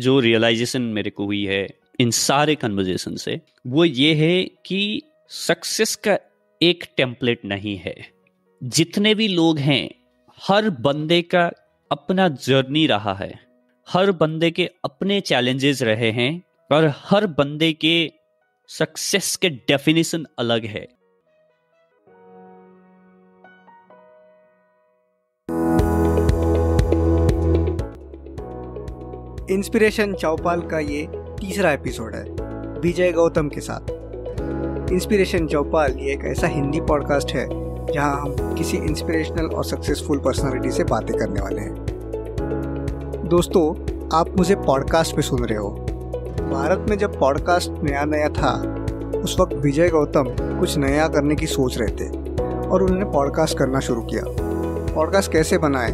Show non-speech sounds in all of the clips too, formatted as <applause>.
जो रियलाइजेशन मेरे को हुई है इन सारे कन्वर्जेशन से वो ये है कि सक्सेस का एक टेम्पलेट नहीं है जितने भी लोग हैं हर बंदे का अपना जर्नी रहा है हर बंदे के अपने चैलेंजेस रहे हैं और हर बंदे के सक्सेस के डेफिनेशन अलग है इंस्पिरेशन चौपाल का ये तीसरा एपिसोड है विजय गौतम के साथ इंस्पिरेशन चौपाल ये एक ऐसा हिंदी पॉडकास्ट है जहां हम किसी इंस्पिरेशनल और सक्सेसफुल पर्सनालिटी से बातें करने वाले हैं दोस्तों आप मुझे पॉडकास्ट पे सुन रहे हो भारत में जब पॉडकास्ट नया नया था उस वक्त विजय गौतम कुछ नया करने की सोच रहे थे और उन्होंने पॉडकास्ट करना शुरू किया पॉडकास्ट कैसे बनाए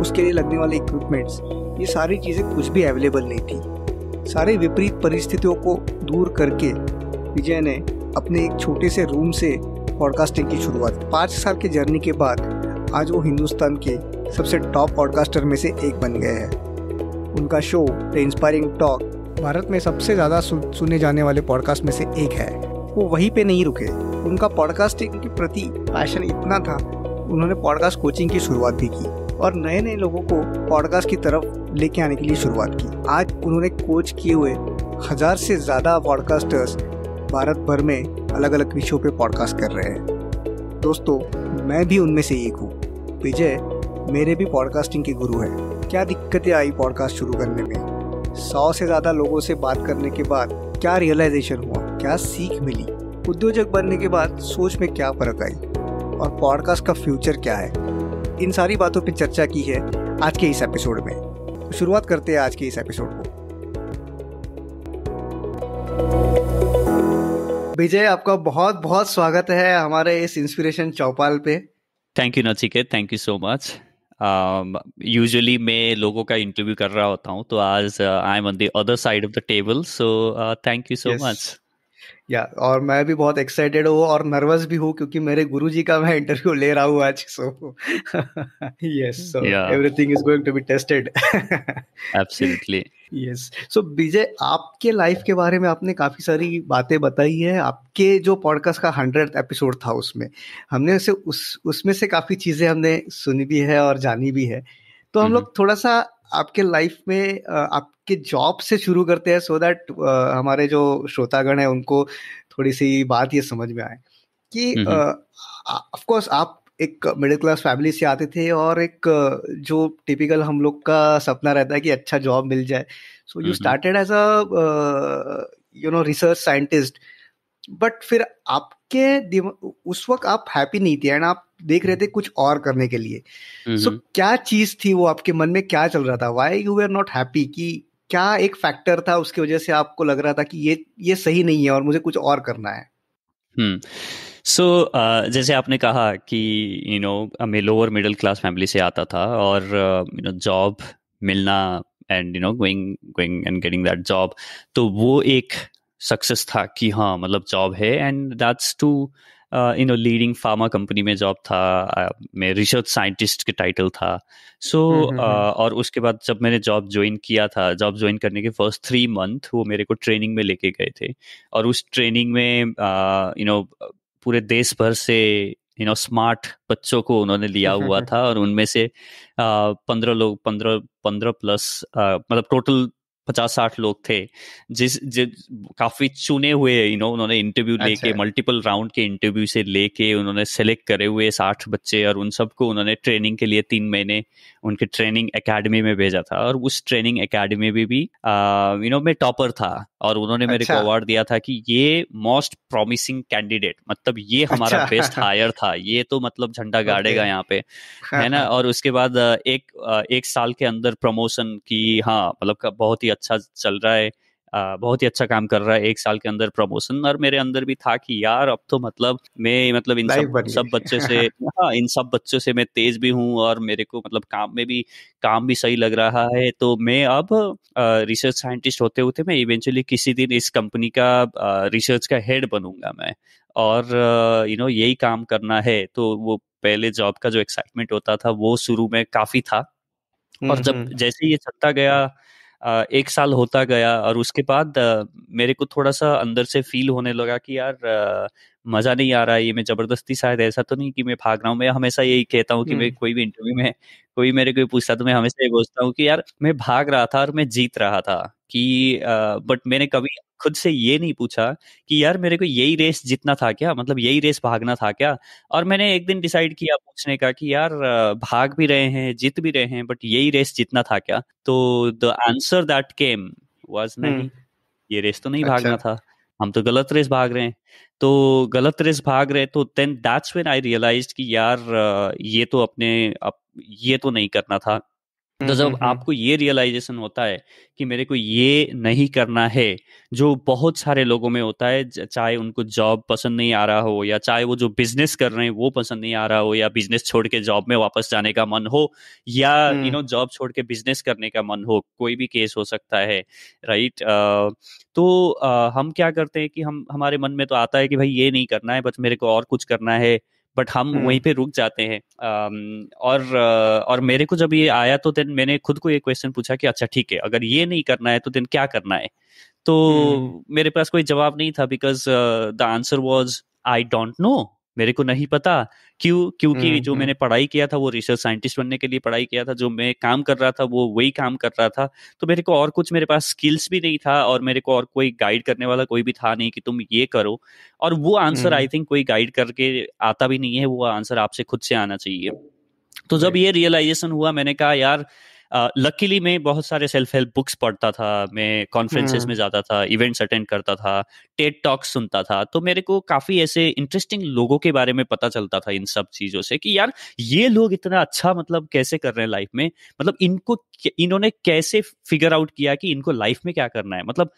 उसके लिए लगने वाले इक्विपमेंट्स ये सारी चीज़ें कुछ भी अवेलेबल नहीं थी सारे विपरीत परिस्थितियों को दूर करके विजय ने अपने एक छोटे से रूम से पॉडकास्टिंग की शुरुआत पाँच साल के जर्नी के बाद आज वो हिंदुस्तान के सबसे टॉप पॉडकास्टर में से एक बन गए हैं उनका show the inspiring talk Bharat में सबसे ज़्यादा सुने जाने वाले पॉडकास्ट में से एक है वो वहीं पे नहीं रुके उनका पॉडकास्टिंग के प्रति पैशन इतना था उन्होंने पॉडकास्ट कोचिंग की शुरुआत भी की और नए नए लोगों को पॉडकास्ट की तरफ लेके आने के लिए शुरुआत की आज उन्होंने कोच किए हुए हजार से ज़्यादा पॉडकास्टर्स भारत भर में अलग अलग विषयों पे पॉडकास्ट कर रहे हैं दोस्तों मैं भी उनमें से एक हूँ विजय मेरे भी पॉडकास्टिंग के गुरु हैं क्या दिक्कतें आई पॉडकास्ट शुरू करने में सौ से ज़्यादा लोगों से बात करने के बाद क्या रियलाइजेशन हुआ क्या सीख मिली उद्योजक बनने के बाद सोच में क्या फर्क आई और पॉडकास्ट का फ्यूचर क्या है इन सारी बातों पर चर्चा की है आज के इस एपिसोड में शुरुआत करते हैं आज के इस एपिसोड को विजय आपका बहुत बहुत स्वागत है हमारे इस इंस्पिरेशन चौपाल पे thank you Nachiket thank you so much usually मैं लोगों का इंटरव्यू कर रहा होता हूँ तो आज I am on the other side of the table so thank you so much या और मैं भी बहुत एक्साइटेड हूँ और नर्वस भी हूँ क्योंकि मेरे गुरुजी का मैं इंटरव्यू ले रहा हूँ आज so yes so everything is going to be tested absolutely yes so Vijay आपके लाइफ के बारे में आपने काफ़ी सारी बातें बताई है आपके जो पॉडकास्ट का हंड्रेड एपिसोड था उसमें हमने उसे उस उसमें से काफ़ी चीज़ें हमने सुनी भी है और जानी भी है तो हम हम्म। लोग थोड़ा सा आपके लाइफ में आप कि जॉब से शुरू करते हैं सो दैट हमारे जो श्रोतागण है उनको थोड़ी सी बात ये समझ में आए कि ऑफकोर्स हम्म, हम्म। आप एक मिडिल क्लास फैमिली से आते थे और एक जो टिपिकल हम लोग का सपना रहता है कि अच्छा जॉब मिल जाए so you started as a you know research scientist but फिर आपके उस वक्त आप हैप्पी नहीं थे एंड आप देख रहे थे कुछ और करने के लिए सो हम्म, so, क्या चीज थी वो आपके मन में क्या चल रहा था why you are not happy कि क्या एक फैक्टर था उसकी वजह से आपको लग रहा था कि ये ये सही नहीं है और मुझे कुछ और करना है हम्म सो so, uh, जैसे आपने कहा कि यू नो मैं लोअर मिडिल क्लास फैमिली से आता था और यू नो जॉब मिलना and you know going going and getting that job तो वो एक सक्सेस था कि हाँ मतलब जॉब है and that's to you know leading pharma company में जॉब था मैं रिसर्च साइंटिस्ट के टाइटल था सो so, हम्म, हम्म, हम्म। और उसके बाद जब मैंने जॉब ज्वाइन किया था जॉब ज्वाइन करने के फर्स्ट थ्री मंथ वो मेरे को ट्रेनिंग में लेके गए थे और उस ट्रेनिंग में यू नो पूरे देश भर से यू नो स्मार्ट बच्चों को उन्होंने लिया हुआ था और उनमें से पंद्रह लोग पंद्रह पंद्रह प्लस आ, मतलब टोटल पचास साठ लोग थे जिस, जिस काफी चुने हुए यू नो उन्होंने इंटरव्यू अच्छा लेके मल्टीपल राउंड के इंटरव्यू से लेके उन्होंने सेलेक्ट करे हुए साठ बच्चे और उन सबको उन्होंने ट्रेनिंग के लिए तीन महीने उनके ट्रेनिंग एकेडमी में भेजा था और उस ट्रेनिंग एकेडमी में भी यू नो मैं टॉपर था और उन्होंने अच्छा। मेरे को अवार्ड अच्छा। दिया था कि ये मोस्ट प्रॉमिसिंग कैंडिडेट मतलब ये हमारा अच्छा। बेस्ट हायर था ये तो मतलब झंडा गाड़ेगा यहाँ पे हाँ, है ना हाँ। और उसके बाद एक एक साल के अंदर प्रमोशन की हाँ मतलब बहुत ही अच्छा चल रहा है बहुत ही अच्छा काम कर रहा है एक साल के अंदर प्रमोशन और मेरे अंदर भी था कि यार अब तो मतलब मैं मतलब इन सब सब बच्चों से <laughs> हाँ इन सब बच्चों से मैं तेज भी हूँ और मेरे को मतलब काम में भी काम भी सही लग रहा है तो मैं अब रिसर्च साइंटिस्ट होते होते मैं इवेंचुअली किसी दिन इस कंपनी का रिसर्च का हेड बनूंगा मैं और यू नो यही काम करना है तो वो पहले जॉब का जो एक्साइटमेंट होता था वो शुरू में काफी था और हम्म, जब हम्म। जैसे ये चलता गया एक साल होता गया और उसके बाद मेरे को थोड़ा सा अंदर से फील होने लगा कि यार मज़ा नहीं आ रहा है ये मैं ज़बरदस्ती शायद ऐसा तो नहीं कि मैं भाग रहा हूँ मैं हमेशा यही कहता हूँ कि मैं हम्म। कोई भी इंटरव्यू में कोई मेरे कोई पूछता तो मैं हमेशा ये बोलता हूँ कि यार मैं भाग रहा था और मैं जीत रहा था कि बट मैंने कभी खुद से ये नहीं पूछा कि यार मेरे को यही रेस जीतना था क्या मतलब यही रेस भागना था क्या और मैंने एक दिन डिसाइड किया पूछने का कि यार भाग भी रहे हैं जीत भी रहे हैं बट यही रेस जीतना था क्या तो the answer that came was नहीं ये रेस तो नहीं अच्छा। भागना था हम तो गलत रेस भाग रहे हैं तो गलत रेस भाग रहे तो then that's when I realise कि यार ये तो अपने अप, ये तो नहीं करना था तो जब हम्म, हम्म। आपको ये रियलाइजेशन होता है कि मेरे को ये नहीं करना है जो बहुत सारे लोगों में होता है चाहे उनको जॉब पसंद नहीं आ रहा हो या चाहे वो जो बिजनेस कर रहे हैं वो पसंद नहीं आ रहा हो या बिजनेस छोड़ के जॉब में वापस जाने का मन हो या यू नो जॉब छोड़ के बिजनेस करने का मन हो कोई भी केस हो सकता है राइट आ, तो हम क्या करते हैं कि हम हमारे मन में तो आता है कि भाई ये नहीं करना है बस मेरे को और कुछ करना है बट हम हम्म। वहीं पे रुक जाते हैं और और मेरे को जब ये आया तो देन मैंने खुद को ये क्वेश्चन पूछा कि अच्छा ठीक है अगर ये नहीं करना है तो देन क्या करना है तो हम्म। मेरे पास कोई जवाब नहीं था because the answer was I don't know मेरे को नहीं पता क्यों क्योंकि हम्म, जो हम्म। मैंने पढ़ाई किया था वो रिसर्च साइंटिस्ट बनने के लिए पढ़ाई किया था जो मैं काम कर रहा था वो वही काम कर रहा था तो मेरे को और कुछ मेरे पास स्किल्स भी नहीं था और मेरे को और कोई गाइड करने वाला कोई भी था नहीं कि तुम ये करो और वो आंसर आई थिंक कोई गाइड करके आता भी नहीं है वो आंसर आपसे खुद से आना चाहिए तो जब ये रियलाइजेशन हुआ मैंने कहा यार लकीली मैं बहुत सारे सेल्फ हेल्प बुक्स पढ़ता था मैं कॉन्फ्रेंसेस हम्म। में जाता था इवेंट्स अटेंड करता था टेट टॉक्स सुनता था तो मेरे को काफ़ी ऐसे इंटरेस्टिंग लोगों के बारे में पता चलता था इन सब चीज़ों से कि यार ये लोग इतना अच्छा मतलब कैसे कर रहे हैं लाइफ में मतलब इनको इन्होंने कैसे फिगर आउट किया कि इनको लाइफ में क्या करना है मतलब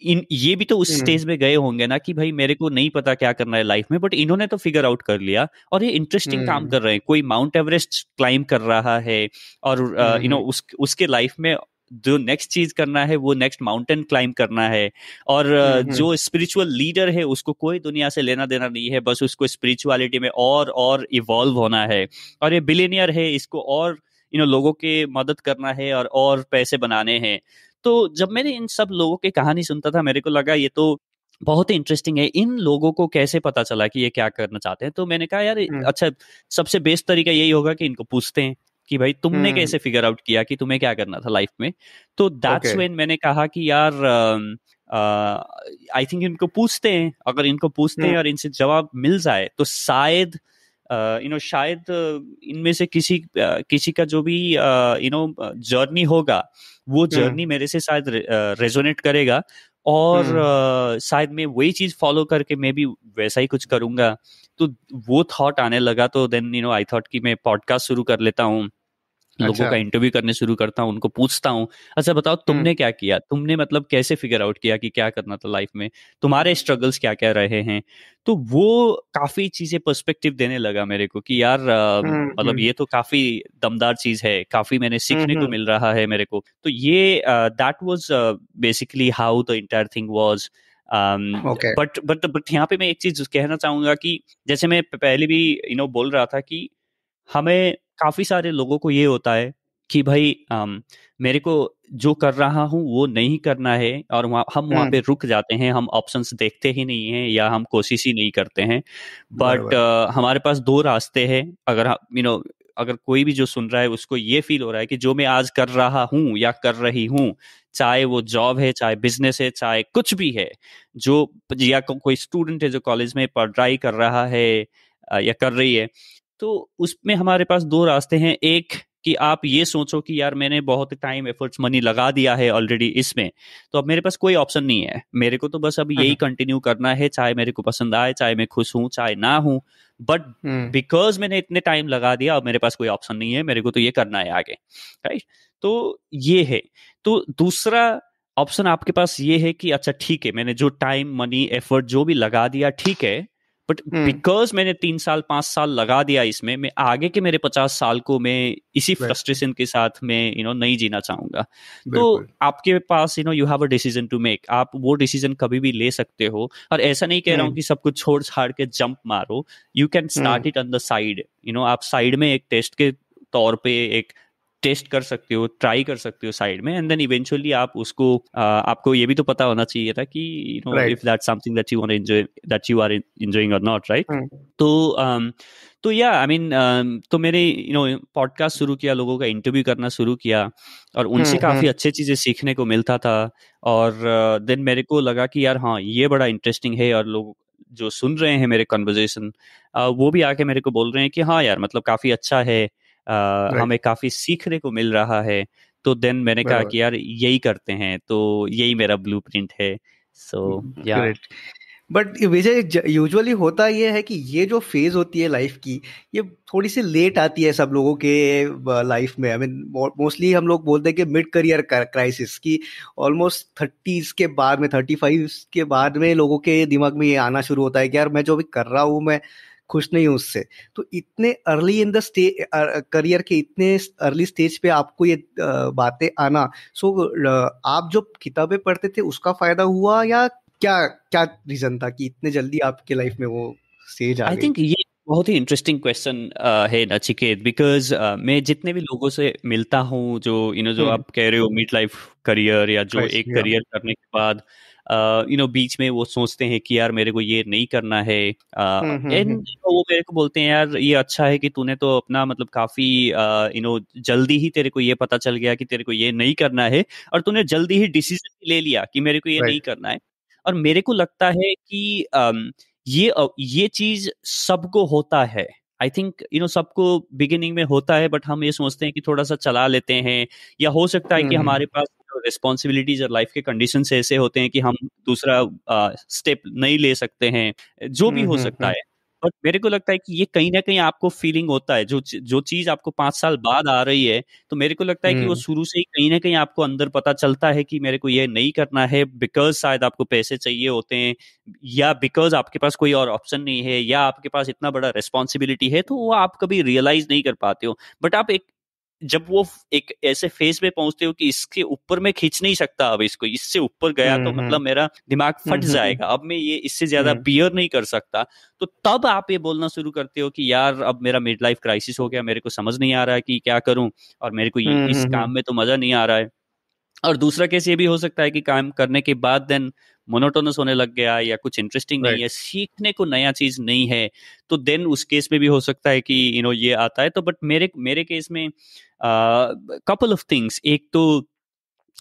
इन ये भी तो उस स्टेज हम्म। में गए होंगे ना कि भाई मेरे को नहीं पता क्या करना है लाइफ में बट इन्होंने तो फिगर आउट कर लिया और ये इंटरेस्टिंग काम हम्म। कर रहे हैं कोई माउंट एवरेस्ट क्लाइम कर रहा है और यू नो हम्म, उस, उसके लाइफ में जो नेक्स्ट चीज करना है वो नेक्स्ट माउंटेन क्लाइम करना है और जो स्पिरिचुअल लीडर है उसको कोई दुनिया से लेना देना नहीं है बस उसको स्पिरिचुअलिटी में और और इवॉल्व होना है और ये बिलेनियर है इसको और यू नो लोगों के मदद करना है और और पैसे बनाने हैं तो जब मैंने इन सब लोगों की कहानी सुनता था मेरे को लगा ये तो बहुत ही इंटरेस्टिंग है इन लोगों को कैसे पता चला कि ये क्या करना चाहते हैं तो मैंने कहा यार अच्छा सबसे बेस्ट तरीका यही होगा कि इनको पूछते हैं कि भाई तुमने कैसे फिगर आउट किया कि तुम्हें क्या करना था लाइफ में तो दैट्स वेन मैंने कहा कि यार आई थिंक इनको पूछते हैं अगर इनको पूछते हैं और इनसे जवाब मिल जाए तो शायद यू नो शायद इनमें से किसी किसी का जो भी यू नो जर्नी होगा वो जर्नी हम्म। मेरे से शायद रेजोनेट करेगा और हम्म। शायद मैं वही चीज फॉलो करके मैं भी वैसा ही कुछ करूंगा तो वो थॉट आने लगा तो then you know I thought कि मैं पॉडकास्ट शुरू कर लेता हूँ लोगों अच्छा। का इंटरव्यू करने शुरू करता हूँ उनको पूछता हूँ अच्छा बताओ तुमने हम्म। क्या किया तुमने मतलब कैसे फिगर आउट किया कि क्या करना था लाइफ में तुम्हारे स्ट्रगल्स क्या क्या रहे हैं तो वो काफी चीजें पर्सपेक्टिव देने लगा मेरे को कि यार हम्म, मतलब हम्म। ये तो काफी दमदार चीज है काफी मैंने सीखने को मिल रहा है मेरे को तो ये that was basically how the entire thing was but but but यहाँ पे मैं एक चीज कहना चाहूंगा कि जैसे मैं पहले भी यू you नो know, बोल रहा था कि हमें काफ़ी सारे लोगों को ये होता है कि भाई आम, मेरे को जो कर रहा हूँ वो नहीं करना है और वहाँ हम वहाँ पे रुक जाते हैं हम ऑप्शंस देखते ही नहीं हैं या हम कोशिश ही नहीं करते हैं बट uh, हमारे पास दो रास्ते हैं अगर यू नो you know, अगर कोई भी जो सुन रहा है उसको ये फील हो रहा है कि जो मैं आज कर रहा हूँ या कर रही हूँ चाहे वो जॉब है चाहे बिजनेस है चाहे कुछ भी है जो या को, कोई स्टूडेंट है जो कॉलेज में पढ़ाई कर रहा है या कर रही है तो उसमें हमारे पास दो रास्ते हैं एक कि आप ये सोचो कि यार मैंने बहुत टाइम एफर्ट्स मनी लगा दिया है ऑलरेडी इसमें तो अब मेरे पास कोई ऑप्शन नहीं है मेरे को तो बस अब यही कंटिन्यू हम्म। करना है चाहे मेरे को पसंद आए चाहे मैं खुश हूं चाहे ना हूं बट बिकॉज मैंने इतने टाइम लगा दिया अब मेरे पास कोई ऑप्शन नहीं है मेरे को तो ये करना है आगे राइट तो ये है तो दूसरा ऑप्शन आपके पास ये है कि अच्छा ठीक है मैंने जो टाइम मनी एफर्ट जो भी लगा दिया ठीक है बट बिकॉज hmm. मैंने तीन साल पांच साल लगा दिया इसमें मैं आगे के मेरे पचास साल को मैं इसी फ्रस्ट्रेशन के साथ मैं यू नो नहीं जीना चाहूंगा तो आपके पास you know you have a decision to make आप वो डिसीजन कभी भी ले सकते हो और ऐसा नहीं कह रहा हूँ hmm. कि सब कुछ छोड़ छाड़ के जंप मारो you can start it on the side you know आप साइड में एक टेस्ट के तौर पे एक टेस्ट कर सकते हो ट्राई कर सकते हो साइड में एंड देन इवेंचुअली आप उसको आ, आपको ये भी तो पता होना चाहिए था कि you know if that something that you want enjoy that you are enjoying और नॉट राइट तो um, तो या आई मीन तो मैंने यू नो पॉडकास्ट शुरू किया लोगों का इंटरव्यू करना शुरू किया और उनसे हुँ, hmm, काफ़ी hmm. अच्छी चीज़ें सीखने को मिलता था और देन uh, मेरे को लगा कि यार हाँ ये बड़ा इंटरेस्टिंग है और लोग जो सुन रहे हैं मेरे कन्वर्जेशन uh, वो भी आके मेरे को बोल रहे हैं कि हाँ यार मतलब काफ़ी अच्छा है right. हमें काफ़ी सीखने को मिल रहा है तो देन मैंने कहा कि यार यही करते हैं तो यही मेरा ब्लू है so so, but hmm, hmm, Vijay usually होता ये है कि ये जो फेज होती है लाइफ की ये थोड़ी सी लेट आती है सब लोगों के लाइफ में आई मीन मोस्टली हम लोग बोलते हैं कि मिड करियर क्राइसिस की ऑलमोस्ट थर्टीज के बाद में थर्टी फाइव के बाद में लोगों के दिमाग में ये आना शुरू होता है कि यार मैं जो भी कर रहा हूँ मैं खुश नहीं हूँ उससे तो इतने early in the stay career के इतने अर्ली स्टेज पे आपको ये बातें आना सो आप जो किताबें पढ़ते थे उसका फायदा हुआ या क्या क्या रीजन था कि इतने जल्दी आपके लाइफ में वो स्टेज आई थिंक ये बहुत ही इंटरेस्टिंग क्वेश्चन है नचिकेत बिकॉज uh, मैं जितने भी लोगों से मिलता हूँ जो यू you नो know, जो हम्म। आप कह रहे हो मिड लाइफ करियर या जो एक करियर करने के बाद uh, यू नो बीच में वो सोचते हैं कि यार मेरे को ये नहीं करना है एंड तो हम्म, हम्म, हम्म। वो मेरे को बोलते हैं यार ये अच्छा है कि तूने तो अपना मतलब काफी यू नो जल्दी ही तेरे को ये पता चल गया कि तेरे को ये नहीं करना है और तूने जल्दी ही डिसीजन ले लिया कि मेरे को ये नहीं करना है और मेरे को लगता है कि ये ये चीज सबको होता है आई थिंक यू नो सबको बिगिनिंग में होता है बट हम ये सोचते हैं कि थोड़ा सा चला लेते हैं या हो सकता है कि हमारे पास रिस्पॉन्सिबिलिटीज और लाइफ के कंडीशन ऐसे होते हैं कि हम दूसरा स्टेप नहीं ले सकते हैं जो भी हो हम्म, हम्म, सकता हम्म। है बट मेरे को लगता है कि ये कहीं ना कहीं आपको फीलिंग होता है जो जो चीज आपको पांच साल बाद आ रही है तो मेरे को लगता है कि वो शुरू से ही कहीं ना कहीं आपको अंदर पता चलता है कि मेरे को ये नहीं करना है बिकॉज शायद आपको पैसे चाहिए होते हैं या बिकॉज आपके पास कोई और ऑप्शन नहीं है या आपके पास इतना बड़ा रिस्पॉन्सिबिलिटी है तो वो आप कभी रियलाइज नहीं कर पाते हो बट आप एक जब वो एक ऐसे फेज पे पहुंचते हो कि इसके ऊपर मैं खींच नहीं सकता अब इसको इससे ऊपर गया हम्म, तो हम्म। मतलब मेरा दिमाग हम्म, फट जाएगा अब मैं ये इससे ज्यादा बियर नहीं कर सकता तो तब आप ये बोलना शुरू करते हो कि यार अब मेरा मिड लाइफ क्राइसिस हो गया मेरे को समझ नहीं आ रहा है कि क्या करूं और मेरे को ये इस काम में तो मजा नहीं आ रहा है और दूसरा केस ये भी हो सकता है कि काम करने के बाद देन मोनोटोनस होने लग गया या कुछ इंटरेस्टिंग right. नहीं है सीखने को नया चीज नहीं है तो देन उस केस में भी हो सकता है कि यू you नो know, ये आता है तो बट मेरे मेरे केस में कपल ऑफ थिंग्स एक तो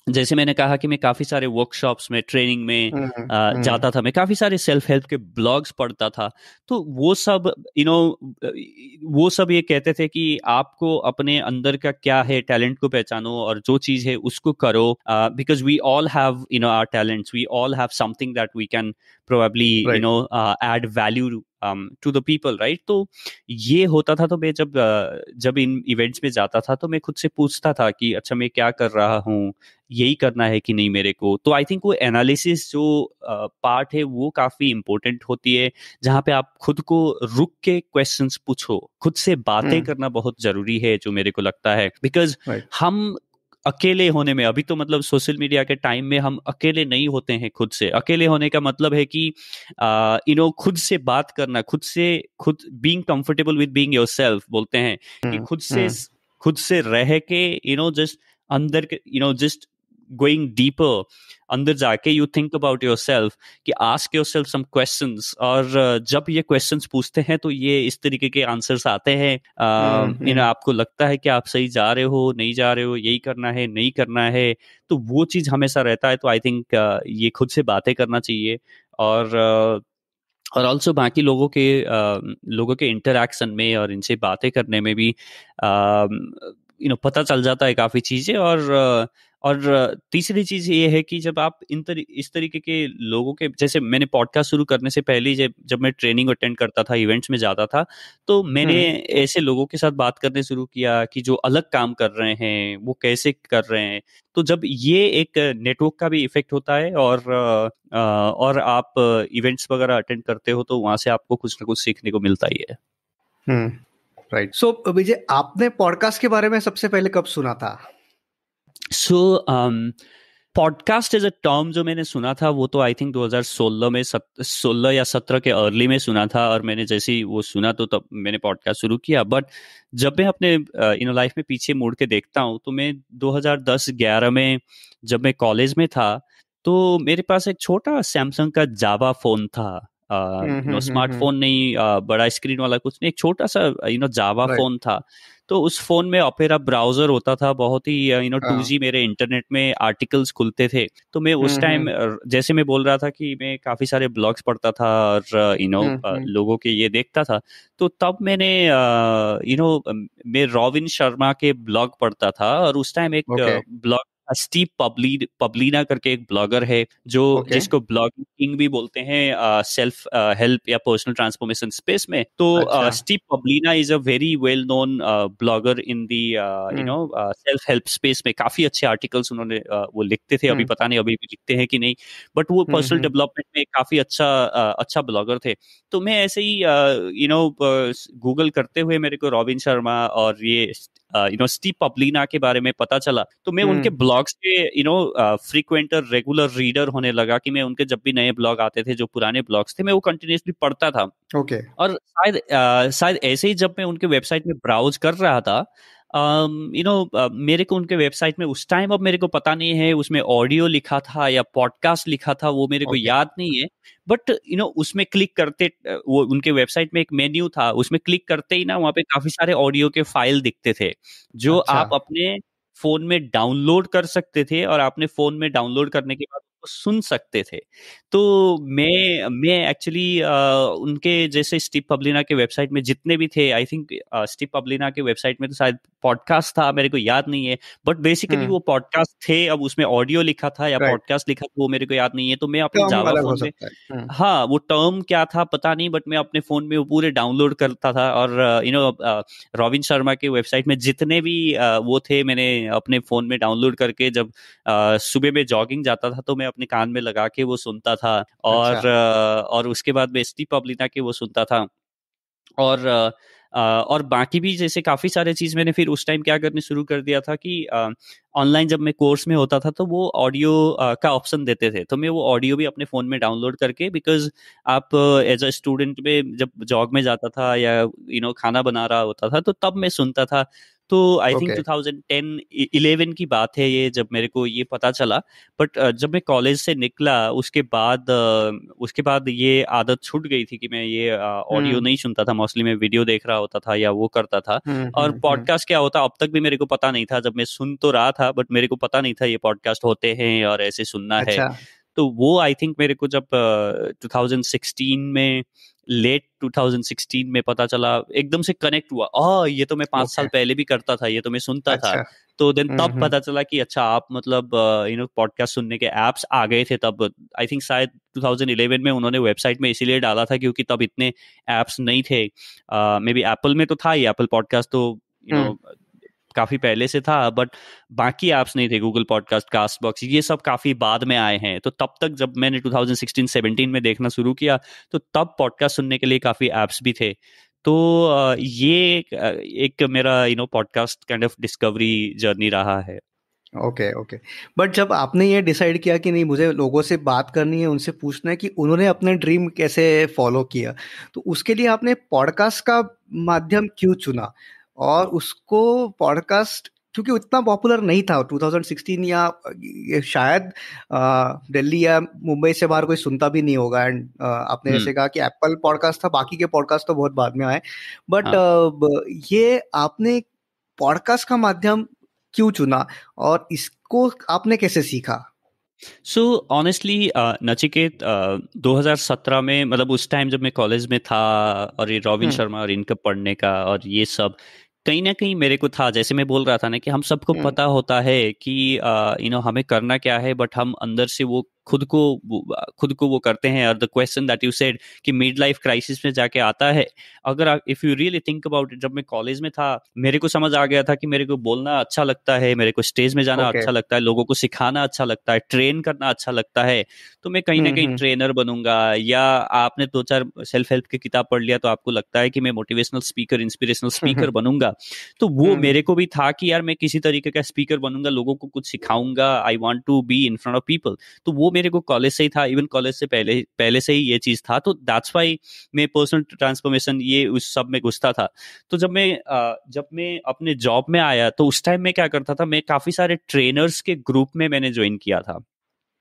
जैसे मैंने कहा कि मैं काफी सारे वर्कशॉप्स में ट्रेनिंग में आ, हम्म, हम्म, हम्म। जाता था मैं काफी सारे सेल्फ हेल्प के ब्लॉग्स पढ़ता था तो वो सब यू you नो know, वो सब ये कहते थे कि आपको अपने अंदर का क्या है टैलेंट को पहचानो और जो चीज है उसको करो because we all have you know are talents we all have something that we can probably you know add value to the people right तो ये होता था तो मैं जब जब इन इवेंट्स में जाता था तो मैं खुद से पूछता था कि अच्छा मैं क्या कर रहा हूँ यही करना है कि नहीं मेरे को तो आई थिंक वो एनालिसिस जो पार्ट है वो काफ़ी इम्पोर्टेंट होती है जहाँ पे आप खुद को रुक के क्वेश्चंस पूछो खुद से बातें हम्म। करना बहुत ज़रूरी है जो मेरे को लगता है बिकॉज right. हम अकेले होने में अभी तो मतलब सोशल मीडिया के टाइम में हम अकेले नहीं होते हैं खुद से अकेले होने का मतलब है कि यू नो खुद से बात करना खुद से खुद being comfortable with being yourself बोलते हैं कि हम्म, खुद से हम्म। खुद से रह के यू नो जस्ट अंदर के you know just going deeper अंदर जाके you think about yourself कि ask yourself some question और uh, जब ये क्वेश्चन पूछते हैं तो ये इस तरीके के आंसर्स आते हैं you hmm, no uh, hmm. आपको लगता है कि आप सही जा रहे हो नहीं जा रहे हो यही करना है नहीं करना है तो वो चीज़ हमेशा रहता है तो आई थिंक uh, ये खुद से बातें करना चाहिए और uh, और ऑल्सो बाकी लोगों के uh, लोगों के इंटरेक्शन में और इनसे बातें करने में भी यू um, नो पता चल जाता है काफ़ी चीज़ें और uh, और तीसरी चीज ये है कि जब आप इन तर, इस तरीके के लोगों के जैसे मैंने पॉडकास्ट शुरू करने से पहले जब जब मैं ट्रेनिंग अटेंड करता था इवेंट्स में जाता था तो मैंने हम्म। ऐसे लोगों के साथ बात करने शुरू किया कि जो अलग काम कर रहे हैं वो कैसे कर रहे हैं तो जब ये एक नेटवर्क का भी इफेक्ट होता है और आ, और आप इवेंट्स वगैरह अटेंड करते हो तो वहां से आपको कुछ ना कुछ सीखने को मिलता ही है राइट हम्म, सो विजय आपने पॉडकास्ट के बारे में सबसे पहले कब सुना था so podcast as a term जो मैंने सुना था वो तो आई थिंक 2016 में 16 या 17 के अर्ली में सुना था और मैंने जैसे ही वो सुना तो तब मैंने पॉडकास्ट शुरू किया बट जब मैं अपने इन uh, लाइफ में पीछे मुड़ के देखता हूँ तो मैं 2010-11 में जब मैं कॉलेज में था तो मेरे पास एक छोटा सैमसंग का जावा फोन था no uh, smartphone hmm, hmm, hmm, नहीं uh, बड़ा स्क्रीन वाला कुछ नहीं एक छोटा सा यू नो जावा फोन था तो उस फोन में ओपेरा ब्राउजर होता था बहुत ही यू uh, नो हाँ। टू मेरे इंटरनेट में आर्टिकल्स खुलते थे तो मैं उस हम्म, टाइम हम्म। जैसे मैं बोल रहा था कि मैं काफी सारे ब्लॉग्स पढ़ता था और यू uh, नो हम्म, लोगों के ये देखता था तो तब मैंने यू नो मैं रॉबिन शर्मा के ब्लॉग पढ़ता था और उस टाइम एक ब्लॉग स्टीव पब्ली पब्लिना करके एक ब्लॉगर है जो okay. जिसको ब्लॉगिंग भी बोलते हैं सेल्फ हेल्प या पर्सनल ट्रांसफॉर्मेशन स्पेस में तो Steve Pavlina is a very well known blogger in the you know self help space में काफी अच्छे आर्टिकल्स उन्होंने uh, वो लिखते थे अभी हम्म। पता नहीं अभी भी लिखते हैं कि नहीं बट वो पर्सनल हम्म, डेवलपमेंट हम्म। में काफी अच्छा uh, अच्छा ब्लॉगर थे तो मैं ऐसे ही यू नो गूगल करते हुए मेरे को रॉबिन शर्मा और ये यू नो स्टीव पब्लिना के बारे में पता चला तो मैं उनके ब्लॉग्स हम्म। के you know frequenter regular reader होने लगा कि मैं उनके जब भी नए ब्लॉग आते थे जो पुराने ब्लॉग्स थे मैं वो कंटिन्यूसली पढ़ता था ओके okay. और शायद uh, शायद ऐसे ही जब मैं उनके वेबसाइट में ब्राउज कर रहा था यू um, नो uh, मेरे को उनके वेबसाइट में उस टाइम अब मेरे को पता नहीं है उसमें ऑडियो लिखा था या पॉडकास्ट लिखा था वो मेरे okay. को याद नहीं है बट यू नो उसमें क्लिक करते वो उनके वेबसाइट में एक मेन्यू था उसमें क्लिक करते ही ना वहाँ पे काफी सारे ऑडियो के फाइल दिखते थे जो अच्छा. आप अपने फोन में डाउनलोड कर सकते थे और आपने फोन में डाउनलोड करने के बाद सुन सकते थे तो मैं मैं एक्चुअली uh, उनके जैसे स्टीव पब्लिना के वेबसाइट में जितने भी थे आई थिंक स्टीव पब्लिना के वेबसाइट में तो शायद पॉडकास्ट था मेरे को याद नहीं है बट बेसिकली हम्म। वो पॉडकास्ट थे अब उसमें ऑडियो लिखा था या पॉडकास्ट लिखा था वो मेरे को याद नहीं है तो मैं अपने जावा फोन में हम्म। हाँ वो टर्म क्या था पता नहीं बट मैं अपने फोन में वो पूरे डाउनलोड करता था और यू नो रॉबिन शर्मा के वेबसाइट में जितने भी uh, वो थे मैंने अपने फोन में डाउनलोड करके जब uh, सुबह में जॉगिंग जाता था तो मैं अपने कान में लगा के वो सुनता था अच्छा। और uh, और उसके बाद मैं स्टीव पब्लिना के वो सुनता था और uh, और बाकी भी जैसे काफ़ी सारे चीज़ मैंने फिर उस टाइम क्या करने शुरू कर दिया था कि ऑनलाइन जब मैं कोर्स में होता था तो वो ऑडियो का ऑप्शन देते थे तो मैं वो ऑडियो भी अपने फ़ोन में डाउनलोड करके बिकॉज आप एज अ स्टूडेंट में जब जॉग में जाता था या यू you नो know, खाना बना रहा होता था तो तब मैं सुनता था तो आई थिंक 2010 11 की बात है ये जब मेरे को ये पता चला बट uh, जब मैं कॉलेज से निकला उसके बाद uh, उसके बाद ये आदत छूट गई थी कि मैं ये ऑडियो uh, हम्म। नहीं सुनता था मोस्टली मैं वीडियो देख रहा होता था या वो करता था हम्म, हम्म, और पॉडकास्ट क्या होता अब तक भी मेरे को पता नहीं था जब मैं सुन तो रहा था बट मेरे को पता नहीं था ये पॉडकास्ट होते हैं और ऐसे सुनना है अच्छा। तो वो आई थिंक मेरे को जब uh, में लेट 2016 में पता चला एकदम से कनेक्ट हुआ ओ, ये तो मैं पांच okay. साल पहले भी करता था ये तो मैं सुनता अच्छा. था तो देन तब पता चला कि अच्छा आप मतलब यू नो पॉडकास्ट सुनने के एप्स आ गए थे तब आई थिंक शायद 2011 में उन्होंने वेबसाइट में इसीलिए डाला था क्योंकि तब इतने एप्स नहीं थे मे बी एप्पल में तो था ही एप्पल पॉडकास्ट तो यू नो हम्म। काफी पहले से था बट बाकी ऐप्स नहीं थे गूगल पॉडकास्ट कास्ट बॉक्स ये सब काफी बाद में आए हैं तो तब तक जब मैंने 2016 17 में देखना शुरू किया तो तब पॉडकास्ट सुनने के लिए काफी ऐप्स भी थे तो ये एक एक मेरा you know podcast kind of discovery journey रहा है ओके ओके बट जब आपने ये डिसाइड किया कि नहीं मुझे लोगों से बात करनी है उनसे पूछना है कि उन्होंने अपने ड्रीम कैसे फॉलो किया तो उसके लिए आपने पॉडकास्ट का माध्यम क्यों चुना और उसको पॉडकास्ट क्योंकि उतना पॉपुलर नहीं था 2016 या शायद दिल्ली या मुंबई से बाहर कोई सुनता भी नहीं होगा एंड आपने हम्म। जैसे कहा कि एप्पल पॉडकास्ट था बाकी के पॉडकास्ट तो बहुत बाद में आए बट हाँ. ये आपने पॉडकास्ट का माध्यम क्यों चुना और इसको आपने कैसे सीखा सो ऑनेस्टली नचिकेत 2017 में मतलब उस टाइम जब मैं कॉलेज में था और ये रॉबिन हम्म। शर्मा और इनका पढ़ने का और ये सब कहीं ना कहीं मेरे को था जैसे मैं बोल रहा था ना कि हम सबको हम्म। पता होता है कि यू नो हमें करना क्या है बट हम अंदर से वो खुद को खुद को वो करते हैं और the question that you said कि मिड लाइफ क्राइसिस में जाके आता है अगर if you really think about it जब मैं कॉलेज में था मेरे को समझ आ गया था कि मेरे को बोलना अच्छा लगता है मेरे को स्टेज में जाना okay. अच्छा लगता है लोगों को सिखाना अच्छा लगता है ट्रेन करना अच्छा लगता है तो मैं कहीं ना हम्म, कहीं ट्रेनर हम्म। बनूंगा या आपने दो चार सेल्फ हेल्प की किताब पढ़ लिया तो आपको लगता है कि मैं मोटिवेशनल स्पीकर इंस्पिरेशनल स्पीकर बनूंगा तो वो हम्म। मेरे को भी था कि यार मैं किसी तरीके का स्पीकर बनूंगा लोगों को कुछ सिखाऊंगा I want to be in front of people तो वो मेरे को कॉलेज से ही था इवन कॉलेज से पहले पहले से ही ये चीज़ था तो दैट्स वाई मैं पर्सनल ट्रांसफॉर्मेशन ये उस सब में घुसता था तो जब मैं जब मैं अपने जॉब में आया तो उस टाइम मैं क्या करता था मैं काफ़ी सारे ट्रेनर्स के ग्रुप में मैंने ज्वाइन किया था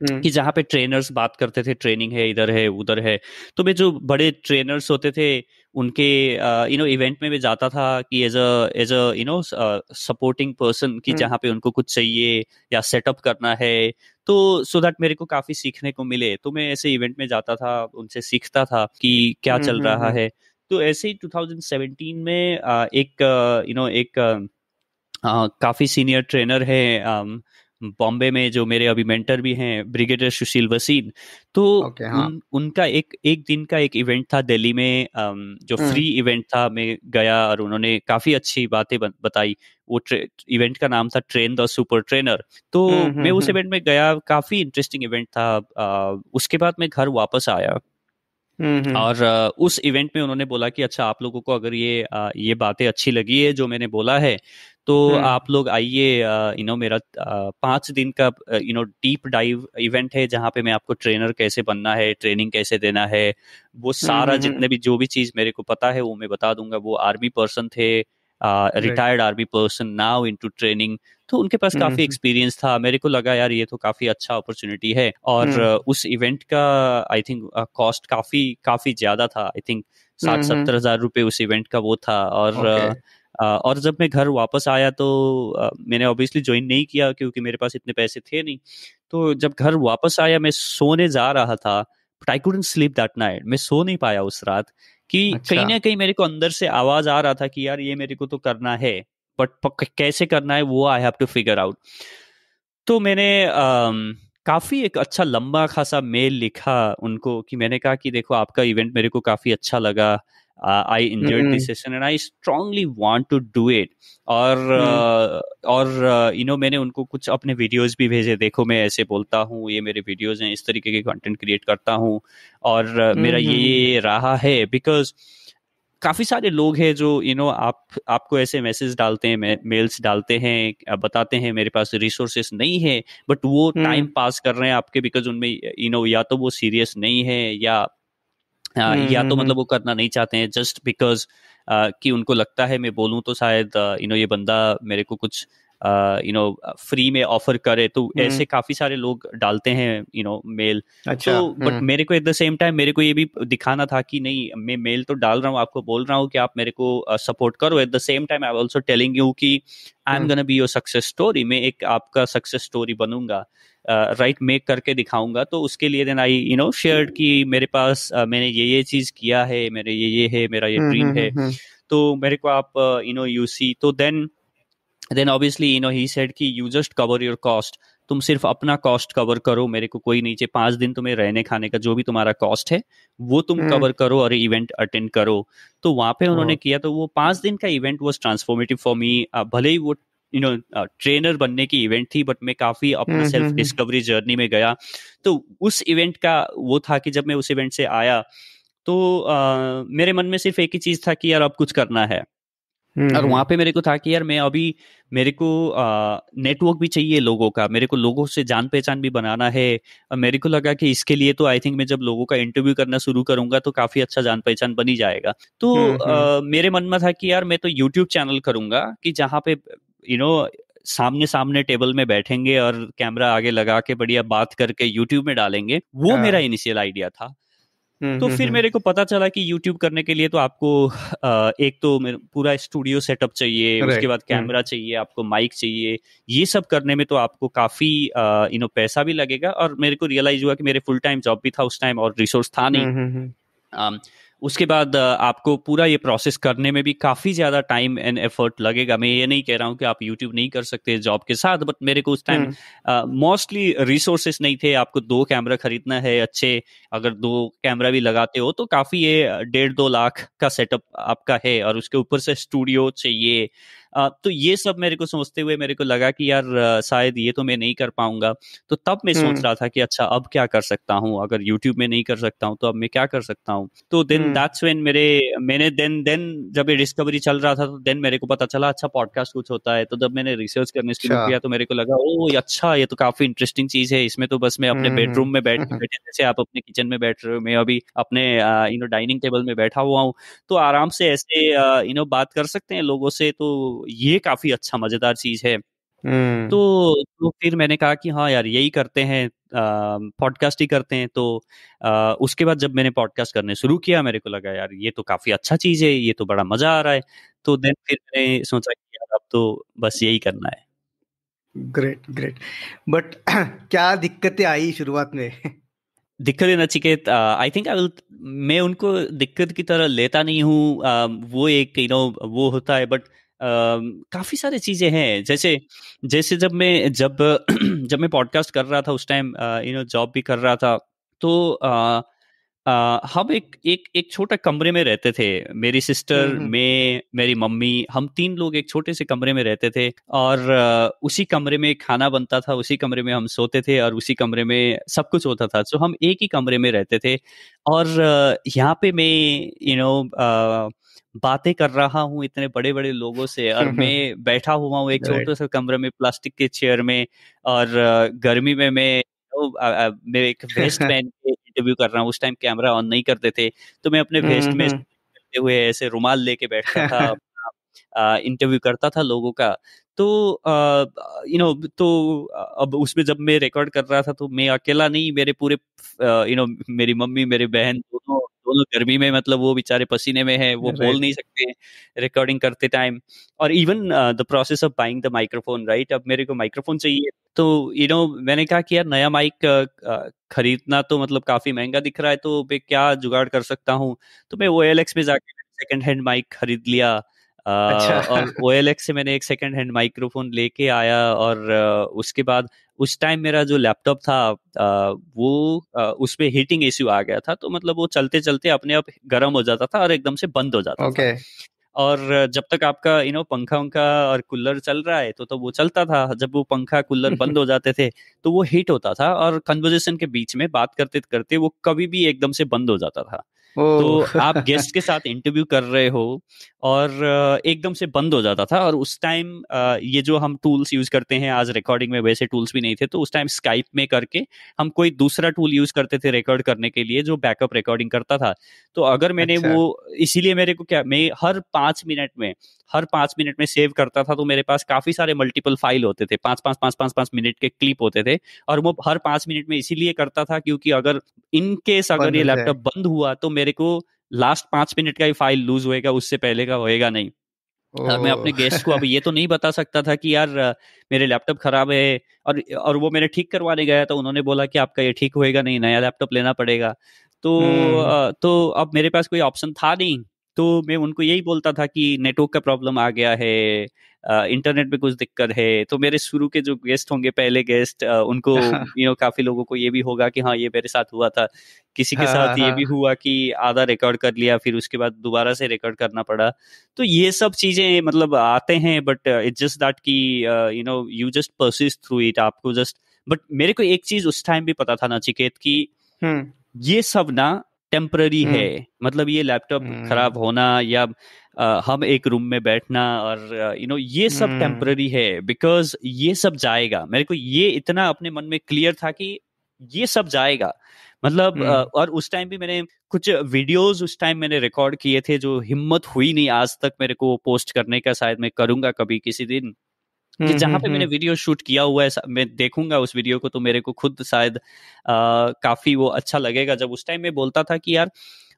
हम्म। कि जहाँ पे ट्रेनर्स बात करते थे ट्रेनिंग है इधर है उधर है तो मैं जो बड़े ट्रेनर्स होते थे उनके यू नो इवेंट में मैं जाता था कि as a as a you know supporting person कि हम्म। जहाँ पे उनको कुछ चाहिए या सेटअप करना है तो सो दैट मेरे को काफ़ी सीखने को मिले तो मैं ऐसे इवेंट में जाता था उनसे सीखता था कि क्या हम्म, चल रहा हम्म, हम्म। है तो ऐसे ही 2017 में एक यू नो एक काफ़ी सीनियर ट्रेनर है um, बॉम्बे में जो मेरे अभी मेंटर भी हैं ब्रिगेडियर सुशील वसीन तो okay, हाँ. उन, उनका एक एक दिन का एक इवेंट था दिल्ली में जो हम्म। फ्री इवेंट था मैं गया और उन्होंने काफी अच्छी बातें बताई वो इवेंट का नाम था ट्रेन द सुपर ट्रेनर तो हम्म, हम्म, मैं उस इवेंट में गया काफी इंटरेस्टिंग इवेंट था आ, उसके बाद मैं घर वापस आया और उस इवेंट में उन्होंने बोला कि अच्छा आप लोगों को अगर ये ये बातें अच्छी लगी है जो मैंने बोला है तो हम्म। आप लोग आइए यू नो मेरा पांच दिन का you know deep dive event है जहाँ पे मैं आपको ट्रेनर कैसे बनना है ट्रेनिंग कैसे देना है वो हम्म, सारा हम्म, जितने भी जो भी चीज़ मेरे को पता है वो मैं बता दूंगा वो आर्मी पर्सन थे retired army person now into training तो उनके पास काफी एक्सपीरियंस था मेरे को लगा यार ये तो काफी अच्छा अपॉर्चुनिटी है और उस इवेंट का आई थिंक कॉस्ट काफी काफी ज्यादा था आई थिंक साठ सत्तर हजार रुपये उस इवेंट का वो था और okay. और जब मैं घर वापस आया तो मैंने ऑब्वियसली ज्वाइन नहीं किया क्योंकि मेरे पास इतने पैसे थे नहीं तो जब घर वापस आया मैं सोने जा रहा था but I couldn't sleep that night मैं सो नहीं पाया उस रात कि अच्छा। कहीं ना कहीं मेरे को अंदर से आवाज आ रहा था कि यार ये मेरे को तो करना है बट कैसे करना है वो I have to figure out तो मैंने um, काफी एक अच्छा लंबा खासा मेल लिखा उनको कि मैंने कहा कि देखो आपका इवेंट मेरे को काफी अच्छा लगा uh, i enjoyed mm-hmm. this session and i strongly want to do it और mm-hmm. और यू uh, नो मैंने उनको कुछ अपने वीडियोस भी भेजे देखो मैं ऐसे बोलता हूँ ये मेरे वीडियोस हैं इस तरीके के कंटेंट क्रिएट करता हूँ और mm-hmm. मेरा ये, ये mm-hmm. रहा है बिकॉज काफ़ी सारे लोग हैं जो यू you नो know, आप आपको ऐसे मैसेज डालते हैं मेल्स डालते हैं बताते हैं मेरे पास रिसोर्सेस नहीं है बट वो टाइम hmm. पास कर रहे हैं आपके बिकॉज उनमें यू you नो know, या तो वो सीरियस नहीं है या या तो मतलब हम्म। वो करना नहीं चाहते हैं जस्ट बिकॉज कि उनको लगता है मैं बोलूं तो शायद यू नो ये बंदा मेरे को कुछ यू नो फ्री में ऑफर करे तो ऐसे हम्म। काफी सारे लोग डालते हैं यू नो मेल तो बट हम्म। मेरे को एट द सेम टाइम मेरे को ये भी दिखाना था कि नहीं मैं मेल तो डाल रहा हूँ आपको बोल रहा हूँ कि आप मेरे को सपोर्ट करो at the same time I also telling you कि I am gonna be your success story मैं एक आपका सक्सेस स्टोरी बनूंगा राइट मेक करके दिखाऊंगा तो उसके लिए then I you know share कि मेरे पास मैंने ये ये चीज किया है मेरे ये ये है मेरा ये ड्रीम हम्म, है तो मेरे को आप यू नो यू सी तो then then obviously you know he said कि you just cover your cost तुम सिर्फ अपना कॉस्ट कवर करो मेरे को कोई नीचे पांच दिन तुम्हें रहने खाने का जो भी तुम्हारा कॉस्ट है वो तुम कवर हम्म। करो और इवेंट अटेंड करो तो वहां पे उन्होंने किया तो वो पांच दिन का event was transformative for me भले ही वो यू नो ट्रेनर बनने की इवेंट थी बट मैं काफी अपने सेल्फ डिस्कवरी जर्नी में गया तो उस इवेंट का वो था कि जब मैं उस इवेंट से आया तो uh, मेरे मन में सिर्फ एक ही चीज था कि यार अब कुछ करना है हम्म, और वहां हम्म। पे मेरे को था कि यार मैं अभी मेरे को नेटवर्क भी चाहिए लोगों का मेरे को लोगों से जान पहचान भी बनाना है और मेरे को लगा कि इसके लिए तो आई थिंक मैं जब लोगों का इंटरव्यू करना शुरू करूंगा तो काफी अच्छा जान पहचान बनी जाएगा तो आ, हम्म, मेरे मन में था कि यार मैं तो यूट्यूब चैनल करूंगा कि जहाँ पे यू नो सामने सामने टेबल में बैठेंगे और कैमरा आगे लगा के बढ़िया बात करके यूट्यूब में डालेंगे वो हाँ। मेरा इनिशियल आइडिया था हम्म, तो हम्म, फिर हम्म। मेरे को पता चला कि यूट्यूब करने के लिए तो आपको एक तो पूरा स्टूडियो सेटअप चाहिए उसके बाद कैमरा चाहिए आपको माइक चाहिए ये सब करने में तो आपको काफी यू नो पैसा भी लगेगा और मेरे को रियलाइज हुआ कि मेरे फुल टाइम जॉब भी था उस टाइम और रिसोर्स था नहीं उसके बाद आपको पूरा ये प्रोसेस करने में भी काफ़ी ज़्यादा टाइम एंड एफर्ट लगेगा मैं ये नहीं कह रहा हूँ कि आप यूट्यूब नहीं कर सकते जॉब के साथ बट मेरे को उस टाइम मोस्टली रिसोर्सेस नहीं थे आपको दो कैमरा खरीदना है अच्छे अगर दो कैमरा भी लगाते हो तो काफ़ी ये डेढ़ दो लाख का सेटअप आपका है और उसके ऊपर से स्टूडियो चाहिए तो ये सब मेरे को सोचते हुए मेरे को लगा कि यार शायद ये तो मैं नहीं कर पाऊंगा तो तब मैं सोच हम्म। रहा था कि अच्छा अब क्या कर सकता हूँ अगर यूट्यूब में नहीं कर सकता हूँ तो अब मैं क्या कर सकता हूँ तो देन दैट्स वेन मेरे मैंने देन देन जब ये डिस्कवरी चल रहा था तो देन मेरे को पता चला अच्छा पॉडकास्ट कुछ होता है तो जब मैंने रिसर्च करने शुरू अच्छा। किया तो मेरे को लगा ओ अच्छा ये तो काफी इंटरेस्टिंग चीज है इसमें तो बस मैं अपने बेडरूम हम्म, में बैठ हम्म। बैठे जैसे आप अपने किचन में बैठ रहे हो मैं अभी अपने यू नो डाइनिंग टेबल में बैठा हुआ हूँ तो आराम से ऐसे यू नो बात कर सकते हैं लोगों से तो ये काफी अच्छा मजेदार चीज है हम्म। तो, तो फिर मैंने कहा कि हाँ यार यही करते हैं पॉडकास्ट ही करते हैं तो आ, उसके बाद जब मैंने पॉडकास्ट करने शुरू किया मेरे को लगा यार ये तो काफी अच्छा चीज है ये तो बड़ा मजा आ रहा है तो देन फिर मैंने सोचा कि यार अब तो बस यही करना है ग्रेट ग्रेट बट <clears throat> क्या दिक्कतें आई शुरुआत में <laughs> दिक्कतें नचिकेत आई थिंक आई मैं उनको दिक्कत की तरह लेता नहीं हूँ uh, वो एक यू you नो know, वो होता है बट काफ़ी सारी चीज़ें हैं जैसे जैसे जब मैं जब <clears throat> जब मैं पॉडकास्ट कर रहा था उस टाइम यू नो जॉब भी कर रहा था तो हम एक एक एक छोटे कमरे में रहते थे मेरी सिस्टर हम्म, हम्म। मैं मेरी मम्मी हम तीन लोग एक छोटे से कमरे में रहते थे और उसी कमरे में खाना बनता था उसी कमरे में हम सोते थे और उसी कमरे में सब कुछ होता था सो हम एक ही कमरे में रहते थे और यहाँ पे मैं यू नो बातें कर रहा हूँ इतने बड़े बड़े लोगों से <laughs> और मैं बैठा हुआ हूँ एक छोटे से कमरे में प्लास्टिक के चेयर में और गर्मी में मैं मेरे एक वेस्ट <laughs> पहन के इंटरव्यू कर रहा हूँ उस टाइम कैमरा ऑन नहीं करते थे तो मैं अपने वेस्ट हम्म, हम्म, में हम्म। करते हुए ऐसे रुमाल लेके बैठता था इंटरव्यू <laughs> करता था लोगों का तो यू नो तो अब उसमें जब मैं रिकॉर्ड कर रहा था तो मैं अकेला नहीं मेरे पूरे यू नो मेरी मम्मी मेरी बहन दोनों दोनों गर्मी में मतलब वो बेचारे पसीने में है वो बोल नहीं सकते रिकॉर्डिंग करते टाइम और even the process of buying the microphone right अब मेरे को माइक्रोफोन चाहिए तो यू नो मैंने कहा कि यार नया माइक uh, uh, खरीदना तो मतलब काफी महंगा दिख रहा है तो मैं क्या जुगाड़ कर सकता हूँ तो मैं ओ में जाके सेकेंड हैंड माइक खरीद लिया अच्छा। और ओ से मैंने एक सेकेंड हैंड माइक्रोफोन लेके आया और उसके बाद उस टाइम मेरा जो लैपटॉप था वो उस पर हीटिंग इश्यू आ गया था तो मतलब वो चलते चलते अपने आप गर्म हो जाता था और एकदम से बंद हो जाता okay. था और जब तक आपका यू नो पंखा उंखा और कूलर चल रहा है तो तो वो चलता था जब वो पंखा कूलर <laughs> बंद हो जाते थे तो वो हीट होता था और कन्वर्जेशन के बीच में बात करते करते वो कभी भी एकदम से बंद हो जाता था तो आप गेस्ट के साथ इंटरव्यू कर रहे हो और एकदम से बंद हो जाता था और उस टाइम ये जो हम टूल्स यूज करते हैं आज रिकॉर्डिंग में वैसे टूल्स भी नहीं थे तो उस टाइम स्काइप में करके हम कोई दूसरा टूल यूज करते थे रिकॉर्ड करने के लिए जो बैकअप रिकॉर्डिंग करता था तो अगर मैंने अच्छा। वो इसीलिए मेरे को क्या मैं हर पांच मिनट में हर पांच मिनट में सेव करता था तो मेरे पास काफी सारे मल्टीपल फाइल होते थे पांच पांच पांच पांच पांच मिनट के क्लिप होते थे और वो हर पांच मिनट में इसीलिए करता था क्योंकि अगर इनकेस अगर ये लैपटॉप बंद हुआ तो मेरे मेरे को लास्ट पांच मिनट का ही फाइल लूज होएगा उससे पहले का होएगा नहीं और मैं अपने गेस्ट को अब ये तो नहीं बता सकता था कि यार मेरे लैपटॉप खराब है और और वो मेरे ठीक करवाने गया तो उन्होंने बोला कि आपका ये ठीक होएगा नहीं नया लैपटॉप लेना पड़ेगा तो हम्म। तो अब मेरे पास कोई ऑप्शन था नहीं तो मैं उनको यही बोलता था कि नेटवर्क का प्रॉब्लम आ गया है इंटरनेट में कुछ दिक्कत है तो मेरे शुरू के जो गेस्ट होंगे पहले गेस्ट उनको यू <laughs> नो काफी लोगों को ये भी होगा कि हाँ ये मेरे साथ हुआ था किसी के हाँ, हाँ, साथ ये भी हाँ। हुआ कि आधा रिकॉर्ड कर लिया फिर उसके बाद दोबारा से रिकॉर्ड करना पड़ा तो ये सब चीजें मतलब आते हैं बट इट्स जस्ट दैट की you know you just persist through it आपको जस्ट बट मेरे को एक चीज उस टाइम भी पता था ना चिकेत की ये सब ना टेम्पररी है हम्म। मतलब ये लैपटॉप हम्म। खराब होना या आ, हम एक रूम में बैठना और यू नो ये सब टेम्पररी हम्म। है बिकॉज ये सब जाएगा मेरे को ये इतना अपने मन में क्लियर था कि ये सब जाएगा मतलब और उस टाइम भी मैंने कुछ वीडियोस उस टाइम मैंने रिकॉर्ड किए थे जो हिम्मत हुई नहीं आज तक मेरे को पोस्ट करने का शायद मैं करूंगा कभी किसी दिन कि हम्म, जहां हम्म, पे मैंने हम्म। वीडियो शूट किया हुआ है मैं देखूंगा उस वीडियो को तो मेरे को खुद शायद काफी वो अच्छा लगेगा जब उस टाइम मैं बोलता था कि यार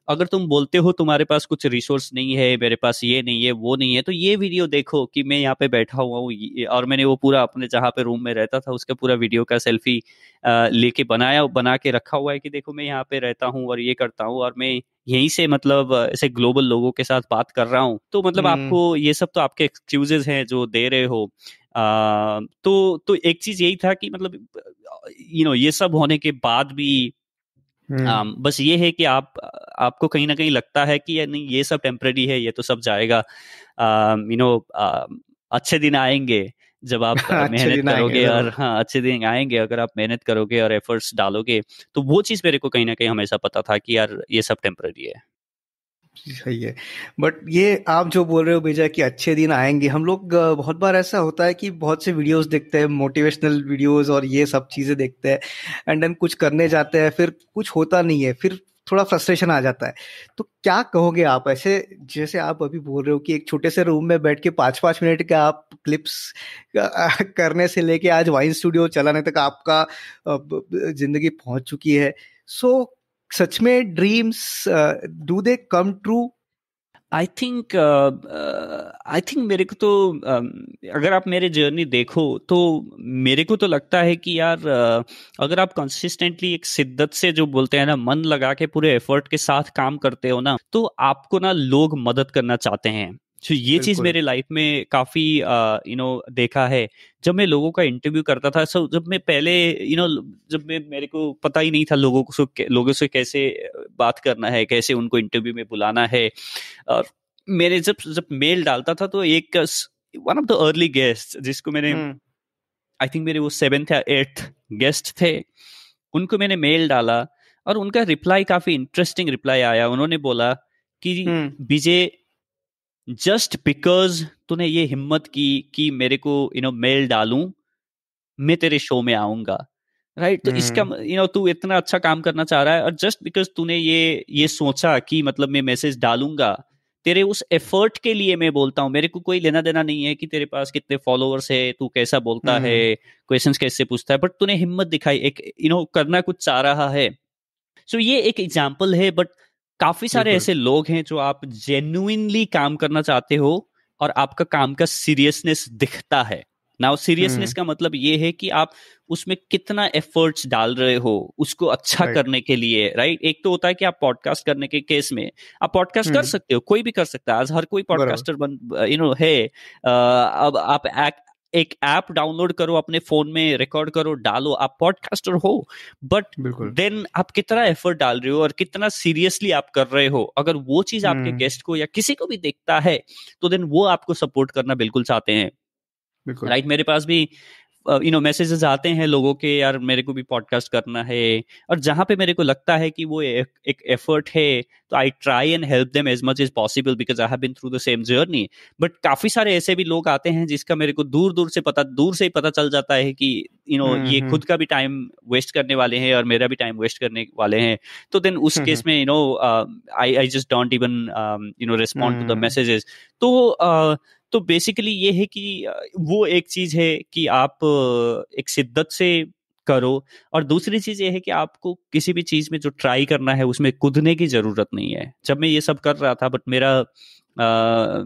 अगर तुम बोलते हो तुम्हारे पास कुछ रिसोर्स नहीं है मेरे पास ये नहीं है वो नहीं है तो ये वीडियो देखो कि मैं यहाँ पे बैठा हुआ हूँ और मैंने वो पूरा अपने जहाँ पे रूम में रहता था उसका पूरा वीडियो का सेल्फी लेके बनाया बना के रखा हुआ है कि देखो मैं यहाँ पे रहता हूँ और ये करता हूँ और मैं यहीं से मतलब ऐसे ग्लोबल लोगों के साथ बात कर रहा हूँ तो मतलब हम्म। आपको ये सब तो आपके एक्सक्यूजेज हैं जो दे रहे हो आ, तो तो एक चीज यही था कि मतलब यू नो ये सब होने के बाद भी um, बस ये है कि आप आपको कहीं ना कहीं लगता है कि नहीं ये सब टेम्पररी है ये तो सब जाएगा यू नो अच्छे दिन आएंगे जब आप <laughs> मेहनत करोगे और हाँ अच्छे दिन आएंगे अगर आप मेहनत करोगे और एफर्ट्स डालोगे तो वो चीज मेरे को कहीं ना कहीं हमेशा पता था कि यार ये सब टेम्पररी है सही है बट ये आप जो बोल रहे हो भेजा कि अच्छे दिन आएंगे हम लोग बहुत बार ऐसा होता है कि बहुत से वीडियोस देखते हैं मोटिवेशनल वीडियोस और ये सब चीज़ें देखते हैं एंड देन कुछ करने जाते हैं फिर कुछ होता नहीं है फिर थोड़ा फ्रस्ट्रेशन आ जाता है तो क्या कहोगे आप ऐसे जैसे आप अभी बोल रहे हो कि एक छोटे से रूम में बैठ के पाँच पाँच मिनट का आप क्लिप्स करने से लेके आज वाइन स्टूडियो चलाने तक आपका जिंदगी पहुंच चुकी है सो सच में dreams do they come true I think I think मेरे को तो uh, अगर आप मेरे जर्नी देखो तो मेरे को तो लगता है कि यार uh, अगर आप कंसिस्टेंटली एक शिद्दत से जो बोलते हैं ना मन लगा के पूरे एफर्ट के साथ काम करते हो ना तो आपको ना लोग मदद करना चाहते हैं तो ये चीज मेरे लाइफ में काफी यू नो देखा है जब मैं लोगों का इंटरव्यू करता था सो जब मैं पहले यू नो जब मैं मेरे को पता ही नहीं था लोगों को लोगों से कैसे बात करना है कैसे उनको इंटरव्यू में बुलाना है और मेरे जब जब मेल डालता था तो एक one of the early guest जिसको मैंने आई थिंक मेरे वो सेवेंथ या एट्थ गेस्ट थे उनको मैंने मेल डाला और उनका रिप्लाई काफी इंटरेस्टिंग रिप्लाई आया उन्होंने बोला कि विजय जस्ट बिकॉज तूने ये हिम्मत की कि मेरे को यू नो मेल डालूं मैं तेरे शो में आऊंगा राइट right? तो इसका यू हम्म। नो तू इतना अच्छा काम करना चाह रहा है और जस्ट बिकॉज तूने ये ये सोचा कि मतलब मैं मैसेज डालूंगा तेरे उस एफर्ट के लिए मैं बोलता हूँ मेरे को कोई लेना देना नहीं है कि तेरे पास कितने फॉलोअर्स है तू कैसा बोलता है क्वेश्चंस हम्म। कैसे पूछता है बट तूने हिम्मत दिखाई एक यू you नो know, करना कुछ चाह रहा है सो so, ये एक एग्जाम्पल है बट काफी सारे ऐसे लोग हैं जो आप जेन्युइनली काम करना चाहते हो और आपका काम का सीरियसनेस दिखता है नाउ सीरियसनेस हम्म। का मतलब ये है कि आप उसमें कितना एफर्ट्स डाल रहे हो उसको अच्छा right. करने के लिए राइट एक तो होता है कि आप पॉडकास्ट करने के केस में आप पॉडकास्ट कर हम्म। सकते हो कोई भी कर सकता है आज हर कोई पॉडकास्टर बन यू नो है अब आप एक ऐप डाउनलोड करो अपने फोन में रिकॉर्ड करो डालो आप पॉडकास्टर हो बट देन आप कितना एफर्ट डाल रहे हो और कितना सीरियसली आप कर रहे हो अगर वो चीज आपके गेस्ट हम्म। को या किसी को भी देखता है तो देन वो आपको सपोर्ट करना बिल्कुल चाहते हैं राइट right, मेरे पास भी यू नो मैसेजेस आते हैं लोगों के यार मेरे को भी पॉडकास्ट करना है और जहां पे मेरे को लगता है कि वो एक, एक एफर्ट है तो I try and help them as much is possible because I have been through the same journey but काफ़ी सारे ऐसे भी लोग आते हैं जिसका मेरे को दूर दूर से पता दूर से ही पता चल जाता है कि यू you नो know, हम्म, ये हम्म। खुद का भी टाइम वेस्ट करने वाले हैं और मेरा भी टाइम वेस्ट करने वाले हैं तो देन उस केस हम्म, में you know I I just don't even you know respond to the messages तो uh, तो बेसिकली ये है कि वो एक चीज़ है कि आप एक शिद्दत से करो और दूसरी चीज ये है कि आपको किसी भी चीज में जो ट्राई करना है उसमें कूदने की जरूरत नहीं है जब मैं ये सब कर रहा था बट मेरा आ,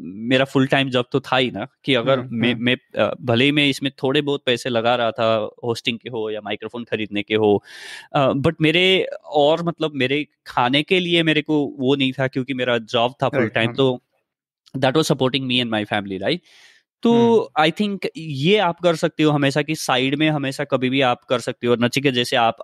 मेरा फुल टाइम जॉब तो था ही ना कि अगर हम्म, मैं हम्म। मैं भले ही मैं इसमें थोड़े बहुत पैसे लगा रहा था होस्टिंग के हो या माइक्रोफोन खरीदने के हो आ, बट मेरे और मतलब मेरे खाने के लिए मेरे को वो नहीं था क्योंकि मेरा जॉब था फुल टाइम हाँ। तो that was supporting me and my family right तो आई हम्म। थिंक ये आप कर सकते हो हमेशा की साइड में हमेशा कभी भी आप कर सकते हो नचिके जैसे आप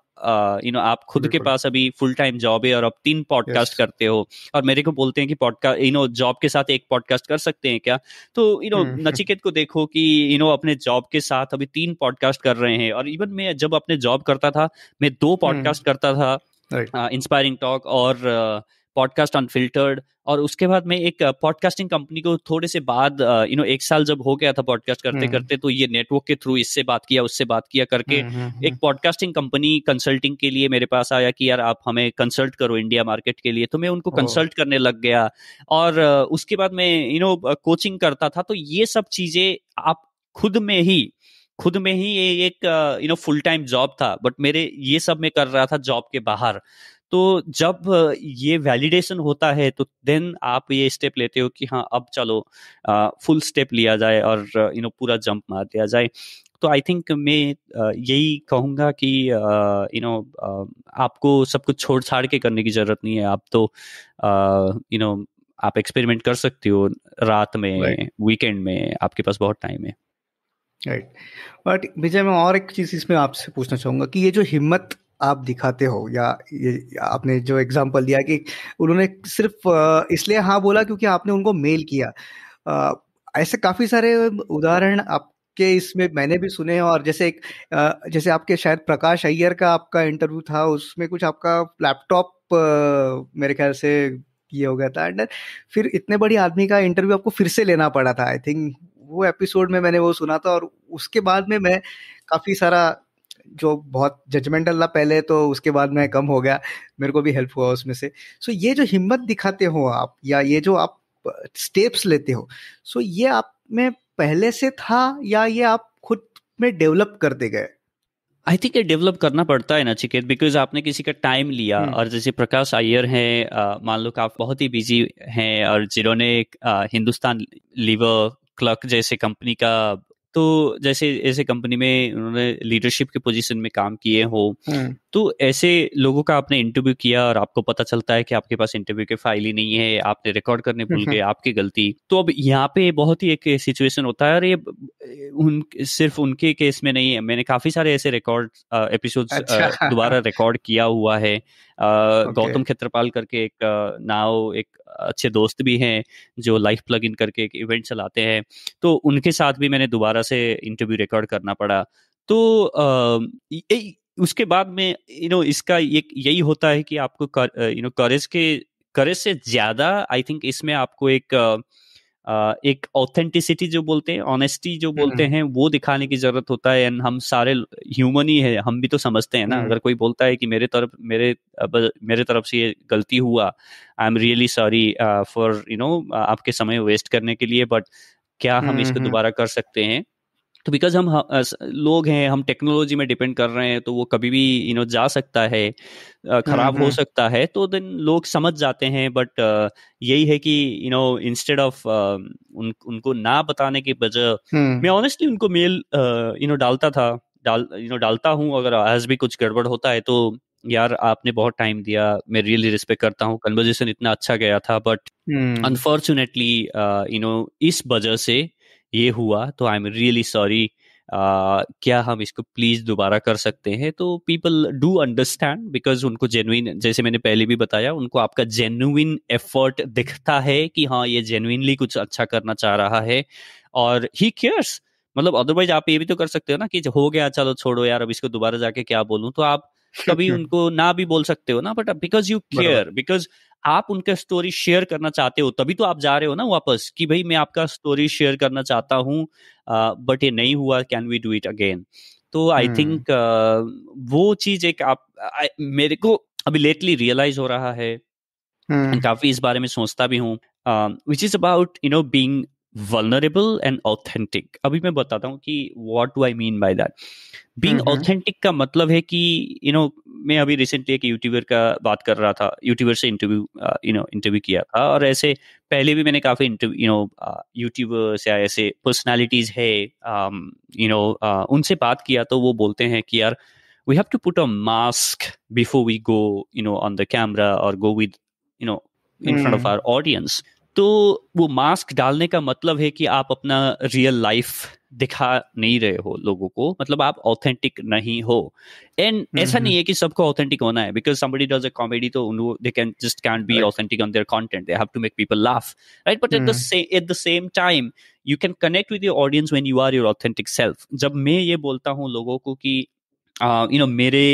यू नो आप खुद के पास अभी फुल टाइम जॉब है और आप तीन पॉडकास्ट yes. करते हो और मेरे को बोलते हैं कि पॉडकास्ट यू नो जॉब के साथ एक पॉडकास्ट कर सकते हैं क्या तो यू नो हम्म। नचिकेत को देखो कि यू नो अपने जॉब के साथ अभी तीन पॉडकास्ट कर रहे हैं और इवन मैं जब अपने जॉब करता था मैं दो पॉडकास्ट हम्म। करता था इंस्पायरिंग टॉक और uh, पॉडकास्ट अनफिल्टर्ड और उसके बाद मैं एक पॉडकास्टिंग uh, कंपनी को थोड़े से बाद यू uh, नो एक साल जब हो गया था पॉडकास्ट करते हम्म। करते तो ये नेटवर्क के थ्रू इससे बात किया उससे बात किया करके हम्म, हम्म, एक पॉडकास्टिंग कंपनी कंसल्टिंग के लिए मेरे पास आया कि यार आप हमें कंसल्ट करो इंडिया मार्केट के लिए तो मैं उनको कंसल्ट करने लग गया और uh, उसके बाद मैं यू नो कोचिंग करता था तो ये सब चीजें आप खुद में ही खुद में ही ये एक you know full time job था बट मेरे ये सब मैं कर रहा था जॉब के बाहर तो जब ये वैलिडेशन होता है तो देन आप ये स्टेप लेते हो कि हाँ अब चलो फुल स्टेप लिया जाए और यू नो पूरा जंप मार दिया जाए तो आई थिंक मैं यही कहूँगा कि यू नो आपको सब कुछ छोड़ छाड़ के करने की जरूरत नहीं है आप तो यू नो आप एक्सपेरिमेंट कर सकते हो रात में right. वीकेंड में आपके पास बहुत टाइम है राइट बट विजय मैं और एक चीज़ इसमें आपसे पूछना चाहूँगा कि ये जो हिम्मत आप दिखाते हो या ये आपने जो एग्जांपल दिया कि उन्होंने सिर्फ इसलिए हाँ बोला क्योंकि आपने उनको मेल किया ऐसे काफ़ी सारे उदाहरण आप के इसमें मैंने भी सुने हैं और जैसे एक जैसे आपके शायद प्रकाश अय्यर का आपका इंटरव्यू था उसमें कुछ आपका लैपटॉप मेरे ख्याल से ये हो गया था एंड फिर इतने बड़ी आदमी का इंटरव्यू आपको फिर से लेना पड़ा था आई थिंक वो एपिसोड में मैंने वो सुना था और उसके बाद में मैं काफ़ी सारा जो बहुत जजमेंटल था पहले तो उसके बाद मैं कम हो गया मेरे को भी हेल्प हुआ उसमें से सो ये जो हिम्मत दिखाते हो आप या ये जो आप स्टेप्स uh, लेते हो सो ये आप में पहले से था या ये आप खुद में डेवलप करते गए आई थिंक ये डेवलप करना पड़ता है ना नचिकेत बिकॉज आपने किसी का टाइम लिया हम्म। और जैसे प्रकाश आयर हैं मान लो कि आप बहुत ही बिजी हैं और जिन्होंने हिंदुस्तान लीवर क्लर्क जैसे कंपनी का तो जैसे ऐसे कंपनी में उन्होंने लीडरशिप के पोजीशन में काम किए हो हम्म। तो ऐसे लोगों का आपने इंटरव्यू किया और आपको पता चलता है कि आपके पास इंटरव्यू के फाइल ही नहीं है आपने रिकॉर्ड करने भूल गए आपकी गलती तो अब यहाँ पे बहुत ही एक सिचुएशन होता है और ये उन सिर्फ उनके केस में नहीं है मैंने काफी सारे ऐसे रिकॉर्ड एपिसोड अच्छा। दोबारा रिकॉर्ड किया हुआ है गौतम खेत्रपाल करके एक नाव एक अच्छे दोस्त भी हैं जो लाइफ प्लग इन करके एक इवेंट चलाते हैं तो उनके साथ भी मैंने दोबारा से इंटरव्यू रिकॉर्ड करना पड़ा तो उसके बाद में यू नो इसका एक यही होता है कि आपको यू नो करेज के करेज से ज्यादा आई थिंक इसमें आपको एक एक ऑथेंटिसिटी जो बोलते हैं ऑनेस्टी जो हम्म, बोलते हम्म। हैं वो दिखाने की जरूरत होता है एंड हम सारे ह्यूमन ही है हम भी तो समझते हैं ना हम्म। अगर कोई बोलता है कि मेरे तरफ मेरे मेरे तरफ से ये गलती हुआ I am really sorry for you know आपके समय वेस्ट करने के लिए बट क्या हम इसको दोबारा कर सकते हैं तो बिकॉज हम लोग हैं हम टेक्नोलॉजी में डिपेंड कर रहे हैं तो वो कभी भी यू you नो know, जा सकता है हम्म, खराब हो हम्म। सकता है तो देन लोग समझ जाते हैं बट यही है कि यू नो इंस्टेड ऑफ उन उनको ना बताने के बजाय हम्म। मैं ऑनेस्टली उनको मेल यू नो डालता था डाल यू you नो know, डालता हूँ अगर आज भी कुछ गड़बड़ होता है तो यार आपने बहुत टाइम दिया मैं रियली रिस्पेक्ट करता हूँ कन्वर्जेशन इतना अच्छा गया था बट अनफॉर्चुनेटली यू नो इस वजह से ये हुआ तो आई एम रियली सॉरी क्या हम इसको प्लीज दोबारा कर सकते हैं तो पीपल डू अंडरस्टैंड बिकॉज उनको जेनुइन जैसे मैंने पहले भी बताया उनको आपका जेनुइन एफर्ट दिखता है कि हाँ ये जेनुइनली कुछ अच्छा करना चाह रहा है और ही केयर्स मतलब अदरवाइज आप ये भी तो कर सकते हो ना कि हो गया चलो छोड़ो यार अब इसको दोबारा जाके क्या बोलूं तो आप कभी <laughs> उनको ना भी बोल सकते हो ना but because you care because आप उनका स्टोरी शेयर करना चाहते हो तभी तो आप जा रहे हो ना वापस कि भाई मैं आपका स्टोरी शेयर करना चाहता हूँ बट ये नहीं हुआ can we do it again तो आई थिंक uh, वो चीज एक आप मेरे को अभी लेटली रियलाइज हो रहा है हम्म। काफी इस बारे में सोचता भी हूँ which is about you know being vulnerable and authentic अभी मैं बताता हूँ कि what do I mean by that being authentic का मतलब है कि यू नो मैं अभी रिसेंटली एक यूट्यूबर का बात कर रहा था यूट्यूबर से इंटरव्यू यू नो इंटरव्यू किया था और ऐसे पहले भी मैंने काफी यू नो यूट्यूबर्स या ऐसे पर्सनैलिटीज है यू um, नो uh, उनसे बात किया तो वो बोलते हैं कि यार we have to put a mask before we go you know on the camera और go with you know in front of our audience तो वो मास्क डालने का मतलब है कि आप अपना रियल लाइफ दिखा नहीं रहे हो लोगों को मतलब आप ऑथेंटिक नहीं हो एंड हम्म, ऐसा नहीं हम्म। है कि सबको ऑथेंटिक होना है because somebody does a comedy तो they can just can be authentic on their content they have to make people laugh right but at the at the same time you can connect with your audience when you are your authentic self जब मैं ये बोलता हूँ लोगों को कि you know मेरे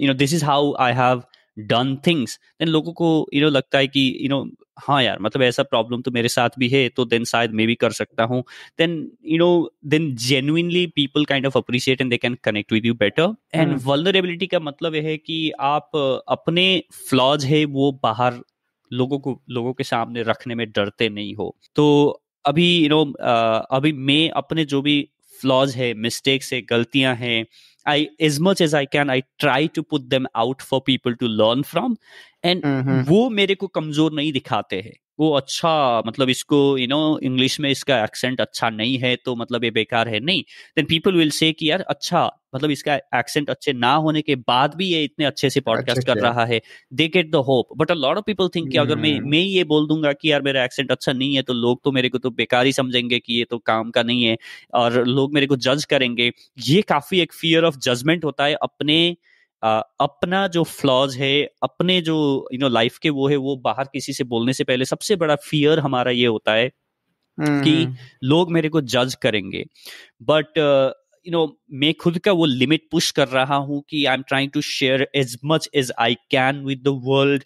you know this is how I have done things then लोगों को यू नो लगता है कि यू नो हाँ यार मतलब ऐसा प्रॉब्लम तो मेरे साथ भी है तो देन शायद मैं भी कर सकता हूँ then you know then genuinely people kind of appreciate and they can connect with you better and vulnerability का मतलब यह है कि आप uh, अपने फ्लॉज है वो बाहर लोगों को लोगों के सामने रखने में डरते नहीं हो तो अभी you you know know, uh, अभी मैं अपने जो भी फ्लॉज है मिस्टेक्स है गलतियां हैं I, as much as I can, I try to put them out for people to learn from. And mm-hmm. वो मेरे को कमजोर नहीं दिखाते हैं वो अच्छा मतलब इसको यू नो इंग्लिश में इसका एक्सेंट अच्छा नहीं है तो मतलब ये बेकार है नहीं देन पीपल विल से कि यार अच्छा मतलब इसका एक्सेंट अच्छे ना होने के बाद भी ये इतने अच्छे से पॉडकास्ट अच्छा, कर अच्छा। रहा है they get the hope but a lot of people think कि अगर मैं हम्म। मैं ये बोल दूंगा कि यार मेरा एक्सेंट अच्छा नहीं है तो लोग तो मेरे को तो बेकार ही समझेंगे कि ये तो काम का नहीं है और लोग मेरे को जज करेंगे ये काफी एक फियर ऑफ जजमेंट होता है अपने आ, अपना जो फ्लॉज है अपने जो यू नो लाइफ के वो है वो बाहर किसी से बोलने से पहले सबसे बड़ा फियर हमारा ये होता है कि हम्म, हम्म। लोग मेरे को जज करेंगे बट यू नो मैं खुद का वो लिमिट पुश कर रहा हूँ कि I am trying to share as much as I can with the world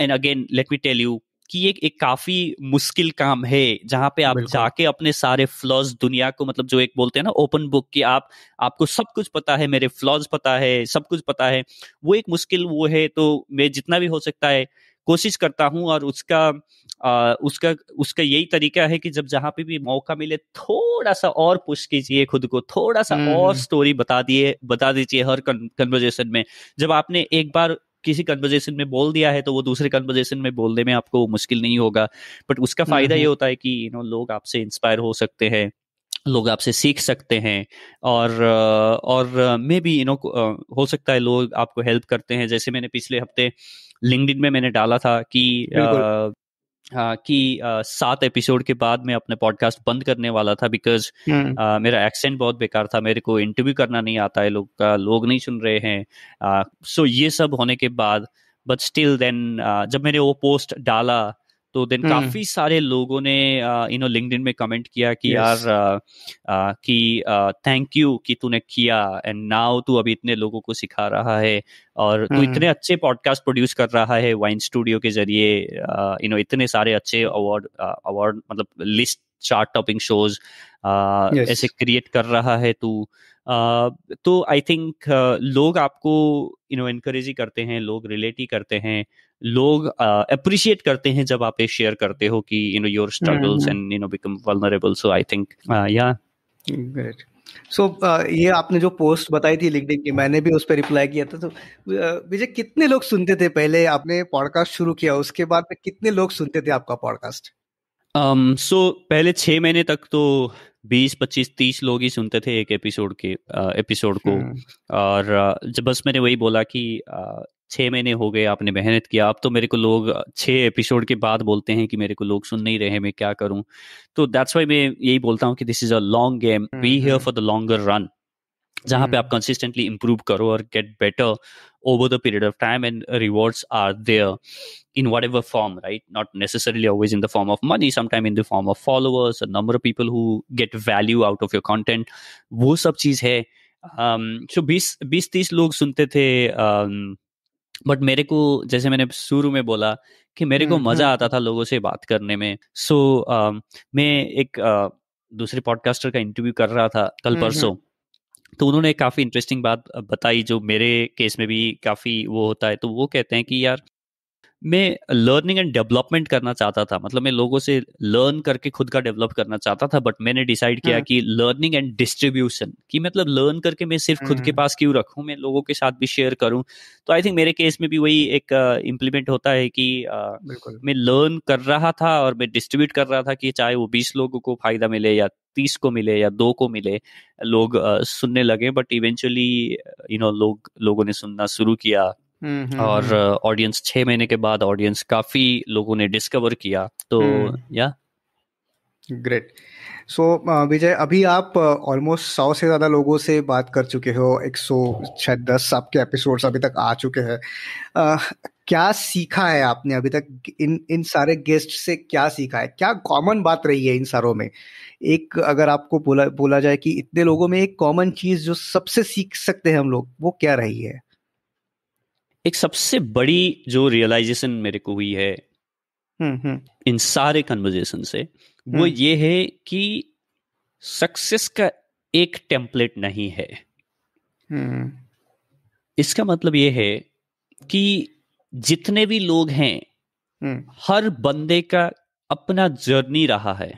and again let me tell you कि एक, एक काफी मुश्किल काम है जहां पे आप जाके अपने सारे फ्लॉज दुनिया को मतलब जो एक बोलते हैं ना ओपन बुक कि आप आपको सब कुछ पता है मेरे फ्लॉज पता है सब कुछ पता है वो एक मुश्किल वो है तो मैं जितना भी हो सकता है कोशिश करता हूं और उसका आ, उसका उसका यही तरीका है कि जब जहां पे भी मौका मिले थोड़ा सा और पुश कीजिए खुद को थोड़ा सा और स्टोरी हम्म। बता दिए बता दीजिए हर कन्वर्जेशन में जब आपने एक बार किसी कन्वर्जेशन में बोल दिया है तो वो दूसरे कन्वर्जेशन में बोलने में आपको मुश्किल नहीं होगा बट उसका हम्म, फायदा ये हम्म। होता है कि यू नो लोग आपसे इंस्पायर हो सकते हैं लोग आपसे सीख सकते हैं और और मे बी यू नो हो सकता है लोग आपको हेल्प करते हैं जैसे मैंने पिछले हफ्ते लिंकड में मैंने डाला था कि कि सात एपिसोड के बाद मैं अपने पॉडकास्ट बंद करने वाला था बिकॉज हम्म। मेरा एक्सेंट बहुत बेकार था मेरे को इंटरव्यू करना नहीं आता है लोग का लोग नहीं सुन रहे हैं सो ये सब होने के बाद बट स्टिल देन जब मैंने वो पोस्ट डाला तो देन हम्म। काफी सारे लोगों ने यू नो लिंक्डइन में कमेंट किया कि yes. यार कि थैंक यू कि तूने किया एंड नाउ तू अभी इतने लोगों को सिखा रहा है और तू हम्म। इतने अच्छे पॉडकास्ट प्रोड्यूस कर रहा है वाइन स्टूडियो के जरिए यू नो इतने सारे अच्छे अवार्ड अवार्ड मतलब लिस्ट चार्ट टॉपिंग शोज ऐसे क्रिएट कर रहा है तू तो आई थिंक लोग आपको यू नो एनकरेज ही करते हैं लोग रिलेट ही करते हैं लोग अप्रिशिएट uh, करते हैं जब आप शेयर करते हो कि you know your struggles and you know become vulnerable so I think yeah great so so, uh, ये आपने जो पोस्ट बताई थी लिंक्डइन की मैंने भी उस पर रिप्लाई किया था तो विजय uh, कितने लोग सुनते थे पहले आपने पॉडकास्ट शुरू किया उसके बाद में कितने लोग सुनते थे आपका पॉडकास्ट um, सो so, पहले छः महीने तक तो बीस पच्चीस तीस लोग ही सुनते थे एक एपिसोड के एपिसोड को हम्म। और जब बस मैंने वही बोला कि छः महीने हो गए आपने मेहनत किया अब तो मेरे को लोग छः एपिसोड के बाद बोलते हैं कि मेरे को लोग सुन नहीं रहे मैं क्या करूं तो दैट्स वाई मैं यही बोलता हूं कि this is a long game we here for the longer run जहां पे आप कंसिस्टेंटली इम्प्रूव हम्म। करो और get better over the period of time and rewards are there in whatever form right not necessarily always in the form of money sometime in the form of followers number of people who get value out of your content वो सब चीज है सो um, बीस बीस तीस लोग सुनते थे um, बट मेरे को जैसे मैंने शुरू में बोला कि मेरे को हम्म, मजा हम्म। आता था लोगों से बात करने में सो so, uh, मैं एक uh, दूसरे पॉडकास्टर का इंटरव्यू कर रहा था कल हम्म, परसों तो उन्होंने काफ़ी इंटरेस्टिंग बात बताई जो मेरे केस में भी काफ़ी वो होता है तो वो कहते हैं कि यार मैं लर्निंग एंड डेवलपमेंट करना चाहता था मतलब मैं लोगों से लर्न करके खुद का डेवलप करना चाहता था बट मैंने डिसाइड किया हाँ। कि लर्निंग एंड डिस्ट्रीब्यूशन कि मतलब लर्न करके मैं सिर्फ खुद के हम्म। पास क्यों रखूं मैं लोगों के साथ भी शेयर करूं तो आई थिंक मेरे केस में भी वही एक इम्प्लीमेंट uh, होता है कि uh, मैं लर्न कर रहा था और मैं डिस्ट्रीब्यूट कर रहा था कि चाहे वो बीस लोगों को फायदा मिले या तीस को मिले या दो को मिले लोग uh, सुनने लगे बट इवेंचुअली यू नो लोग लोगों ने सुनना शुरू किया हम्म, हम्म, हम्म। और ऑडियंस uh, छह महीने के बाद ऑडियंस काफ़ी लोगों ने डिस्कवर किया तो या ग्रेट सो विजय अभी आप ऑलमोस्ट uh, सौ से ज़्यादा लोगों से बात कर चुके हो एक सौ शायद दस आपके एपिसोड्स अभी तक आ चुके हैं uh, क्या सीखा है आपने अभी तक इन इन सारे गेस्ट से क्या सीखा है क्या कॉमन बात रही है इन सारों में एक अगर आपको बोला बोला जाए कि इतने लोगों में एक कॉमन चीज़ जो सबसे सीख सकते हैं हम लोग वो क्या रही है एक सबसे बड़ी जो रियलाइजेशन मेरे को हुई है हम्म, हम्म। इन सारे कन्वर्जेशन से वो हम्म। ये है कि सक्सेस का एक टेम्पलेट नहीं है इसका मतलब ये है कि जितने भी लोग हैं हर बंदे का अपना जर्नी रहा है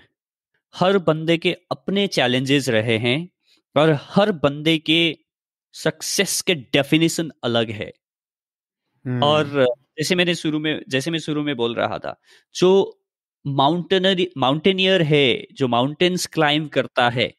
हर बंदे के अपने चैलेंजेस रहे हैं और हर बंदे के सक्सेस के डेफिनेशन अलग है और हम्म। जैसे मैंने शुरू में जैसे मैं शुरू में बोल रहा था जो माउंटेनर माउंटेनियर है जो माउंटेन्स क्लाइंब करता है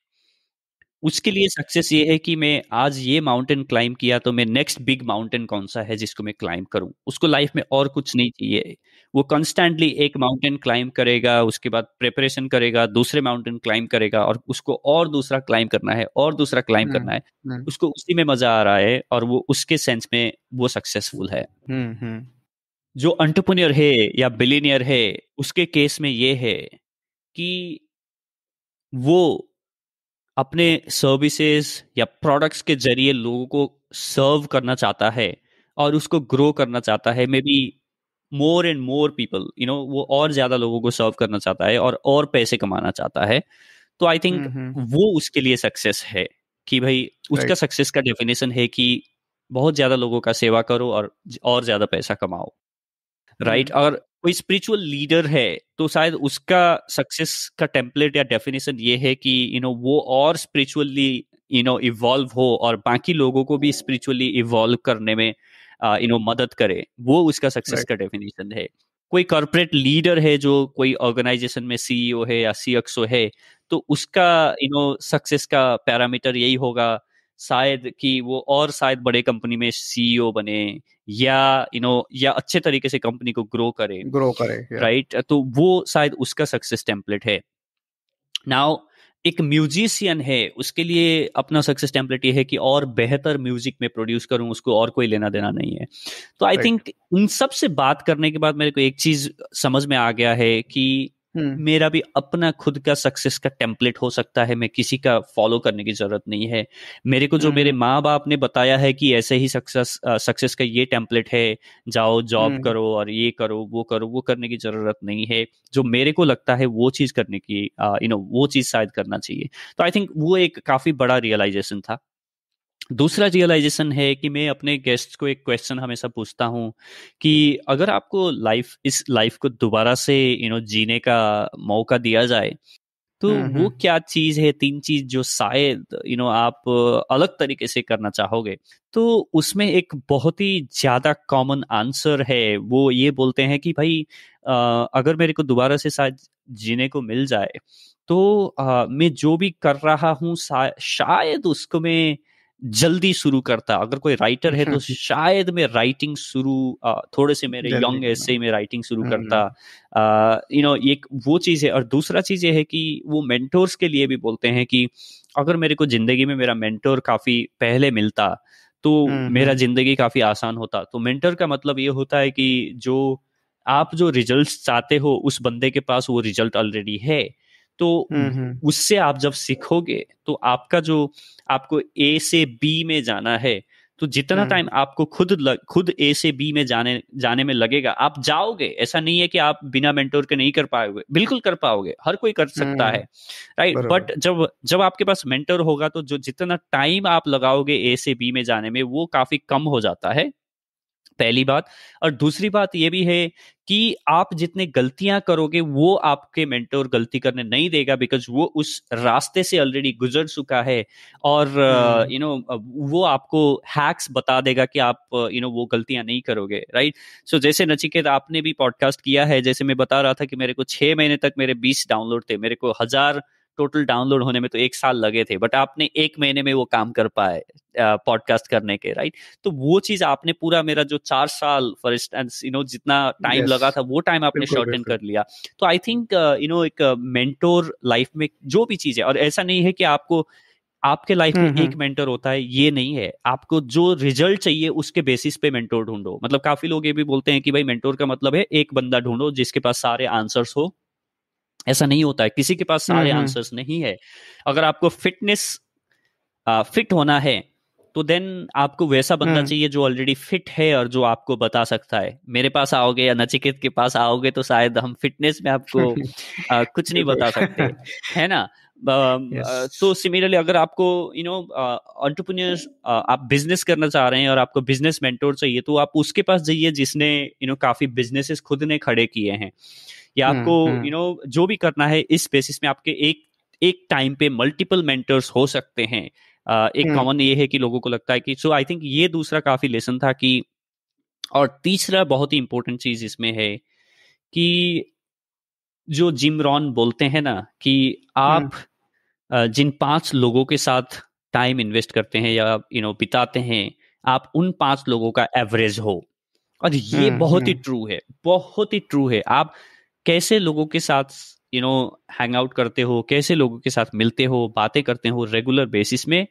उसके लिए सक्सेस ये है कि मैं आज ये माउंटेन क्लाइंब किया तो मैं नेक्स्ट बिग माउंटेन कौन सा है जिसको मैं क्लाइंब करूं उसको लाइफ में और कुछ नहीं चाहिए वो कंस्टेंटली एक माउंटेन क्लाइम करेगा उसके बाद प्रिपरेशन करेगा दूसरे माउंटेन क्लाइम करेगा और उसको और दूसरा क्लाइम करना है और दूसरा क्लाइम हम्म, करना है हम्म। उसको उसी में मजा आ रहा है और वो उसके सेंस में वो सक्सेसफुल है हम्म, जो अंटरप्रेन्योर है या बिलीनियर है उसके केस में ये है कि वो अपने सर्विसेज या प्रोडक्ट्स के जरिए लोगों को सर्व करना चाहता है और उसको ग्रो करना चाहता है maybe more and more people you know वो और ज्यादा लोगों को सर्व करना चाहता है और और पैसे कमाना चाहता है तो आई थिंक हम्म, हम्म। वो उसके लिए सक्सेस है कि भाई उसका right. सक्सेस का डेफिनेशन है कि बहुत ज्यादा लोगों का सेवा करो और और ज्यादा पैसा कमाओ राइट right? और हम्म। कोई स्पिरिचुअल लीडर है तो शायद उसका सक्सेस का टेम्पलेट या डेफिनेशन ये है कि यू you नो know, वो और स्पिरिचुअली यू नो इवॉल्व हो और बाकी लोगों को भी स्पिरिचुअली इवॉल्व करने में यू नो मदद करे वो उसका सक्सेस right. का डेफिनेशन है कोई कॉर्पोरेट लीडर है जो कोई ऑर्गेनाइजेशन में सीईओ e है या सीएक्सओ है तो उसका यू नो सक्सेस का पैरामीटर यही होगा शायद कि वो और शायद बड़े कंपनी में सीईओ e बने या यू you नो know, या अच्छे तरीके से कंपनी को ग्रो करे ग्रो करे राइट right? तो वो शायद उसका सक्सेस टेम्पलेट है नाउ एक म्यूजिशियन है उसके लिए अपना सक्सेस टेम्पलेट ये है कि और बेहतर म्यूजिक में प्रोड्यूस करूं उसको और कोई लेना देना नहीं है तो आई थिंक उन इन सब से बात करने के बाद मेरे को एक चीज समझ में आ गया है कि हम्म। मेरा भी अपना खुद का सक्सेस का टेम्पलेट हो सकता है मैं किसी का फॉलो करने की जरूरत नहीं है मेरे को जो हम्म। मेरे माँ बाप ने बताया है कि ऐसे ही सक्सेस सक्सेस का ये टेम्पलेट है जाओ जॉब हम्म। करो और ये करो वो करो वो करने की जरूरत नहीं है जो मेरे को लगता है वो चीज करने की यू नो वो चीज शायद करना चाहिए तो आई थिंक वो एक काफी बड़ा रियलाइजेशन था दूसरा रियलाइजेशन है कि मैं अपने गेस्ट को एक क्वेश्चन हमेशा पूछता हूँ कि अगर आपको लाइफ इस लाइफ को दोबारा से यू नो जीने का मौका दिया जाए तो हम्म, वो हम्म। क्या चीज है तीन चीज जो शायद यू नो आप अलग तरीके से करना चाहोगे तो उसमें एक बहुत ही ज्यादा कॉमन आंसर है वो ये बोलते हैं कि भाई आ, अगर मेरे को दोबारा से शायद जीने को मिल जाए तो आ, मैं जो भी कर रहा हूँ शायद उसको मैं जल्दी शुरू करता अगर कोई राइटर है तो <laughs> शायद मैं राइटिंग शुरू थोड़े से मेरे यंग एज से मैं राइटिंग शुरू हम्म, करता यू हम्म। नो एक वो चीज़ है और दूसरा चीज़ ये है कि वो मेंटोर्स के लिए भी बोलते हैं कि अगर मेरे को जिंदगी में मेरा मेंटोर काफ़ी पहले मिलता तो हम्म, मेरा जिंदगी काफ़ी आसान होता तो मेंटर का मतलब ये होता है कि जो आप जो रिजल्ट चाहते हो उस बंदे के पास वो रिजल्ट ऑलरेडी है तो उससे आप जब सीखोगे तो आपका जो आपको ए से बी में जाना है तो जितना टाइम हम्म। आपको खुद लग, खुद ए से बी में जाने जाने में लगेगा आप जाओगे ऐसा नहीं है कि आप बिना मेंटोर के नहीं कर पाओगे बिल्कुल कर पाओगे हर कोई कर सकता हम्म। है राइट बट जब जब आपके पास मेंटोर होगा तो जो जितना टाइम आप लगाओगे ए से बी में जाने में वो काफी कम हो जाता है पहली बात और दूसरी बात यह भी है कि आप जितने गलतियां करोगे वो आपके मेंटोर गलती करने नहीं देगा बिकॉज वो उस रास्ते से ऑलरेडी गुजर चुका है और you uh, know hmm. you know, वो आपको हैक्स बता देगा कि आप you uh, know you know, वो गलतियां नहीं करोगे राइट सो so, जैसे नचिकेत आपने भी पॉडकास्ट किया है जैसे मैं बता रहा था कि मेरे को छह महीने तक मेरे बीस डाउनलोड थे मेरे को हजार टोटल डाउनलोड होने में तो एक साल लगे थे बट आपने एक महीने में वो काम कर पाए पॉडकास्ट करने के राइट तो वो चीज आपने पूरा मेरा जो चार साल फॉर इंस्टेंस यू नो जितना टाइम yes. लगा था वो टाइम आपने शॉर्ट इन कर लिया तो आई थिंक यू नो एक मेंटोर लाइफ में जो भी चीज है और ऐसा नहीं है कि आपको आपके लाइफ में हम्म, हम्म। एक मेंटर होता है ये नहीं है आपको जो रिजल्ट चाहिए उसके बेसिस पे मेंटोर ढूंढो मतलब काफी लोग ये भी बोलते हैं कि भाई मेंटोर का मतलब है एक बंदा ढूंढो जिसके पास सारे आंसर्स हो ऐसा नहीं होता है किसी के पास हम्म, सारे आंसर्स नहीं है अगर आपको फिटनेस फिट होना है तो देन आपको वैसा बंदा हम्म। चाहिए जो ऑलरेडी फिट है और जो आपको बता सकता है मेरे पास आओगे या नचिकेत के पास आओगे तो शायद हम फिटनेस में आपको <laughs> आ, कुछ नहीं बता सकते है ना तो सिमिलरली अगर आपको यू नो ऑन्टरप्रनियर्स आप बिजनेस करना चाह रहे हैं और आपको बिजनेस मेंटोर चाहिए तो आप उसके पास जाइए जिसने यू नो काफी बिजनेसेस खुद ने खड़े किए हैं या हम्म, आपको यू हम्म। नो जो भी करना है इस बेसिस में आपके एक एक टाइम पे मल्टीपल मेंटर्स हो सकते हैं एक कॉमन हम्म। ये है कि लोगों को लगता है कि सो आई थिंक ये दूसरा काफी लेसन था कि और तीसरा बहुत ही इंपॉर्टेंट चीज इसमें है कि जो जिम रॉन बोलते हैं ना कि आप हम्म। जिन पांच लोगों के साथ टाइम इन्वेस्ट करते हैं या यू नो बिताते हैं आप उन पांच लोगों का एवरेज हो और ये हम्म, बहुत ही ट्रू है बहुत ही ट्रू है आप कैसे लोगों के साथ यू नो हैंग आउट करते हो कैसे लोगों के साथ मिलते हो बातें करते हो रेगुलर बेसिस में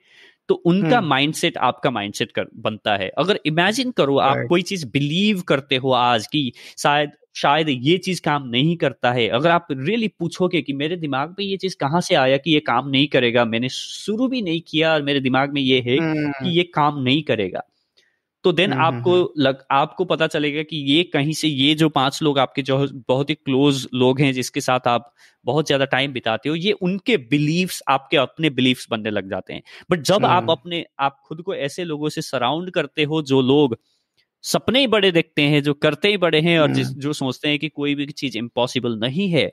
तो उनका माइंडसेट हम्म। आपका माइंडसेट कर बनता है अगर इमेजिन करो right. आप कोई चीज बिलीव करते हो आज की शायद शायद ये चीज काम नहीं करता है अगर आप रियली पूछोगे कि मेरे दिमाग में ये चीज कहाँ से आया कि ये काम नहीं करेगा मैंने शुरू भी नहीं किया और मेरे दिमाग में ये है हम्म। कि ये काम नहीं करेगा तो देन हम्म, आपको हम्म, हम्म। लग आपको पता चलेगा कि ये कहीं से ये जो पांच लोग आपके जो बहुत ही क्लोज लोग हैं जिसके साथ आप बहुत ज्यादा टाइम बिताते हो ये उनके बिलीव्स आपके अपने बिलीव्स बनने लग जाते हैं बट जब आप अपने आप खुद को ऐसे लोगों से सराउंड करते हो जो लोग सपने ही बड़े देखते हैं जो करते ही बड़े हैं और जिस जो सोचते हैं कि कोई भी चीज इम्पॉसिबल नहीं है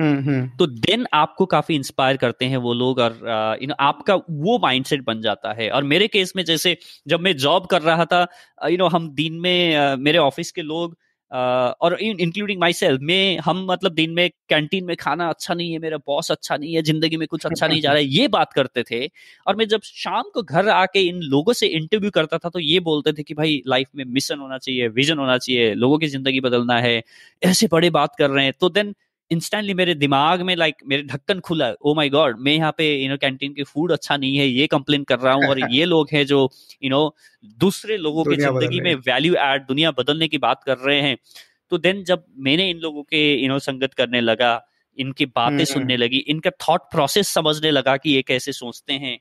हम्म, हम्म। तो देन आपको काफी इंस्पायर करते हैं वो लोग और यू नो आपका वो माइंडसेट बन जाता है और मेरे केस में जैसे जब मैं जॉब कर रहा था यू नो हम दिन में मेरे ऑफिस के लोग और इंक्लूडिंग माई सेल्फ में हम मतलब दिन में कैंटीन में खाना अच्छा नहीं है मेरा बॉस अच्छा नहीं है जिंदगी में कुछ अच्छा नहीं जा रहा है ये बात करते थे और मैं जब शाम को घर आके इन लोगों से इंटरव्यू करता था तो ये बोलते थे कि भाई लाइफ में मिशन होना चाहिए विजन होना चाहिए लोगों की जिंदगी बदलना है ऐसे बड़े बात कर रहे हैं तो देन इंस्टेंटली मेरे दिमाग में लाइक like, मेरे ढक्कन खुला ओ माय गॉड मैं यहाँ पे यू नो कैंटीन के फूड अच्छा नहीं है ये कंप्लेन कर रहा हूँ और <laughs> ये लोग हैं जो यू नो दूसरे लोगों की जिंदगी में वैल्यू एड दुनिया बदलने की बात कर रहे हैं तो देन जब मैंने इन लोगों के यू नो संगत करने लगा इनकी बातें हम्म, सुनने हम्म। लगी इनका थॉट प्रोसेस समझने लगा कि ये कैसे सोचते हैं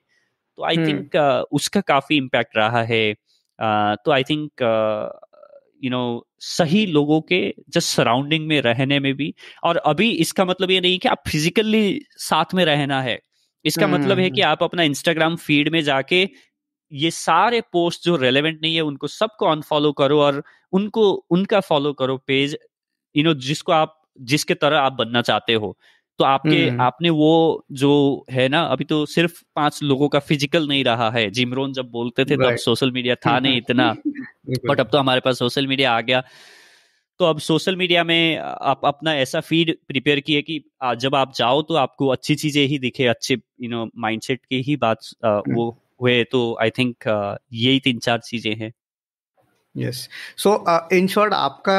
तो आई थिंक हम्म। uh, उसका काफी इम्पैक्ट रहा है uh, तो आई थिंक यू नो सही लोगों के जस्ट सराउंडिंग में रहने में भी और अभी इसका मतलब ये नहीं कि आप फिजिकली साथ में रहना है इसका हम्म, मतलब है हम्म, कि हम्म। आप अपना इंस्टाग्राम फीड में जाके ये सारे पोस्ट जो रेलेवेंट नहीं है उनको सबको अनफॉलो करो और उनको उनका फॉलो करो पेज यू नो जिसको आप जिसके तरह आप बनना चाहते हो तो आपके हम्म। आपने वो जो है ना अभी तो सिर्फ पांच लोगों का फिजिकल नहीं रहा है जिमरोन जब बोलते थे तब सोशल मीडिया था नहीं <laughs> इतना बट अब तो हमारे पास सोशल मीडिया आ गया तो अब सोशल मीडिया में आप अपना ऐसा फीड प्रिपेयर किए कि जब आप जाओ तो आपको अच्छी चीजें ही दिखे अच्छे यू नो माइंडसेट की ही बात वो <laughs> हुए तो आई थिंक यही तीन चार चीजें हैं यस सो इन शॉर्ट आपका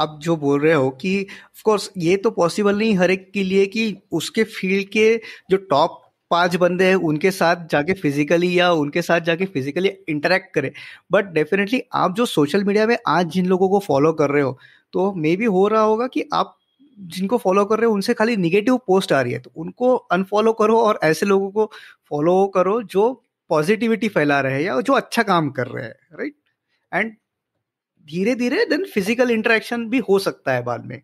आप जो बोल रहे हो कि ऑफ कोर्स ये तो पॉसिबल नहीं हर एक के लिए कि उसके फील्ड के जो टॉप पांच बंदे हैं उनके साथ जाके फिजिकली या उनके साथ जाके फिजिकली इंटरेक्ट करें बट डेफिनेटली आप जो सोशल मीडिया में आज जिन लोगों को फॉलो कर रहे हो तो मे भी हो रहा होगा कि आप जिनको फॉलो कर रहे हो उनसे खाली निगेटिव पोस्ट आ रही है तो उनको अनफॉलो करो और ऐसे लोगों को फॉलो करो जो पॉजिटिविटी फैला रहे हैं या जो अच्छा काम कर रहे हैं राइट एंड धीरे धीरे देन फिजिकल इंटरेक्शन भी हो सकता है बाद में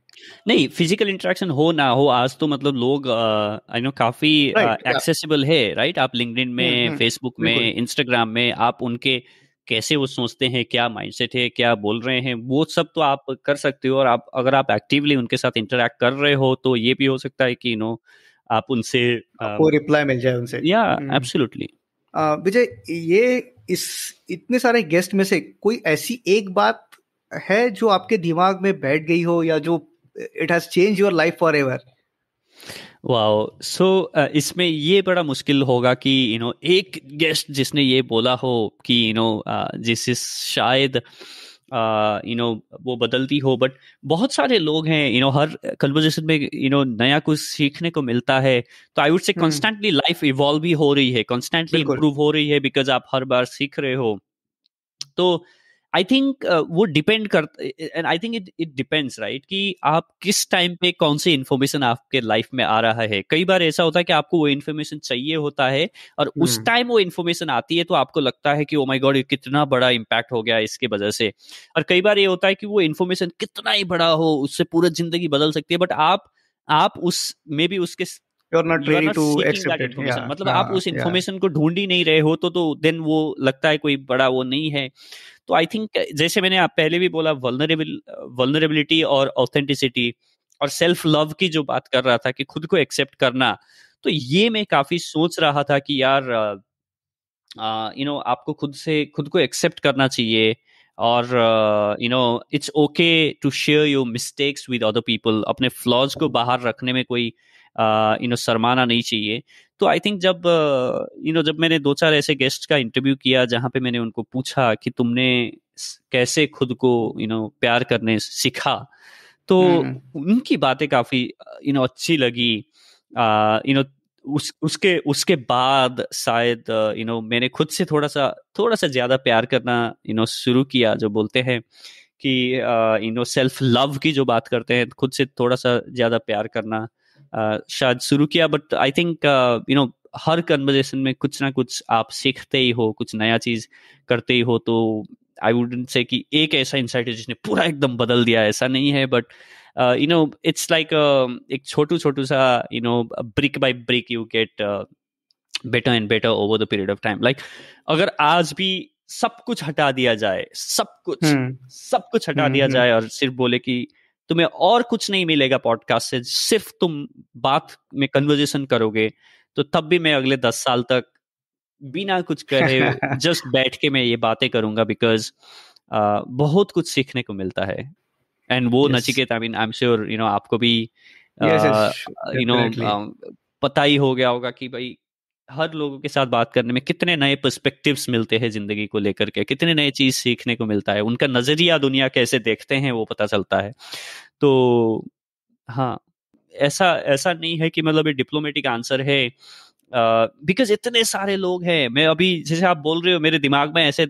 नहीं फिजिकल इंटरेक्शन हो ना हो आज तो मतलब लोग आई नो काफी एक्सेसिबल है राइट आप लिंकडिन में फेसबुक हम्म, हम्म, में इंस्टाग्राम में आप उनके कैसे वो सोचते हैं क्या माइंडसेट है क्या बोल रहे हैं वो सब तो आप कर सकते हो और आप अगर आप एक्टिवली उनके साथ इंटरेक्ट कर रहे हो तो ये भी हो सकता है कि यू नो आप उनसे आपको रिप्लाई मिल जाए उनसे या एब्सोल्युटली हम्म। विजय ये इस इतने सारे गेस्ट में से कोई ऐसी एक बात है जो आपके दिमाग में बैठ गई हो या जो it has change your life forever wow so इसमें ये बड़ा मुश्किल होगा कि यू you नो know, एक गेस्ट जिसने ये बोला हो कि यू नो जिस शायद uh, यू नो वो बदलती हो बट बहुत सारे लोग हैं यू नो हर कन्वर्जेशन में यू नो नया कुछ सीखने को मिलता है तो I would say constantly life evolve भी हो रही है कॉन्स्टेंटली इम्प्रूव हो रही है बिकॉज आप हर बार सीख रहे हो तो आई थिंक uh, वो डिपेंड कर and I think it it depends right कि आप किस टाइम पे कौन सी इन्फॉर्मेशन आपके लाइफ में आ रहा है कई बार ऐसा होता है कि आपको वो इन्फॉर्मेशन चाहिए होता है और hmm. उस टाइम हम्म। वो इन्फॉर्मेशन आती है तो आपको लगता है कि ओ माई गॉड ये कितना बड़ा इम्पैक्ट हो गया इसके वजह से और कई बार ये होता है कि वो इन्फॉर्मेशन कितना ही बड़ा हो उससे पूरा जिंदगी बदल सकती है बट आप आप उस मे बी उसके मतलब आप उस इन्फॉर्मेशन को ढूंढ ही नहीं रहे हो तो देन तो वो लगता है कोई बड़ा वो नहीं है तो आई थिंक जैसे मैंने आप पहले भी बोला वलनरेबल और ऑथेंटिसिटी और सेल्फ लव की जो बात कर रहा था कि खुद को एक्सेप्ट करना तो ये मैं काफी सोच रहा था कि यार यू नो आपको खुद से खुद को एक्सेप्ट करना चाहिए और you know it's okay to share your mistakes with other people अपने फ्लॉज को बाहर रखने में कोई यू नो शर्माना नहीं चाहिए तो आई थिंक जब यू uh, नो जब मैंने दो चार ऐसे गेस्ट का इंटरव्यू किया जहां पे मैंने उनको पूछा कि तुमने कैसे खुद को यू नो प्यार करने सीखा तो हम्म, हम्म। उनकी बातें काफी यू uh, नो अच्छी लगी यू नो उस उसके उसके बाद शायद यू uh, नो मैंने खुद से थोड़ा सा थोड़ा सा ज्यादा प्यार करना यू नो शुरू किया जो बोलते हैं कि यू नो सेल्फ लव की जो बात करते हैं खुद से थोड़ा सा ज्यादा प्यार करना शायद शुरू किया but I think you know हर कन्वर्जेशन में कुछ ना कुछ आप सीखते ही हो कुछ नया चीज करते ही हो तो आई वुडेंट से कि एक ऐसा इंसाइट है जिसने पूरा एकदम बदल दिया ऐसा नहीं है but you know it's like एक छोटू छोटू सा you know brick by brick you get better and better over the period of time like अगर आज भी सब कुछ हटा दिया जाए सब कुछ hmm. सब कुछ हटा hmm. दिया हम्म। जाए और सिर्फ बोले कि तुम्हें और कुछ नहीं मिलेगा पॉडकास्ट से सिर्फ तुम बात में कन्वर्जेशन करोगे तो तब भी मैं अगले दस साल तक बिना कुछ कहे जस्ट <laughs> बैठ के मैं ये बातें करूंगा बिकॉज बहुत कुछ सीखने को मिलता है एंड वो yes. Nachiket I mean I am sure you know आपको भी you uh, know yes, yes, you know, uh, पता ही हो गया होगा कि भाई हर लोगों के साथ बात करने में कितने नए पर्सपेक्टिव्स मिलते हैं जिंदगी को लेकर के कितने नए चीज सीखने को मिलता है उनका नजरिया दुनिया कैसे देखते हैं वो पता चलता है तो हाँ ऐसा ऐसा नहीं है कि मतलब ये डिप्लोमेटिक आंसर है बिकॉज uh, इतने सारे लोग हैं मैं अभी जैसे आप बोल रहे हो मेरे दिमाग में ऐसे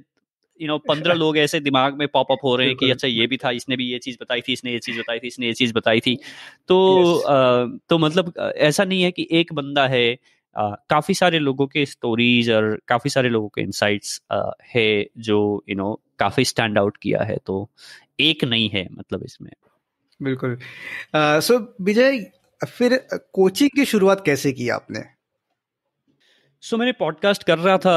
यू नो पंद्रह लोग ऐसे दिमाग में पॉपअप हो रहे हैं कि अच्छा ये भी था इसने भी ये चीज बताई थी इसने ये चीज बताई थी इसने ये चीज बताई थी तो yes. uh, तो मतलब ऐसा नहीं है कि एक बंदा है काफ़ी सारे लोगों के स्टोरीज और काफ़ी सारे लोगों के इंसाइट्स है जो यू नो काफ़ी स्टैंड आउट किया है तो एक नहीं है मतलब इसमें बिल्कुल सो विजय फिर कोचिंग की शुरुआत कैसे की आपने सो so, मैंने पॉडकास्ट कर रहा था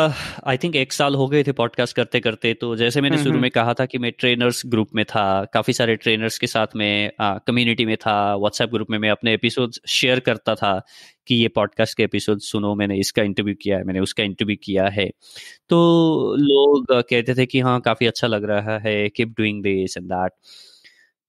आई थिंक एक साल हो गए थे पॉडकास्ट करते करते तो जैसे मैंने हम्म, शुरू हम्म। में कहा था कि मैं ट्रेनर्स ग्रुप में था काफ़ी सारे ट्रेनर्स के साथ में कम्युनिटी में था व्हाट्सएप ग्रुप में मैं अपने एपिसोड शेयर करता था कि ये पॉडकास्ट के एपिसोड सुनो मैंने इसका इंटरव्यू किया है मैंने उसका इंटरव्यू किया है तो लोग कहते थे कि हाँ काफ़ी अच्छा लग रहा है keep doing this and that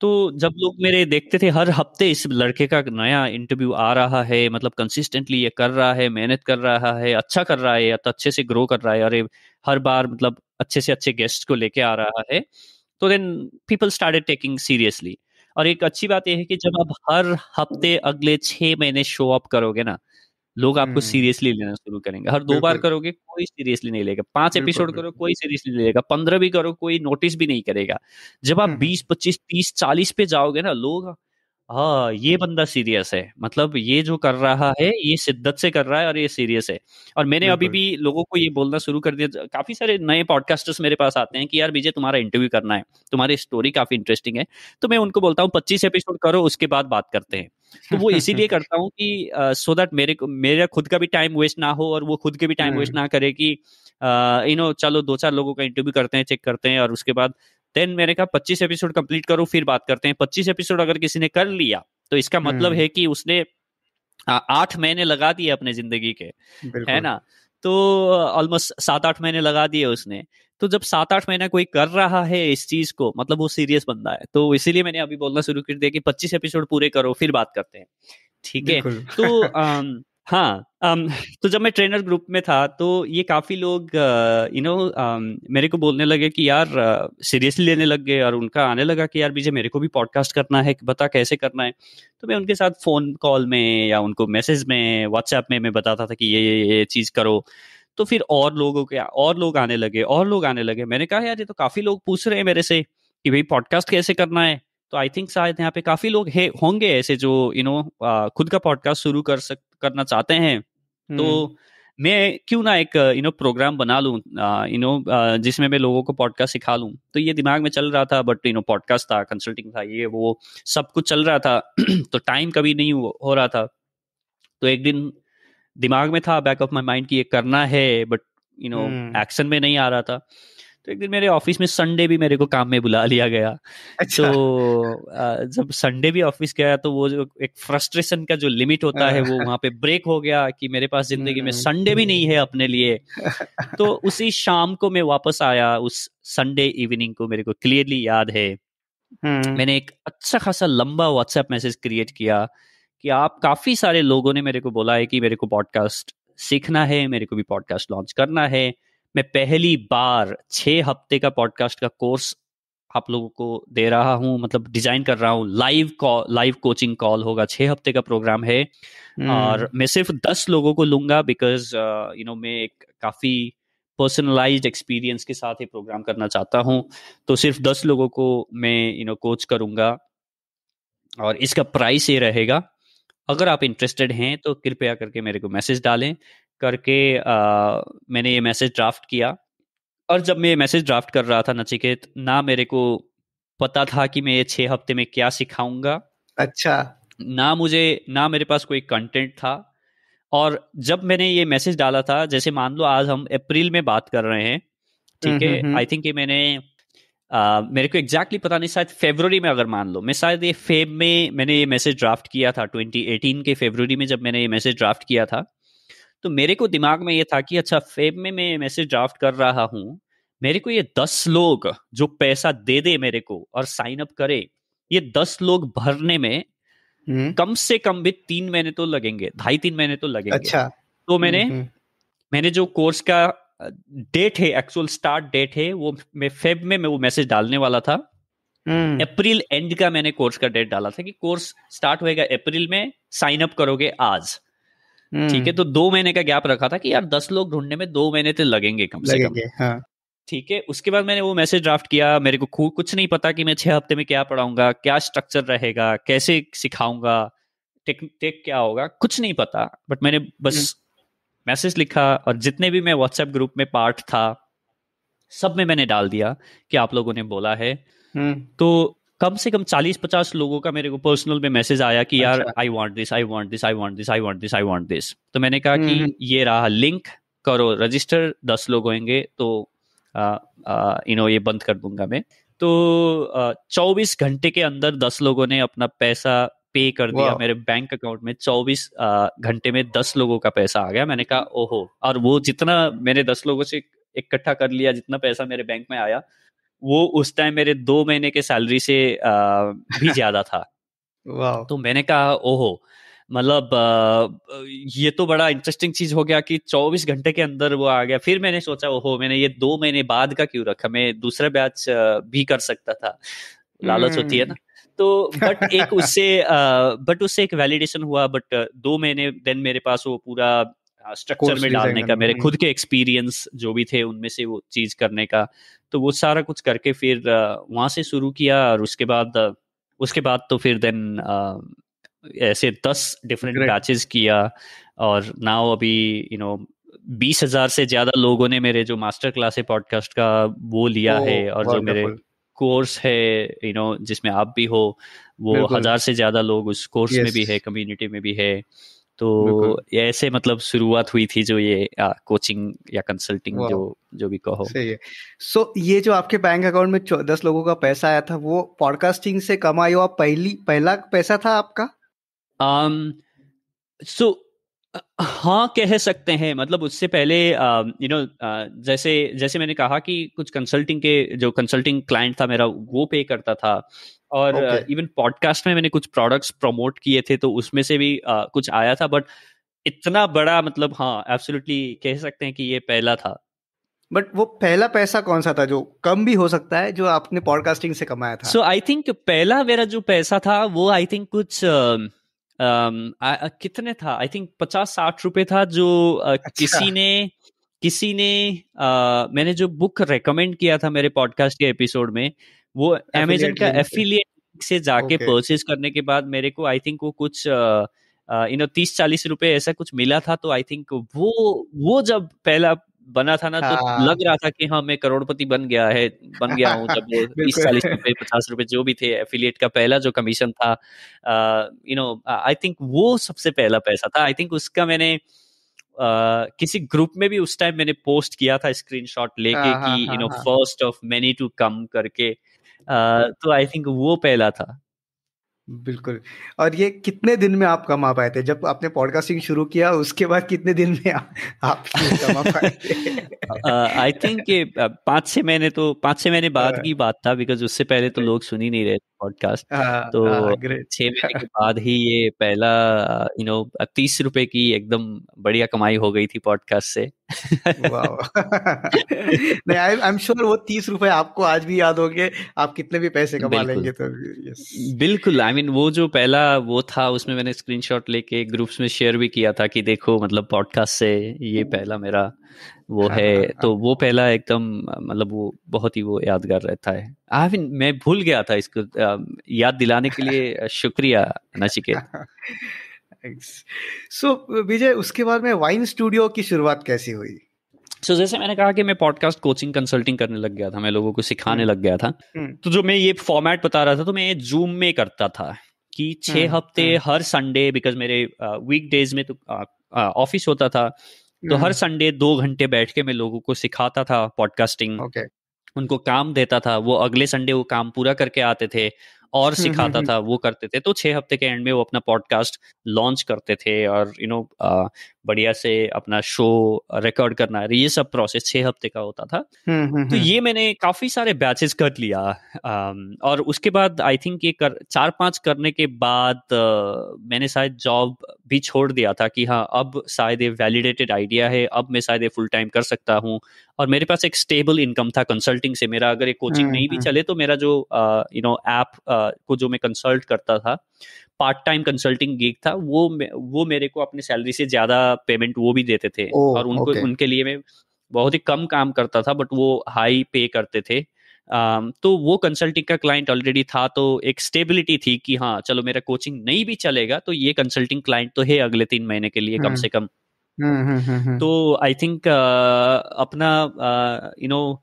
तो जब लोग मेरे देखते थे हर हफ्ते इस लड़के का नया इंटरव्यू आ रहा है मतलब कंसिस्टेंटली ये कर रहा है मेहनत कर रहा है अच्छा कर रहा है या तो अच्छे से ग्रो कर रहा है अरे हर बार मतलब अच्छे से अच्छे गेस्ट को लेके आ रहा है तो then people started taking seriously और एक अच्छी बात यह है कि जब आप हर हफ्ते अगले छह महीने शो अप करोगे ना लोग आपको हम्म। सीरियसली लेना शुरू करेंगे हर दो बार करोगे कोई सीरियसली नहीं लेगा पांच एपिसोड करो कोई सीरियसली नहीं लेगा पंद्रह भी करो कोई नोटिस भी नहीं करेगा जब आप हम्म, हम्म। बीस पच्चीस तीस चालीस पे जाओगे ना लोग हाँ ये बंदा सीरियस है मतलब ये जो कर रहा है ये शिद्दत से कर रहा है और ये सीरियस है और मैंने अभी भी लोगों को ये बोलना शुरू कर दिया काफी सारे नए पॉडकास्टर्स मेरे पास आते हैं कि यार विजय तुम्हारा इंटरव्यू करना है तुम्हारी स्टोरी काफी इंटरेस्टिंग है तो मैं उनको बोलता हूँ पच्चीस एपिसोड करो उसके बाद बात करते हैं <laughs> तो वो इसीलिए करता हूँ कि सो uh, दैट so मेरे मेरा खुद का भी टाइम वेस्ट ना हो और वो खुद के भी टाइम हम्म। वेस्ट ना करे कि यू नो चलो दो चार लोगों का इंटरव्यू करते हैं चेक करते हैं और उसके बाद देन मैंने कहा पच्चीस एपिसोड कंप्लीट करो फिर बात करते हैं पच्चीस एपिसोड अगर किसी ने कर लिया तो इसका मतलब हम्म। है कि उसने आठ महीने लगा दिए अपने जिंदगी के है ना तो ऑलमोस्ट सात आठ महीने लगा दिए उसने तो जब सात आठ महीना कोई कर रहा है इस चीज को मतलब वो सीरियस बंदा है तो इसीलिए मैंने अभी बोलना शुरू कर दिया कि पच्चीस एपिसोड पूरे करो फिर बात करते हैं ठीक है तो <laughs> हाँ um, तो जब मैं ट्रेनर ग्रुप में था तो ये काफ़ी लोग यू नो मेरे को बोलने लगे कि यार सीरियसली uh, लेने लग गए और उनका आने लगा कि यार बीजे मेरे को भी पॉडकास्ट करना है बता कैसे करना है तो मैं उनके साथ फ़ोन कॉल में या उनको मैसेज में व्हाट्सएप में मैं बताता था कि ये ये ये चीज़ करो तो फिर और लोगों के और लोग आने लगे और लोग आने लगे मैंने कहा यार ये तो काफ़ी लोग पूछ रहे हैं मेरे से कि भाई पॉडकास्ट कैसे करना है तो आई थिंक शायद यहाँ पे काफ़ी लोग है होंगे ऐसे जो यू you नो know, खुद का पॉडकास्ट शुरू कर सक करना चाहते हैं तो हम्म। मैं क्यों ना एक यू नो प्रोग्राम बना लूँ यू नो जिसमें मैं लोगों को पॉडकास्ट सिखा लूँ तो ये दिमाग में चल रहा था बट यू नो पॉडकास्ट था कंसल्टिंग था ये वो सब कुछ चल रहा था <clears throat> तो टाइम कभी नहीं हो रहा था तो एक दिन दिमाग में था बैक ऑफ माई माइंड कि ये करना है बट यू नो एक्शन में नहीं आ रहा था तो एक दिन मेरे ऑफिस में संडे भी मेरे को काम में बुला लिया गया अच्छा। तो जब संडे भी ऑफिस गया तो वो जो एक फ्रस्ट्रेशन का जो लिमिट होता है वो हाँ। वहां पे ब्रेक हो गया कि मेरे पास जिंदगी में संडे हम्म। भी नहीं है अपने लिए <laughs> तो उसी शाम को मैं वापस आया उस संडे इवनिंग को मेरे को क्लियरली याद है हम्म। मैंने एक अच्छा खासा लंबा व्हाट्सएप मैसेज क्रिएट किया कि आप काफी सारे लोगों ने मेरे को बोला है कि मेरे को पॉडकास्ट सीखना है मेरे को भी पॉडकास्ट लॉन्च करना है मैं पहली बार छः हफ्ते का पॉडकास्ट का कोर्स आप लोगों को दे रहा हूँ मतलब डिजाइन कर रहा हूँ live call live coaching call होगा छः हफ्ते का प्रोग्राम है hmm. और हम्म। मैं सिर्फ दस लोगों को लूंगा बिकॉज यू नो मैं एक काफ़ी पर्सनलाइज एक्सपीरियंस के साथ ये प्रोग्राम करना चाहता हूँ तो सिर्फ दस लोगों को मैं यू नो कोच करूंगा और इसका प्राइस ये रहेगा अगर आप इंटरेस्टेड हैं तो कृपया करके मेरे को मैसेज डालें करके आ, मैंने ये मैसेज ड्राफ्ट किया और जब मैं ये मैसेज ड्राफ्ट कर रहा था नचिकेत ना मेरे को पता था कि मैं ये छः हफ्ते में क्या सिखाऊंगा अच्छा ना मुझे ना मेरे पास कोई कंटेंट था और जब मैंने ये मैसेज डाला था जैसे मान लो आज हम अप्रैल में बात कर रहे हैं हम्म, ठीक है आई हम्म, थिंक हम्म। मैंने आ, मेरे को एग्जैक्टली exactly पता नहीं शायद फेबररी में अगर मान लो मैं शायद ये फेब में मैंने ये मैसेज ड्राफ्ट किया था 2018 के फेबररी में जब मैंने ये मैसेज ड्राफ्ट किया था तो मेरे को दिमाग में ये था कि अच्छा फेब में मैं मैसेज ड्राफ्ट कर रहा हूँ मेरे को ये दस लोग जो पैसा दे दे मेरे को और साइन अप करे ये दस लोग भरने में हम्म। कम से कम भी तीन महीने तो लगेंगे ढाई तीन महीने तो लगेंगे अच्छा तो मैंने हम्म, हम्म। मैंने जो कोर्स का डेट है एक्चुअल स्टार्ट डेट है वो मैं फेब में मैं वो मैसेज डालने वाला था अप्रैल एंड का मैंने कोर्स का डेट डाला था कि कोर्स स्टार्ट होएगा अप्रैल में साइन अप करोगे आज ठीक है हम्म। तो दो महीने का गैप रखा था कि यार दस लोग ढूंढने में दो महीने तो लगेंगे कम से कम हाँ। ठीक है उसके बाद मैंने वो मैसेज ड्राफ्ट किया मेरे को कुछ नहीं पता कि मैं छह हफ्ते में क्या पढ़ाऊंगा क्या स्ट्रक्चर रहेगा कैसे सिखाऊंगा टेक टेक क्या होगा कुछ नहीं पता बट मैंने बस हम्म। मैसेज लिखा और जितने भी मैं व्हाट्सएप ग्रुप में पार्ट था सब में मैंने डाल दिया कि आप लोगों ने बोला है हम्म। तो कम से कम चालीस पचास लोगों का मेरे को पर्सनल में मैसेज आया कि यार I want this I want this I want this I want this I want this तो मैंने कहा कि ये रहा लिंक करो रजिस्टर दस लोग होंगे तो यू नो ये बंद कर दूंगा मैं तो चौबीस घंटे के अंदर दस लोगों ने अपना पैसा पे कर दिया मेरे बैंक अकाउंट में चौबीस घंटे में दस लोगों का पैसा आ गया मैंने कहा ओहो और वो जितना मैंने दस लोगों से इकट्ठा कर लिया जितना पैसा मेरे बैंक में आया वो उस टाइम मेरे दो महीने के सैलरी से आ, भी <laughs> ज्यादा था तो मैंने कहा ओहो मतलब ये तो बड़ा इंटरेस्टिंग चीज हो गया कि 24 घंटे के अंदर वो आ गया फिर मैंने सोचा ओहो मैंने ये दो महीने बाद का क्यों रखा मैं दूसरा बैच भी कर सकता था लालच होती है ना हम्म। तो बट एक उससे बट उससे एक वैलिडेशन हुआ बट दो महीने देन मेरे पास वो पूरा स्ट्रक्चर में डालने का मेरे खुद के एक्सपीरियंस जो भी थे उनमें से वो चीज करने का तो वो सारा कुछ करके फिर वहां से शुरू किया और उसके बाद उसके बाद तो फिर देन ऐसे दस डिफरेंट बैचेस किया और नाउ अभी यू नो बीस हजार से ज्यादा लोगों ने मेरे जो मास्टर क्लास है पॉडकास्ट का वो लिया oh, है और जो मेरे कोर्स है यू नो जिसमें आप भी हो वो हजार से ज्यादा लोग उस कोर्स में भी है कम्युनिटी में भी है तो ऐसे मतलब शुरुआत हुई थी जो ये आ, कोचिंग या कंसल्टिंग जो जो भी कहो सही है सो so, ये जो आपके बैंक अकाउंट में दस लोगों का पैसा आया था वो पॉडकास्टिंग से कमाई हुआ पहली पहला पैसा था आपका um, सो so, हाँ कह सकते हैं मतलब उससे पहले यू नो जैसे जैसे मैंने कहा कि कुछ कंसल्टिंग के जो कंसल्टिंग क्लाइंट था मेरा वो पे करता था और even uh, okay. Podcast uh, में मैंने कुछ प्रोडक्ट्स प्रमोट किए थे तो उसमें से भी uh, कुछ आया था बट इतना बड़ा मतलब हाँ एब्सोल्युटली कह सकते हैं कि ये पहला था बट वो पहला पैसा कौन सा था जो कम भी हो सकता है जो आपने पॉडकास्टिंग से कमाया था सो आई थिंक पहला मेरा जो पैसा था वो आई थिंक कुछ uh, um, आ, uh, कितने था आई थिंक पचास साठ रुपए था जो uh, अच्छा। किसी ने किसी ने uh, मैंने जो बुक रेकमेंड किया था मेरे पॉडकास्ट के एपिसोड में uh, वो अमेजन का एफिलियट से जाके परचेज okay. करने के बाद मेरे को आई थिंक वो कुछ इन uh, uh, तीस चालीस रुपए ऐसा कुछ मिला था तो आई थिंक वो वो जब पहला बना था ना तो हाँ। तो लग रहा था कि हाँ मैं करोड़पति बन गया है बन गया हूँ जब <laughs> तीस चालीस रुपए पचास रुपए जो भी थे एफिलिएट का पहला जो कमीशन था यू नो आई थिंक वो सबसे पहला पैसा था आई थिंक उसका मैंने Uh, किसी ग्रुप में भी उस टाइम मैंने पोस्ट किया था स्क्रीनशॉट लेके हाँ, हाँ, कि you know first of all many कम करके uh, तो आई थिंक वो पहला था बिल्कुल और ये कितने दिन में आप कमा पाए थे जब आपने पॉडकास्टिंग शुरू किया उसके बाद कितने दिन में आ, आप कमा पाए आई थिंक ये पाँच छः महीने तो पांच छह महीने बाद हाँ। की बात था बिकॉज उससे पहले तो लोग सुन ही नहीं रहे पॉडकास्ट हाँ, तो हाँ, छह महीने के बाद ही ये पहला यू नो तीस रुपए की एकदम बढ़िया कमाई हो गई थी पॉडकास्ट से <laughs> नहीं आई आई एम श्योर वो तीस रुपए आपको आज भी याद होंगे आप कितने भी पैसे कमा लेंगे तो बिल्कुल आई मीन वो जो पहला वो था उसमें मैंने स्क्रीनशॉट लेके ग्रुप्स में शेयर भी किया था कि देखो मतलब पॉडकास्ट से ये हम्म। पहला मेरा वो हाँ, है हाँ, हाँ। तो हाँ. वो पहला एकदम मतलब वो बहुत ही वो यादगार रहता है आई मीन मैं भूल गया था इसको याद दिलाने के लिए <laughs> शुक्रिया नचिकेत <laughs> सो विजय उसके बाद में वाइन स्टूडियो की शुरुआत कैसी हुई सो so, जैसे मैंने कहा कि मैं पॉडकास्ट कोचिंग कंसल्टिंग करने लग गया था मैं लोगों को सिखाने हम्म। लग गया था हम्म। तो जो मैं ये फॉर्मेट बता रहा था तो मैं ये जूम में करता था कि छह हम्म, हफ्ते हर संडे बिकॉज मेरे वीक uh, डेज में तो ऑफिस uh, uh, होता था तो हर संडे दो घंटे बैठ के मैं लोगों को सिखाता था पॉडकास्टिंग okay. उनको काम देता था वो अगले संडे वो काम पूरा करके आते थे और हम्म, हम्म, सिखाता हम्म। था वो करते थे तो छह हफ्ते के एंड में वो अपना पॉडकास्ट लॉन्च करते थे और यू नो बढ़िया से अपना शो रिकॉर्ड करना है ये सब प्रोसेस छह हफ्ते का होता था हम्म, हम्म, तो हम्म। ये मैंने काफ़ी सारे बैचेस कर लिया और उसके बाद आई थिंक ये कर चार पांच करने के बाद मैंने शायद जॉब भी छोड़ दिया था कि हाँ अब शायद ये वैलिडेटेड आइडिया है अब मैं शायद ये फुल टाइम कर सकता हूँ और मेरे पास एक स्टेबल इनकम था कंसल्टिंग से मेरा अगर ये कोचिंग नहीं भी चले तो मेरा जो यू नो ऐप को जो मैं कंसल्ट करता था पार्ट टाइम कंसल्टिंग गीक था वो वो मेरे को अपने सैलरी से ज्यादा पेमेंट वो भी देते थे ओ, और उनको okay. उनके लिए मैं बहुत ही कम काम करता था बट वो हाई पे करते थे um, तो वो कंसल्टिंग का क्लाइंट ऑलरेडी था तो एक स्टेबिलिटी थी कि हाँ चलो मेरा कोचिंग नहीं भी चलेगा तो ये कंसल्टिंग क्लाइंट तो है अगले तीन महीने के लिए कम हम्म। से कम हम्म, हम्म, तो आई थिंक uh, अपना यू नो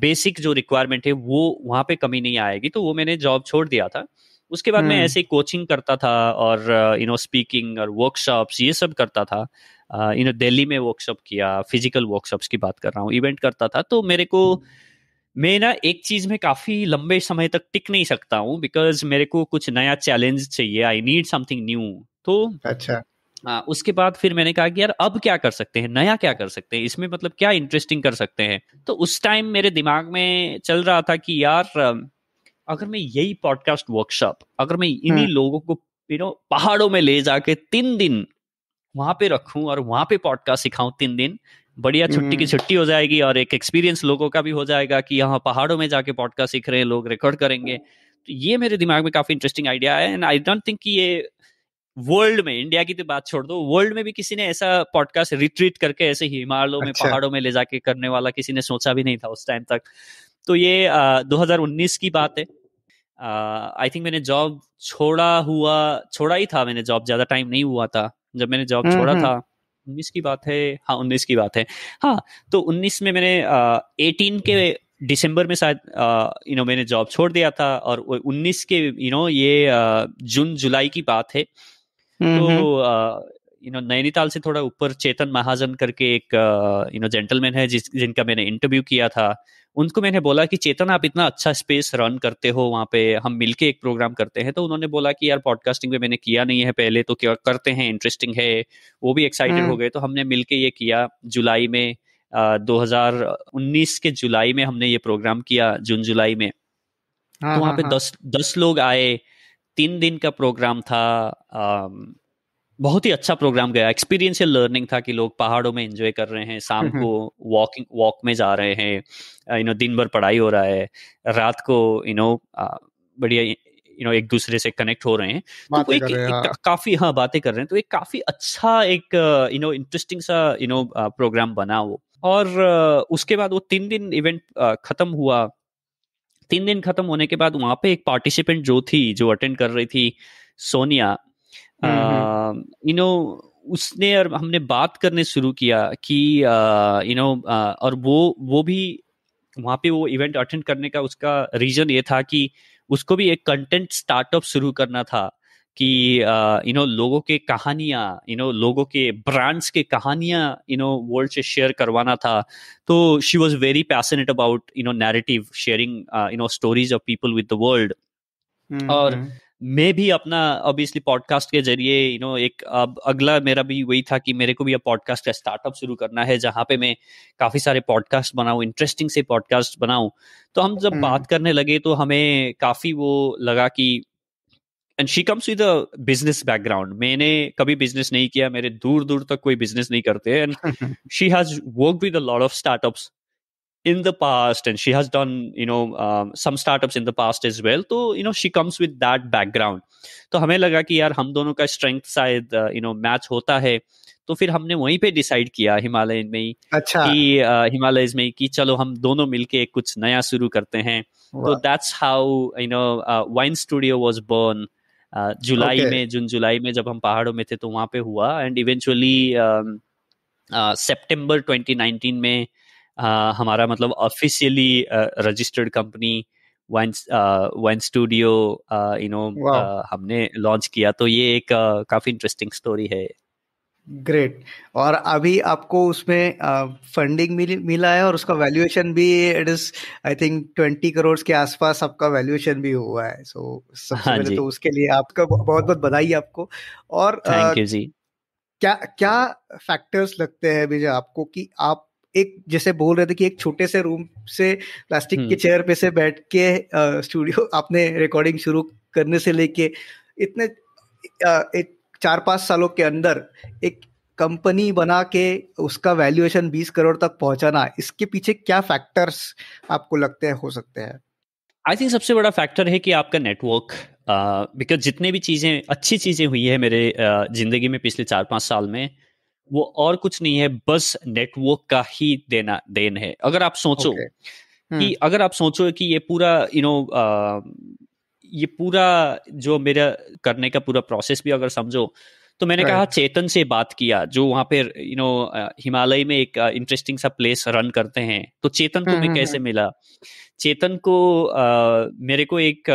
बेसिक जो रिक्वायरमेंट है वो वहां पे कमी नहीं आएगी तो वो मैंने जॉब छोड़ दिया था उसके बाद मैं हम्म। ऐसे कोचिंग करता था और यू नो स्पीकिंग और वर्कशॉप्स ये सब करता था यू uh, नो दिल्ली में वर्कशॉप किया फिजिकल वर्कशॉप्स की बात कर रहा हूँ इवेंट करता था तो मेरे को मैं ना एक चीज में काफी लंबे समय तक टिक नहीं सकता हूँ बिकॉज मेरे को कुछ नया चैलेंज चाहिए आई नीड समथिंग न्यू तो अच्छा आ, हाँ, उसके बाद फिर मैंने कहा कि यार अब क्या कर सकते हैं नया क्या कर सकते हैं इसमें मतलब क्या इंटरेस्टिंग कर सकते हैं तो उस टाइम मेरे दिमाग में चल रहा था कि यार um, अगर मैं यही पॉडकास्ट वर्कशॉप अगर मैं इन्हीं हम्म। लोगों को यू नो पहाड़ों में ले जाके तीन दिन वहां पे रखूं और वहां पे पॉडकास्ट सिखाऊं तीन दिन बढ़िया छुट्टी की हम्म। छुट्टी हो जाएगी और एक एक्सपीरियंस लोगों का भी हो जाएगा कि यहाँ पहाड़ों में जाके पॉडकास्ट सीख रहे हैं लोग रिकॉर्ड करेंगे तो ये मेरे दिमाग में काफी इंटरेस्टिंग आइडिया है एंड आई डोंट थिंक कि ये वर्ल्ड में इंडिया की तो बात छोड़ दो वर्ल्ड में भी किसी ने ऐसा पॉडकास्ट रिट्रीट करके ऐसे हिमालयों में अच्छा। पहाड़ों में ले जाके करने वाला किसी ने सोचा भी नहीं था उस टाइम तक तो ये आ, 2019 की बात है आई थिंक मैंने जॉब छोड़ा हुआ छोड़ा ही था मैंने जॉब ज्यादा टाइम नहीं हुआ था जब मैंने जॉब छोड़ा हम्म, था हम्म। उन्नीस की बात है हाँ उन्नीस की बात है हाँ तो उन्नीस में मैंने एटीन के दिसंबर में शायद यू नो मैंने जॉब छोड़ दिया था और उन्नीस के यू नो ये जून जुलाई की बात है हम्म, तो यू नो नैनीताल से थोड़ा ऊपर चेतन महाजन करके एक यू नो जेंटलमैन है जिस जिनका मैंने इंटरव्यू किया था उनको मैंने बोला कि चेतन आप इतना अच्छा स्पेस रन करते हो वहाँ पे हम मिलके एक प्रोग्राम करते हैं तो उन्होंने बोला कि यार पॉडकास्टिंग में मैंने किया नहीं है पहले तो क्या करते हैं इंटरेस्टिंग है वो भी एक्साइटेड हाँ। हो गए तो हमने मिलके ये किया जुलाई में uh, दो के जुलाई में हमने ये प्रोग्राम किया जून जुलाई में हाँ, तो वहाँ हाँ, पे दस दस लोग आए तीन दिन का प्रोग्राम था um, बहुत ही अच्छा प्रोग्राम गया एक्सपीरियंशियल लर्निंग था कि लोग पहाड़ों में एंजॉय कर रहे हैं शाम हम्म, को वॉकिंग हम्म। वॉक में जा रहे हैं यू नो दिन भर पढ़ाई हो रहा है रात को यू नो बढ़िया यू नो एक दूसरे से कनेक्ट हो रहे हैं तो एक, रहे एक, हाँ। काफी हाँ बातें कर रहे हैं तो एक काफी अच्छा एक यू नो इंटरेस्टिंग सा यू नो प्रोग्राम बना वो और उसके बाद वो तीन दिन इवेंट खत्म हुआ तीन दिन खत्म होने के बाद वहां पे एक पार्टिसिपेंट जो थी जो अटेंड कर रही थी Sonia you mm-hmm. No um, उसने और हमने बात करने शुरू किया कि यू uh, नो uh, और वो वो भी वहाँ पे वो इवेंट अटेंड करने का उसका रीजन ये था कि उसको भी एक कंटेंट स्टार्टअप शुरू करना था कि यू uh, नो लोगों के कहानियाँ यू नो लोगों के ब्रांड्स के कहानियाँ यू नो वर्ल्ड से शेयर करवाना था तो she was very passionate about you know narrative sharing you know stories of people with the world और mm-hmm. मैं भी अपना ऑब्वियसली पॉडकास्ट के जरिए यू नो एक अब अगला मेरा भी वही था कि मेरे को भी अब पॉडकास्ट का स्टार्टअप शुरू करना है जहां पे मैं काफ़ी सारे पॉडकास्ट बनाऊ इंटरेस्टिंग से पॉडकास्ट बनाऊ तो हम जब बात हम्म। करने लगे तो हमें काफ़ी वो लगा कि and she comes with a business background मैंने कभी बिजनेस नहीं किया मेरे दूर दूर तक कोई बिजनेस नहीं करते and she has work with a lot of startups in the past and she has done you know um, some startups in the past as well so तो, you know she comes with that background तो हमें लगा कि यार हम दोनों का strength शायद uh, you know match होता है तो फिर हमने वहीं पे डिसाइड किया हिमालय में ही अच्छा कि uh, हिमालय में कि चलो हम दोनों मिलके कुछ नया शुरू करते हैं तो that's how you know Wine Studio was born जुलाई में जून जुलाई में जब हम पहाड़ों में थे तो वहां पे हुआ एंड इवेंचुअली सितंबर 2019 में हमारा मतलब officially registered company One Studio you know हमने लॉन्च किया तो ये एक uh, काफी इंटरेस्टिंग स्टोरी है ग्रेट और अभी आपको उसमें फंडिंग मिल, मिला है और उसका वैल्यूएशन भी it is I think twenty crore के आसपास आपका वैल्यूएशन भी हुआ है सो so, सबसे हाँ पहले तो उसके लिए आपका बहुत बहुत बधाई आपको और थैंक यू uh, जी क्या क्या फैक्टर्स लगते हैं विजय आपको कि आप एक जैसे बोल रहे थे कि एक छोटे से रूम से प्लास्टिक के हम्म। चेयर पे से बैठ के स्टूडियो <laughs> आपने रिकॉर्डिंग शुरू करने से लेके इतने आ, एक चार पाँच सालों के अंदर एक कंपनी बना के उसका वैल्यूएशन बीस करोड़ तक पहुंचाना इसके पीछे क्या फैक्टर्स आपको लगते हैं हो सकते हैं आई थिंक सबसे बड़ा फैक्टर है कि आपका नेटवर्क बिकॉज जितने भी चीज़ें अच्छी चीज़ें हुई है मेरे uh, ज़िंदगी में पिछले चार पाँच साल में वो और कुछ नहीं है बस नेटवर्क का ही देना देन है अगर आप सोचो okay. कि hmm. अगर आप सोचो कि ये पूरा यू नो ये पूरा जो मेरा करने का पूरा प्रोसेस भी अगर समझो तो मैंने right. कहा चेतन से बात किया जो वहां पर यू नो हिमालय में एक इंटरेस्टिंग सा प्लेस रन करते हैं तो चेतन को मैं हम्म, हम्म, कैसे हम्म। मिला चेतन को uh, मेरे को एक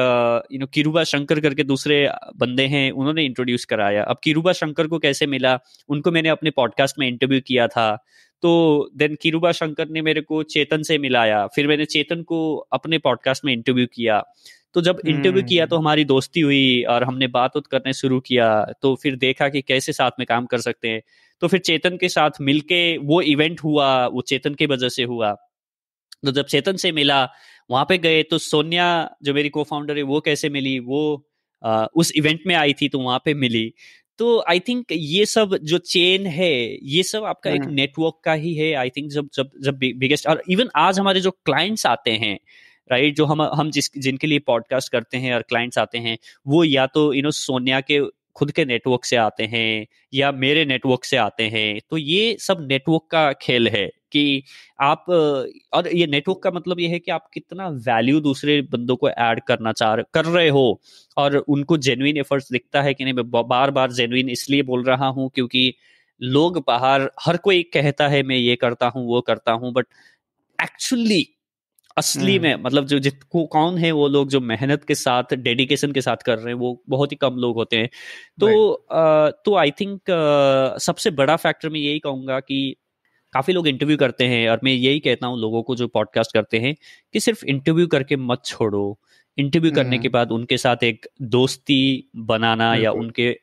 यू नो किरुबा शंकर करके दूसरे बंदे हैं उन्होंने इंट्रोड्यूस कराया अब किरुबा शंकर को कैसे मिला उनको मैंने अपने पॉडकास्ट में इंटरव्यू किया था तो देन किरुबा शंकर ने मेरे को चेतन से मिलाया फिर मैंने चेतन को अपने पॉडकास्ट में इंटरव्यू किया तो जब इंटरव्यू किया तो हम्म। हमारी दोस्ती हुई और हमने बात उत करने शुरू किया तो फिर देखा कि कैसे साथ में काम कर सकते हैं तो फिर चेतन के साथ मिलके वो इवेंट हुआ वो चेतन की वजह से हुआ तो जब चेतन से मिला वहां पे गए तो सोनिया जो मेरी को फाउंडर है वो कैसे मिली वो आ, उस इवेंट में आई थी तो वहां पे मिली तो आई थिंक ये सब जो चेन है ये सब आपका एक नेटवर्क हम्म। का ही है आई थिंक जब जब जब बिगेस्ट और इवन आज हमारे जो क्लाइंट्स आते हैं राइट जो हम हम जिस जिनके लिए पॉडकास्ट करते हैं और क्लाइंट्स आते हैं वो या तो यू नो सोनिया के खुद के नेटवर्क से आते हैं या मेरे नेटवर्क से आते हैं तो ये सब नेटवर्क का खेल है कि आप और ये नेटवर्क का मतलब ये है कि आप कितना वैल्यू दूसरे बंदों को ऐड करना चाह कर रहे हो और उनको जेनुइन एफर्ट्स दिखता है कि नहीं मैं बार बार जेनुइन इसलिए बोल रहा हूँ क्योंकि लोग बाहर हर कोई कहता है मैं ये करता हूँ वो करता हूँ बट एक्चुअली असली हम्म। में मतलब जो जितको कौन है वो लोग जो मेहनत के साथ डेडिकेशन के साथ कर रहे हैं वो बहुत ही कम लोग होते हैं तो आ, तो आई थिंक सबसे बड़ा फैक्टर मैं यही कहूंगा कि काफ़ी लोग इंटरव्यू करते हैं और मैं यही कहता हूँ लोगों को जो पॉडकास्ट करते हैं कि सिर्फ इंटरव्यू करके मत छोड़ो इंटरव्यू करने के हम्म। बाद उनके साथ एक दोस्ती बनाना या उनके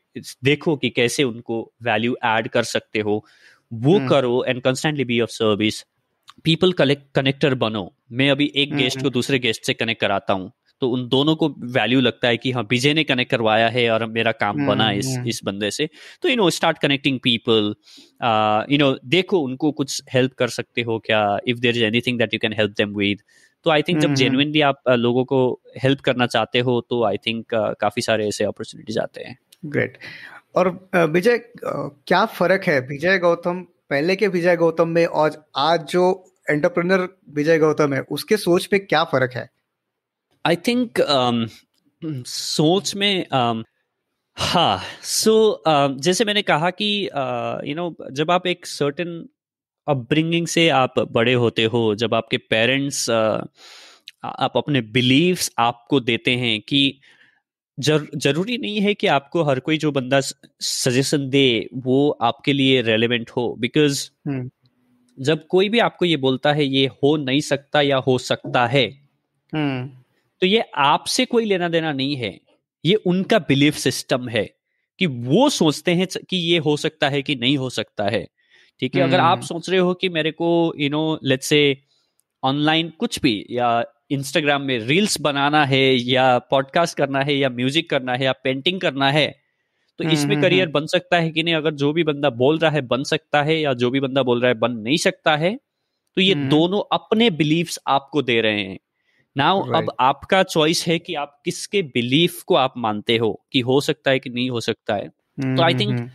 देखो कि कैसे उनको वैल्यू ऐड कर सकते हो वो हम्म। करो and constantly be of service people collect connector बनो मैं अभी एक गेस्ट हम्म, हम्म। को दूसरे गेस्ट से कनेक्ट कराता हूँ तो उन दोनों को वैल्यू लगता है कि हाँ विजय ने कनेक्ट करवाया है और मेरा काम हम्म, बना इस इस बंदे से तो you know start connecting people you know देखो उनको कुछ हेल्प कर सकते हो क्या if there is anything that you can help them with तो आई थिंक जब जेनुइनली आप uh, लोगों को हेल्प करना चाहते हो तो आई थिंक uh, काफी सारे ऐसे अपॉर्चुनिटीज आते हैं ग्रेट और विजय uh, क्या फर्क है विजय गौतम पहले के विजय गौतम में और आज जो एंटरप्रेनर विजय गौतम है उसके सोच पे क्या फर्क है आई थिंक um, सोच में um, हाँ सो so, uh, जैसे मैंने कहा कि you uh, know you know, जब आप एक सर्टेन अपब्रिंगिंग से आप बड़े होते हो जब आपके पेरेंट्स uh, आप अपने बिलीव्स आपको देते हैं कि जर, जरूरी नहीं है कि आपको हर कोई जो बंदा सजेशन दे वो आपके लिए रेलिवेंट हो बिकॉज hmm. जब कोई भी आपको ये बोलता है ये हो नहीं सकता या हो सकता है hmm. तो ये आपसे कोई लेना देना नहीं है ये उनका बिलीफ सिस्टम है कि वो सोचते हैं कि ये हो सकता है कि नहीं हो सकता है ठीक है अगर आप hmm. सोच रहे हो कि मेरे को यू नो लेट्स से ऑनलाइन कुछ भी या इंस्टाग्राम में रील्स बनाना है या पॉडकास्ट करना है या म्यूजिक करना है या पेंटिंग करना है तो हम्म, इसमें करियर हम्म, हम्म। बन सकता है कि नहीं अगर जो भी बंदा बोल रहा है बन सकता है या जो भी बंदा बोल रहा है बन नहीं सकता है तो ये दोनों अपने बिलीफ आपको दे रहे हैं नाउ अब आपका चॉइस है कि आप किसके बिलीफ को आप मानते हो कि हो सकता है कि नहीं हो सकता है तो आई थिंक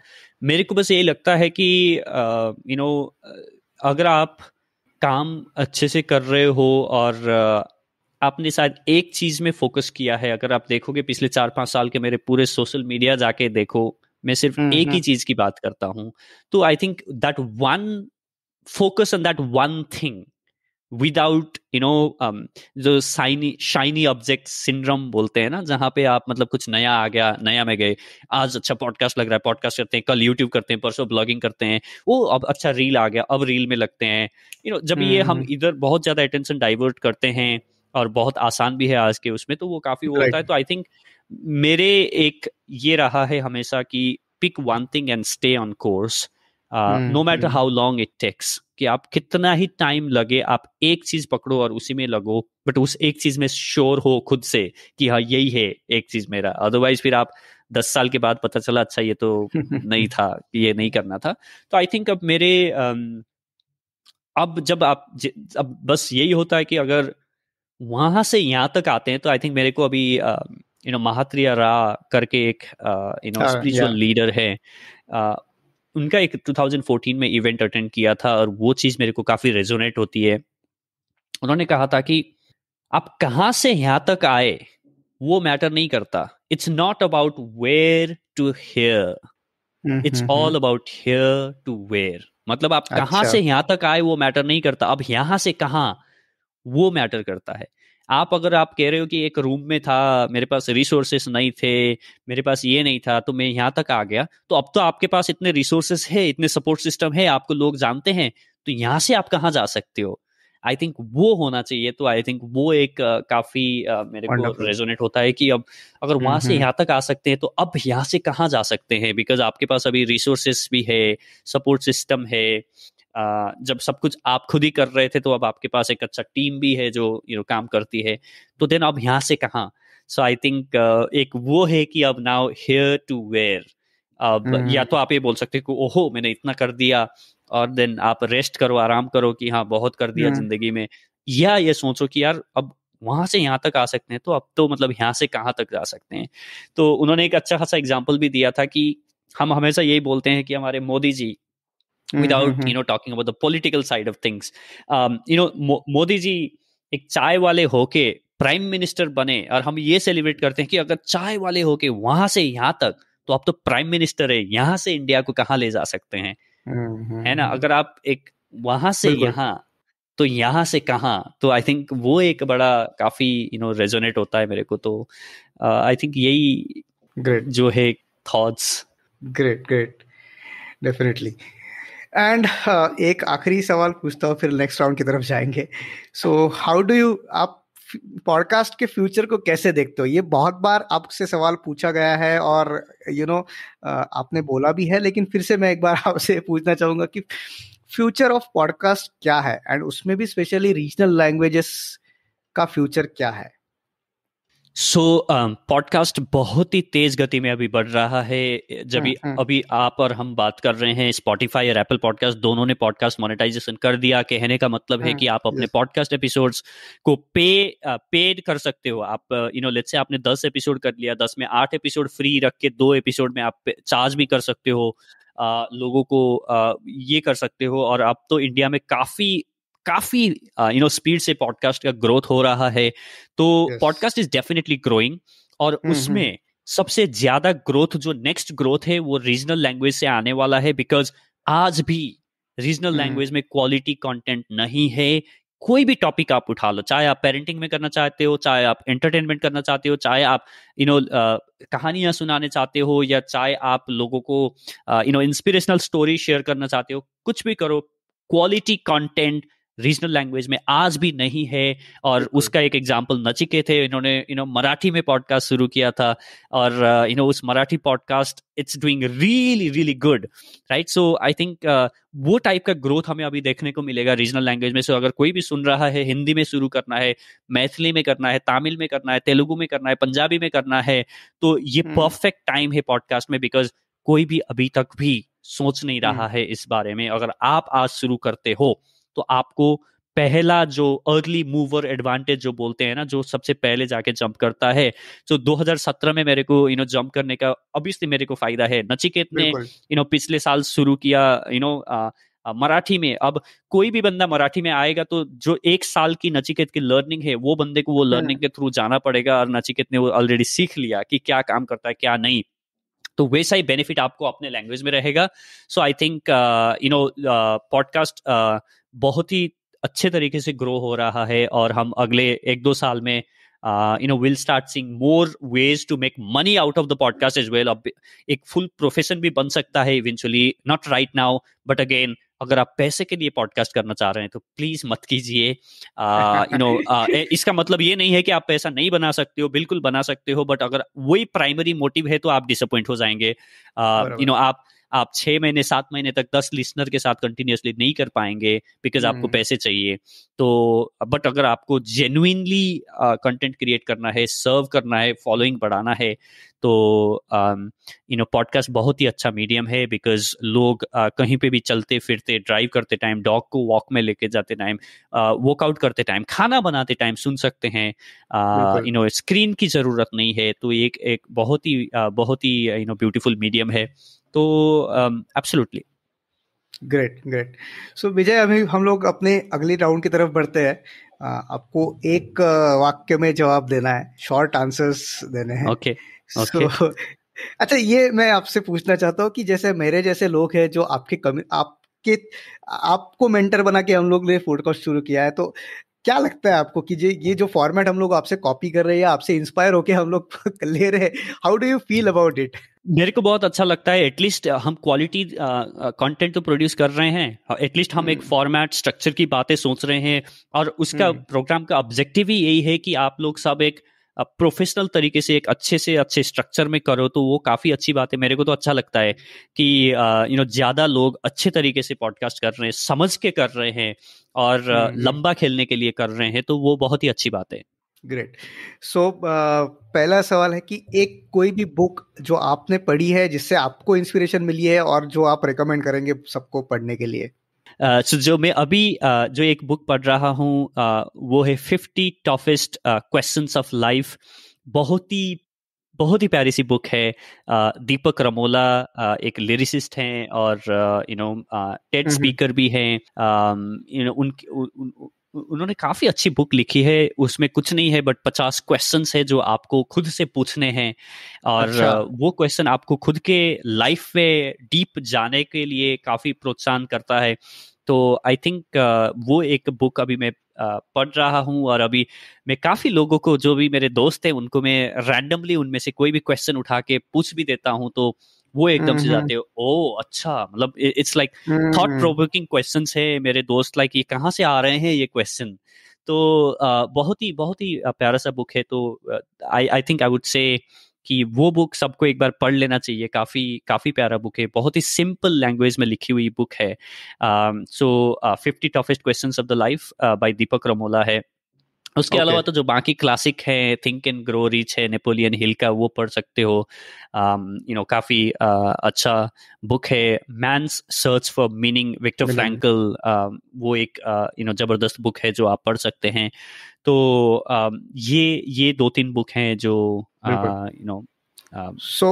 मेरे को बस यही लगता है कि यू नो अगर आप काम अच्छे से कर रहे हो और आपने शायद एक चीज में फोकस किया है अगर आप देखोगे पिछले चार पांच साल के मेरे पूरे सोशल मीडिया जाके देखो मैं सिर्फ हम्म, एक ही हम्म। चीज की बात करता हूँ तो I think that one focus on that one thing without you know जो साइनी शाइनी ऑब्जेक्ट सिंड्रम बोलते हैं ना जहाँ पे आप मतलब कुछ नया आ गया नया में गए आज अच्छा पॉडकास्ट लग रहा है पॉडकास्ट करते हैं कल यूट्यूब करते हैं परसों ब्लॉगिंग करते हैं वो अब अच्छा रील आ गया अब रील में लगते हैं यू you नो know, जब ये हम्म, हम इधर बहुत ज़्यादा अटेंशन डाइवर्ट करते हैं और बहुत आसान भी है आज के उसमें तो वो काफी वो right. होता है तो आई थिंक मेरे एक ये रहा है हमेशा कि pick one thing and stay on course no matter how long it takes कि आप कितना ही टाइम लगे आप एक चीज पकड़ो और उसी में लगो बट उस एक चीज में श्योर हो खुद से कि हाँ यही है एक चीज मेरा अदरवाइज फिर आप दस साल के बाद पता चला अच्छा ये तो <laughs> नहीं था ये नहीं करना था तो आई थिंक अब मेरे अब जब आप अब बस यही होता है कि अगर वहां से यहाँ तक आते हैं तो आई थिंक मेरे को अभी यू नो महात्रिया रा करके एक यू नो स्पिरिचुअल लीडर है uh, उनका एक 2014 में इवेंट अटेंड किया था और वो चीज मेरे को काफी रेजोनेट होती है उन्होंने कहा था कि आप कहाँ से यहाँ तक आए वो मैटर नहीं करता it's not about where to here it's all about here to where मतलब आप अच्छा. कहाँ से यहाँ तक आए वो मैटर नहीं करता अब यहाँ से कहाँ वो मैटर करता है आप अगर आप कह रहे हो कि एक रूम में था मेरे पास रिसोर्सेस नहीं थे मेरे पास ये नहीं था तो मैं यहाँ तक आ गया तो अब तो आपके पास इतने रिसोर्सेस है इतने सपोर्ट सिस्टम है आपको लोग जानते हैं तो यहाँ से आप कहाँ जा सकते हो आई थिंक वो होना चाहिए तो आई थिंक वो एक आ, काफी आ, मेरे को रेजोनेट होता है कि अब अगर हम्म, वहां से हम्म। यहाँ तक आ सकते हैं तो अब यहाँ से कहाँ जा सकते हैं बिकॉज आपके पास अभी रिसोर्सेस भी है सपोर्ट सिस्टम है जब सब कुछ आप खुद ही कर रहे थे तो अब आपके पास एक अच्छा टीम भी है जो यू नो काम करती है तो देन अब यहाँ से कहाँ सो आई थिंक एक वो है कि अब नाउ हेयर टू वेयर अब हम्म। या तो आप ये बोल सकते हो ओहो मैंने इतना कर दिया और देन आप रेस्ट करो आराम करो कि हाँ बहुत कर दिया हम्म। जिंदगी में या ये सोचो कि यार अब वहां से यहाँ तक आ सकते हैं तो अब तो मतलब यहाँ से कहाँ तक जा सकते हैं तो उन्होंने एक अच्छा खासा एग्जाम्पल भी दिया था कि हम हमेशा यही बोलते हैं कि हमारे मोदी जी without mm-hmm. you know mm-hmm. talking about the political side of things um, you know Mo- Modi जी एक चाय वाले होके प्राइम मिनिस्टर बने और हम ये सेलिब्रेट करते हैं कि अगर चाय वाले होके वहां से यहाँ तक तो आप तो प्राइम मिनिस्टर है यहाँ से इंडिया को कहाँ ले जा सकते हैं mm-hmm. है ना mm-hmm. अगर आप एक वहां से यहाँ तो यहाँ से कहा तो आई थिंक वो एक बड़ा काफी यू नो रेजोनेट होता है मेरे को तो आई uh, थिंक यही ग्रेट जो है thoughts great great definitely and uh, एक आखिरी सवाल पूछता हूँ फिर नेक्स्ट राउंड की तरफ जाएंगे सो हाउ डू यू आप पॉडकास्ट के फ्यूचर को कैसे देखते हो ये बहुत बार आपसे सवाल पूछा गया है और यू you नो know, आपने बोला भी है लेकिन फिर से मैं एक बार <laughs> आपसे पूछना चाहूंगा कि फ्यूचर ऑफ पॉडकास्ट क्या है एंड उसमें भी स्पेशली रीजनल लैंग्वेजेस का फ्यूचर क्या है सो so, पॉडकास्ट um, बहुत ही तेज गति में अभी बढ़ रहा है जब हुँ, हम्म, हम्म। अभी आप और हम बात कर रहे हैं स्पॉटिफाई और एप्पल पॉडकास्ट दोनों ने पॉडकास्ट मोनेटाइजेशन कर दिया कहने का मतलब है हम्म, कि आप अपने पॉडकास्ट एपिसोड्स को पे पेड uh, कर सकते हो आप यू नो लेट्स से आपने दस एपिसोड कर लिया दस में आठ एपिसोड फ्री रख के दो एपिसोड में आप चार्ज भी कर सकते हो आ, uh, लोगों को आ, uh, ये कर सकते हो और अब तो इंडिया में काफी काफी यू नो स्पीड से पॉडकास्ट का ग्रोथ हो रहा है तो पॉडकास्ट इज डेफिनेटली ग्रोइंग और हम्म, उसमें हम्म। सबसे ज्यादा ग्रोथ जो नेक्स्ट ग्रोथ है वो रीजनल लैंग्वेज से आने वाला है बिकॉज आज भी रीजनल लैंग्वेज हम्म। में क्वालिटी कंटेंट नहीं है कोई भी टॉपिक आप उठा लो चाहे आप पेरेंटिंग में करना चाहते हो चाहे आप एंटरटेनमेंट करना चाहते हो चाहे आप यू नो कहानियां सुनाने चाहते हो या चाहे आप लोगों को you know inspirational story share करना चाहते हो कुछ भी करो क्वालिटी कंटेंट रीजनल लैंग्वेज में आज भी नहीं है और उसका एक एग्जाम्पल नचिके थे इन्होंने यू नो मराठी में पॉडकास्ट शुरू किया था और यू uh, नो उस Marathi podcast it's doing really really good right so I think वो टाइप का ग्रोथ हमें अभी देखने को मिलेगा रीजनल लैंग्वेज में सो so, अगर कोई भी सुन रहा है हिंदी में शुरू करना है मैथिली में करना है तमिल में करना है तेलुगु में करना है पंजाबी में करना है तो ये परफेक्ट टाइम हम्म। है पॉडकास्ट में बिकॉज कोई भी अभी तक भी सोच नहीं रहा हम्म। है इस बारे में अगर आप आज शुरू करते हो तो आपको पहला जो अर्ली मूवर एडवांटेज जो बोलते हैं ना जो सबसे पहले जाके जंप करता है तो 2017 में मेरे को यू नो जंप करने का ऑब्वियसली मेरे को फायदा है नचिकेत ने यू नो पिछले साल शुरू किया यू नो मराठी में अब कोई भी बंदा मराठी में आएगा तो जो एक साल की नचिकेत की लर्निंग है वो बंदे को वो लर्निंग हाँ। के थ्रू जाना पड़ेगा और नचिकेत ने वो ऑलरेडी सीख लिया कि क्या काम करता है क्या नहीं तो वैसा ही बेनिफिट आपको अपने लैंग्वेज में रहेगा so I think you know podcast बहुत ही अच्छे तरीके से ग्रो हो रहा है और हम अगले एक दो साल में you know will start seeing more ways to make money out of the podcast is well अब एक फुल प्रोफेशन भी बन सकता है eventually not right now but again अगर आप पैसे के लिए पॉडकास्ट करना चाह रहे हैं तो प्लीज मत कीजिए यू नो इसका मतलब ये नहीं है कि आप पैसा नहीं बना सकते हो बिल्कुल बना सकते हो बट अगर वही प्राइमरी मोटिव है तो आप डिसअपॉइंट हो जाएंगे you uh, know you know, आप आप छह महीने सात महीने तक दस लिसनर के साथ कंटिन्यूसली नहीं कर पाएंगे बिकॉज आपको हम्म। पैसे चाहिए तो बट अगर आपको जेन्यनली कंटेंट क्रिएट करना है सर्व करना है फॉलोइंग बढ़ाना है तो यू नो पॉडकास्ट बहुत ही अच्छा मीडियम है बिकॉज लोग uh, कहीं पे भी चलते फिरते ड्राइव करते टाइम डॉग को वॉक में लेके जाते टाइम वर्कआउट uh, करते टाइम खाना बनाते टाइम सुन सकते हैं यू नो स्क्रीन की ज़रूरत नहीं है तो एक एक बहुत ही uh, बहुत ही यू नो ब्यूटीफुल मीडियम है तो absolutely great great so Vijay अभी हम लोग अपने अगले राउंड की तरफ बढ़ते हैं uh, आपको एक uh, वाक्य में जवाब देना है शॉर्ट आंसर्स देने हैं ओके okay. so, <laughs> तो, अच्छा ये मैं आपसे पूछना चाहता हूँ कि जैसे मेरे जैसे लोग हैं जो आपके कमी आपके आपको मेंटर बना के हम लोग ने पॉडकास्ट शुरू किया है तो क्या लगता है आपको कि ये जो फॉर्मेट हम लोग आपसे कॉपी कर रहे हैं या आपसे इंस्पायर होके हम लोग <laughs> ले रहे हैं how do you feel about it मेरे को बहुत अच्छा लगता है एटलीस्ट हम क्वालिटी कंटेंट तो प्रोड्यूस कर रहे हैं एटलीस्ट हम एक फॉर्मेट हम्म। स्ट्रक्चर की बातें सोच रहे हैं और उसका प्रोग्राम हम्म। का ऑब्जेक्टिव ही यही है कि आप लोग सब एक प्रोफेशनल तरीके से एक अच्छे से अच्छे स्ट्रक्चर में करो तो वो काफ़ी अच्छी बात है मेरे को तो अच्छा लगता है कि यू नो ज़्यादा लोग अच्छे तरीके से पॉडकास्ट कर रहे हैं समझ के कर रहे हैं और हम्म, हम्म। लंबा खेलने के लिए कर रहे हैं तो वो बहुत ही अच्छी बात है ग्रेट सो so, uh, पहला सवाल है कि एक कोई भी बुक जो आपने पढ़ी है जिससे आपको इंस्पिरेशन मिली है और जो आप रिकमेंड करेंगे सबको पढ़ने के लिए सो जो मैं अभी जो एक बुक पढ़ रहा हूँ वो है fifty toughest question of life बहुत ही बहुत ही प्यारी सी बुक है दीपक रमोला एक लिरिसिस्ट हैं और यू नो टेड स्पीकर भी हैं यू नो उन उन्होंने काफी अच्छी बुक लिखी है उसमें कुछ नहीं है बट पचास क्वेश्चन है जो आपको खुद से पूछने हैं और अच्छा। वो क्वेश्चन आपको खुद के लाइफ में डीप जाने के लिए काफी प्रोत्साहन करता है तो आई थिंक वो एक बुक अभी मैं पढ़ रहा हूँ और अभी मैं काफी लोगों को जो भी मेरे दोस्त हैं उनको मैं रैंडमली उनमें से कोई भी क्वेश्चन उठा के पूछ भी देता हूँ तो वो एकदम से जाते हो ओ अच्छा मतलब it's like thought provoking question है मेरे दोस्त लाइक ये कहाँ से आ रहे हैं ये क्वेश्चन तो बहुत ही बहुत ही प्यारा सा बुक है तो आई आई थिंक आई वुड से कि वो बुक सबको एक बार पढ़ लेना चाहिए काफ़ी काफ़ी प्यारा बुक है बहुत ही सिंपल लैंग्वेज में लिखी हुई बुक है so fifty toughest question of the life by Deepak Ramola है उसके okay. अलावा तो जो बाकी क्लासिक है थिंक एंड ग्रो रिच है नेपोलियन हिल का वो पढ़ सकते हो यू um, नो काफी uh, अच्छा बुक है man's search for meaning Viktor Frankl वो एक यू uh, नो जबरदस्त बुक है जो आप पढ़ सकते हैं तो um, ये ये दो तीन बुक हैं जो यू नो सो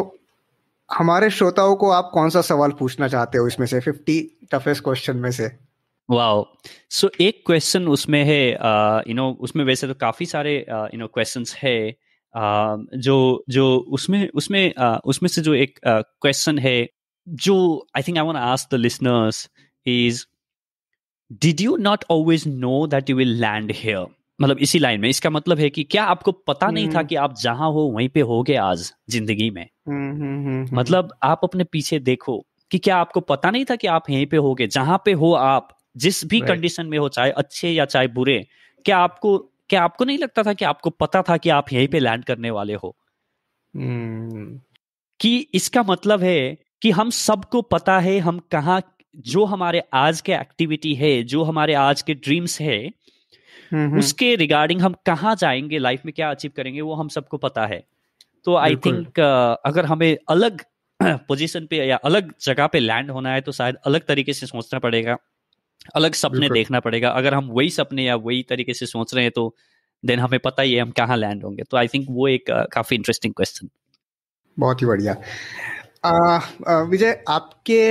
हमारे श्रोताओं को आप कौन सा सवाल पूछना चाहते हो इसमें से फिफ्टी टफेस्ट क्वेश्चन में से वाओ सो एक क्वेश्चन उसमें है यू uh, नो उसमें वैसे तो काफी सारे यू नो क्वेश्चंस है uh, जो जो उसमें उसमें uh, उसमें से जो एक क्वेश्चन है जो I think I want ask the listeners is did you not always know that you will land here मतलब इसी लाइन में इसका मतलब है कि क्या आपको पता नहीं था हम्म। कि आप जहां हो वहीं पे हो गए आज जिंदगी में हम्म, हम्म, मतलब आप अपने पीछे देखो कि क्या आपको पता नहीं था कि आप यहीं पे होगे जहां पे हो आप जिस भी कंडीशन में हो चाहे अच्छे या चाहे बुरे क्या आपको क्या आपको नहीं लगता था कि आपको पता था कि आप यहीं पे लैंड करने वाले हो hmm. कि इसका मतलब है कि हम सबको पता है हम कहा जो हमारे आज के एक्टिविटी है जो हमारे आज के ड्रीम्स है hmm. उसके रिगार्डिंग हम कहाँ जाएंगे लाइफ में क्या अचीव करेंगे वो हम सबको पता है तो आई थिंक uh, अगर हमें अलग पोजीशन <clears throat> पे या अलग जगह पे लैंड होना है तो शायद अलग तरीके से सोचना पड़ेगा अलग सपने देखना पड़ेगा अगर हम वही सपने या वही तरीके से सोच रहे हैं तो देन हमें पता ही है हम कहाँ लैंड होंगे तो आई थिंक वो एक काफी इंटरेस्टिंग क्वेश्चन बहुत ही बढ़िया विजय आपके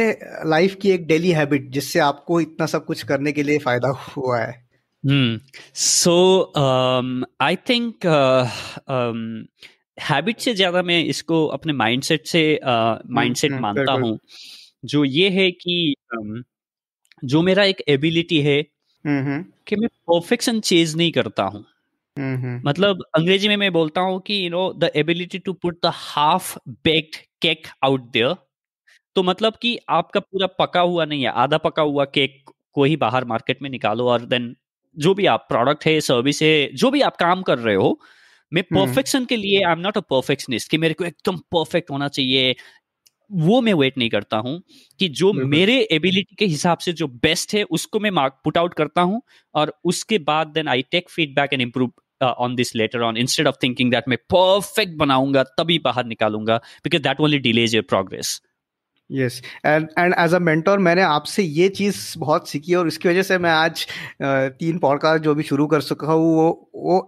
लाइफ की एक डेली हैबिट जिससे आपको इतना सब कुछ करने के लिए फायदा हुआ है हम्म सो आई थिंक हैबिट से ज्यादा मैं इसको अपने माइंडसेट से माइंडसेट uh, hmm, hmm, मानता हूँ जो ये है कि um, जो मेरा एक एबिलिटी है कि मैं परफेक्शन चेज नहीं करता हूँ मतलब अंग्रेजी में मैं बोलता हूँ कि you know the ability to put the half baked cake out there तो मतलब कि आपका पूरा पका हुआ नहीं है आधा पका हुआ केक को ही बाहर मार्केट में निकालो और देन जो भी आप प्रोडक्ट है सर्विस है जो भी आप काम कर रहे हो मैं परफेक्शन हम्म। के लिए I am not a perfectionist कि मेरे को एकदम परफेक्ट होना चाहिए वो मैं वेट नहीं करता हूँ कि जो मेरे एबिलिटी के हिसाब से जो बेस्ट है उसको मैं मार्क पुट आउट करता हूँ और उसके बाद then I take feedback and improve on this later on instead of thinking that मैं परफेक्ट बनाऊंगा तभी बाहर निकालूंगा because that only delays your progress yes and and as a mentor मैंने आपसे ये चीज़ बहुत सीखी और इसकी वजह से मैं आज तीन पॉडकास्ट जो भी शुरू कर सका हूँ वो वो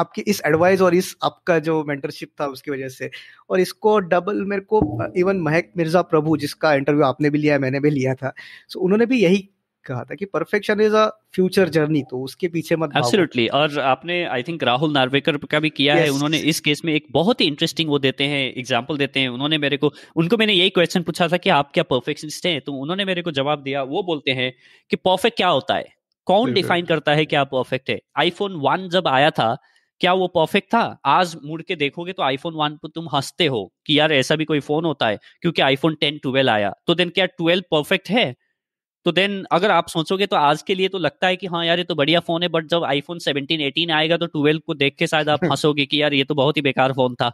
आपके इस एडवाइस और इस आपका जो मेंटरशिप था उसकी वजह से और इसको डबल मेरे को इवन महक मिर्ज़ा प्रभु जिसका इंटरव्यू आपने भी लिया है मैंने भी लिया था सो so, उन्होंने भी यही कहा था कि perfection is a future journey तो उसके पीछे मत एब्सोल्युटली और आपने आई थिंक राहुल नार्वेकर का भी किया yes. है उन्होंने इस केस में एक बहुत ही इंटरेस्टिंग वो देते हैं एग्जांपल देते हैं उन्होंने मेरे को उनको मैंने यही क्वेश्चन पूछा था कि आप क्या परफेक्शनिस्ट हैं तो उन्होंने मेरे को जवाब दिया वो बोलते हैं कि परफेक्ट क्या होता है कौन डिफाइन करता है कि आप परफेक्ट है आईफोन वन जब आया था क्या वो परफेक्ट था आज मुड़ के देखोगे तो आईफोन वन पर तुम हंसते हो कि यार ऐसा भी कोई फोन होता है क्योंकि आईफोन टेन ट्वेल्व आया तो देन क्या ट्वेल्व परफेक्ट है तो देन अगर आप सोचोगे तो आज के लिए तो लगता है कि हाँ यार ये तो बढ़िया फोन है बट जब आईफोन 17 18 आएगा तो ट्वेल्व को देख के शायद आप <laughs> हंसोगे कि यार ये तो बहुत ही बेकार फोन था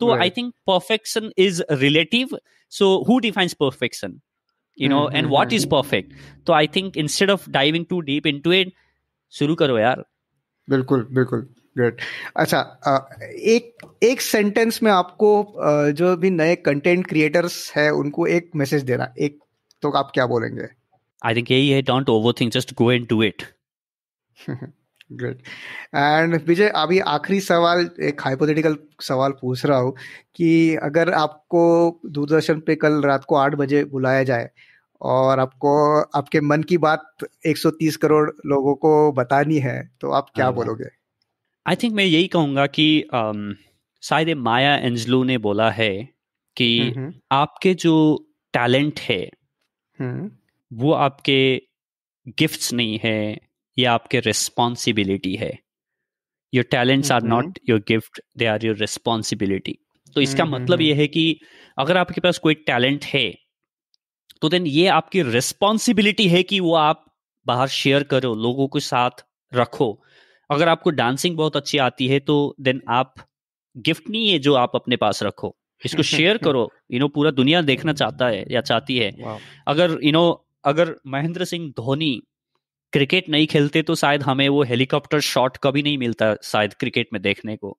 तो I think perfection is relative so who defines perfection you know and what is perfect तो I think instead of diving too deep into it शुरू करो यार बिल्कुल बिल्कुल ग्रेट अच्छा एक एक सेंटेंस में आपको जो भी नए कंटेंट क्रिएटर्स है उनको एक मैसेज देना एक तो आप क्या बोलेंगे आई थिंक यही है don't over think just go and do it good and Vijay अभी आखिरी सवाल एक हाइपोथेटिकल सवाल पूछ रहा हूँ कि अगर आपको दूरदर्शन पे कल रात को आठ बजे बुलाया जाए और आपको आपके मन की बात 130 करोड़ लोगों को बतानी है तो आप क्या हाँ। बोलोगे आई थिंक मैं यही कहूँगा कि um, शायद माया एंजलू ने बोला है कि हम्म, हम्म। आपके जो टैलेंट है हम्म। वो आपके गिफ्ट्स नहीं है ये आपके रिस्पॉन्सिबिलिटी है your talents are not your gift they are your responsibility तो इसका हम्म, मतलब हम्म, यह हम्म। है कि अगर आपके पास कोई टैलेंट है तो देन ये आपकी रिस्पॉन्सिबिलिटी है कि वो आप बाहर शेयर करो लोगों के साथ रखो अगर आपको डांसिंग बहुत अच्छी आती है तो देन आप गिफ्ट नहीं है जो आप अपने पास रखो इसको शेयर <laughs> करो यू नो पूरा दुनिया देखना चाहता है या चाहती है अगर यू नो अगर महेंद्र सिंह धोनी क्रिकेट नहीं खेलते तो शायद हमें वो हेलीकॉप्टर शॉट कभी नहीं मिलता शायद क्रिकेट में देखने को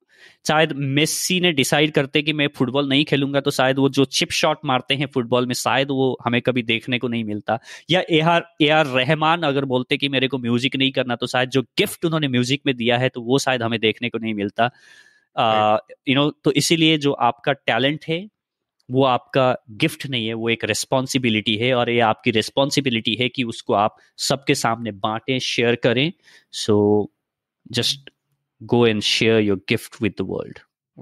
शायद मेस्सी ने डिसाइड करते कि मैं फुटबॉल नहीं खेलूंगा तो शायद वो जो चिप शॉट मारते हैं फुटबॉल में शायद वो हमें कभी देखने को नहीं मिलता या A R A R Rahman अगर बोलते कि मेरे को म्यूजिक नहीं करना तो शायद जो गिफ्ट उन्होंने म्यूजिक में दिया है तो वो शायद हमें देखने को नहीं मिलता यू नो तो इसीलिए जो आपका टैलेंट है वो आपका गिफ्ट नहीं है वो एक रिस्पॉन्सिबिलिटी है और ये आपकी रिस्पॉन्सिबिलिटी है कि उसको आप सबके सामने बांटें शेयर करें so just go and share your gift with the world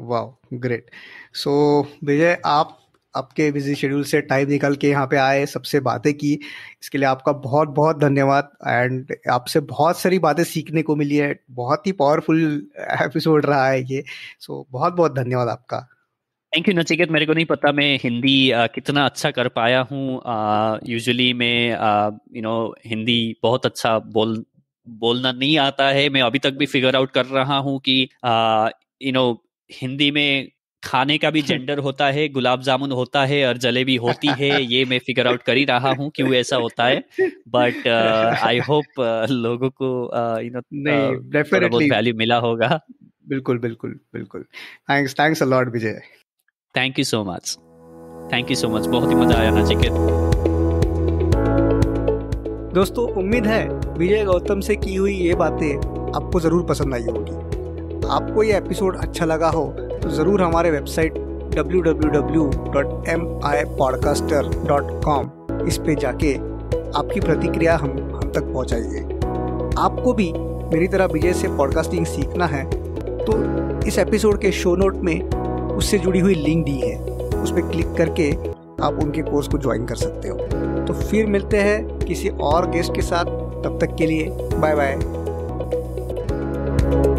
वाह ग्रेट सो विजय आप आपके बिजी शेड्यूल से टाइम निकल के यहाँ पे आए सबसे बातें की इसके लिए आपका बहुत बहुत धन्यवाद एंड आपसे बहुत सारी बातें सीखने को मिली है बहुत ही पावरफुल एपिसोड रहा है ये सो so, बहुत बहुत धन्यवाद आपका थैंक यू नचिकेत मेरे को नहीं पता मैं हिंदी आ, कितना अच्छा कर पाया हूँ यूजुअली मैं यू नो हिंदी बहुत अच्छा बोल बोलना नहीं आता है मैं अभी तक भी फिगर आउट कर रहा हूँ कि यू नो हिंदी में खाने का भी जेंडर <laughs> होता है गुलाब जामुन होता है और जलेबी होती है ये मैं फिगर आउट कर ही रहा हूँ क्यों ऐसा होता है बट आई होप लोगों को यू नो डेफिनेटली वैल्यू मिला होगा बिल्कुल बिल्कुल बिल्कुल thanks thanks a lot Vijay thank you so much thank you so much बहुत ही मजा आया नचिकेत दोस्तों उम्मीद है विजय गौतम से की हुई ये बातें आपको ज़रूर पसंद आई होगी आपको ये एपिसोड अच्छा लगा हो तो ज़रूर हमारे वेबसाइट www.mipodcaster.com इस पे जाके आपकी प्रतिक्रिया हम हम तक पहुंचाइए आपको भी मेरी तरह विजय से पॉडकास्टिंग सीखना है तो इस एपिसोड के शो नोट में उससे जुड़ी हुई लिंक दी है उस पर क्लिक करके आप उनके कोर्स को ज्वाइन कर सकते हो तो फिर मिलते हैं किसी और गेस्ट के साथ तब तक के लिए बाय बाय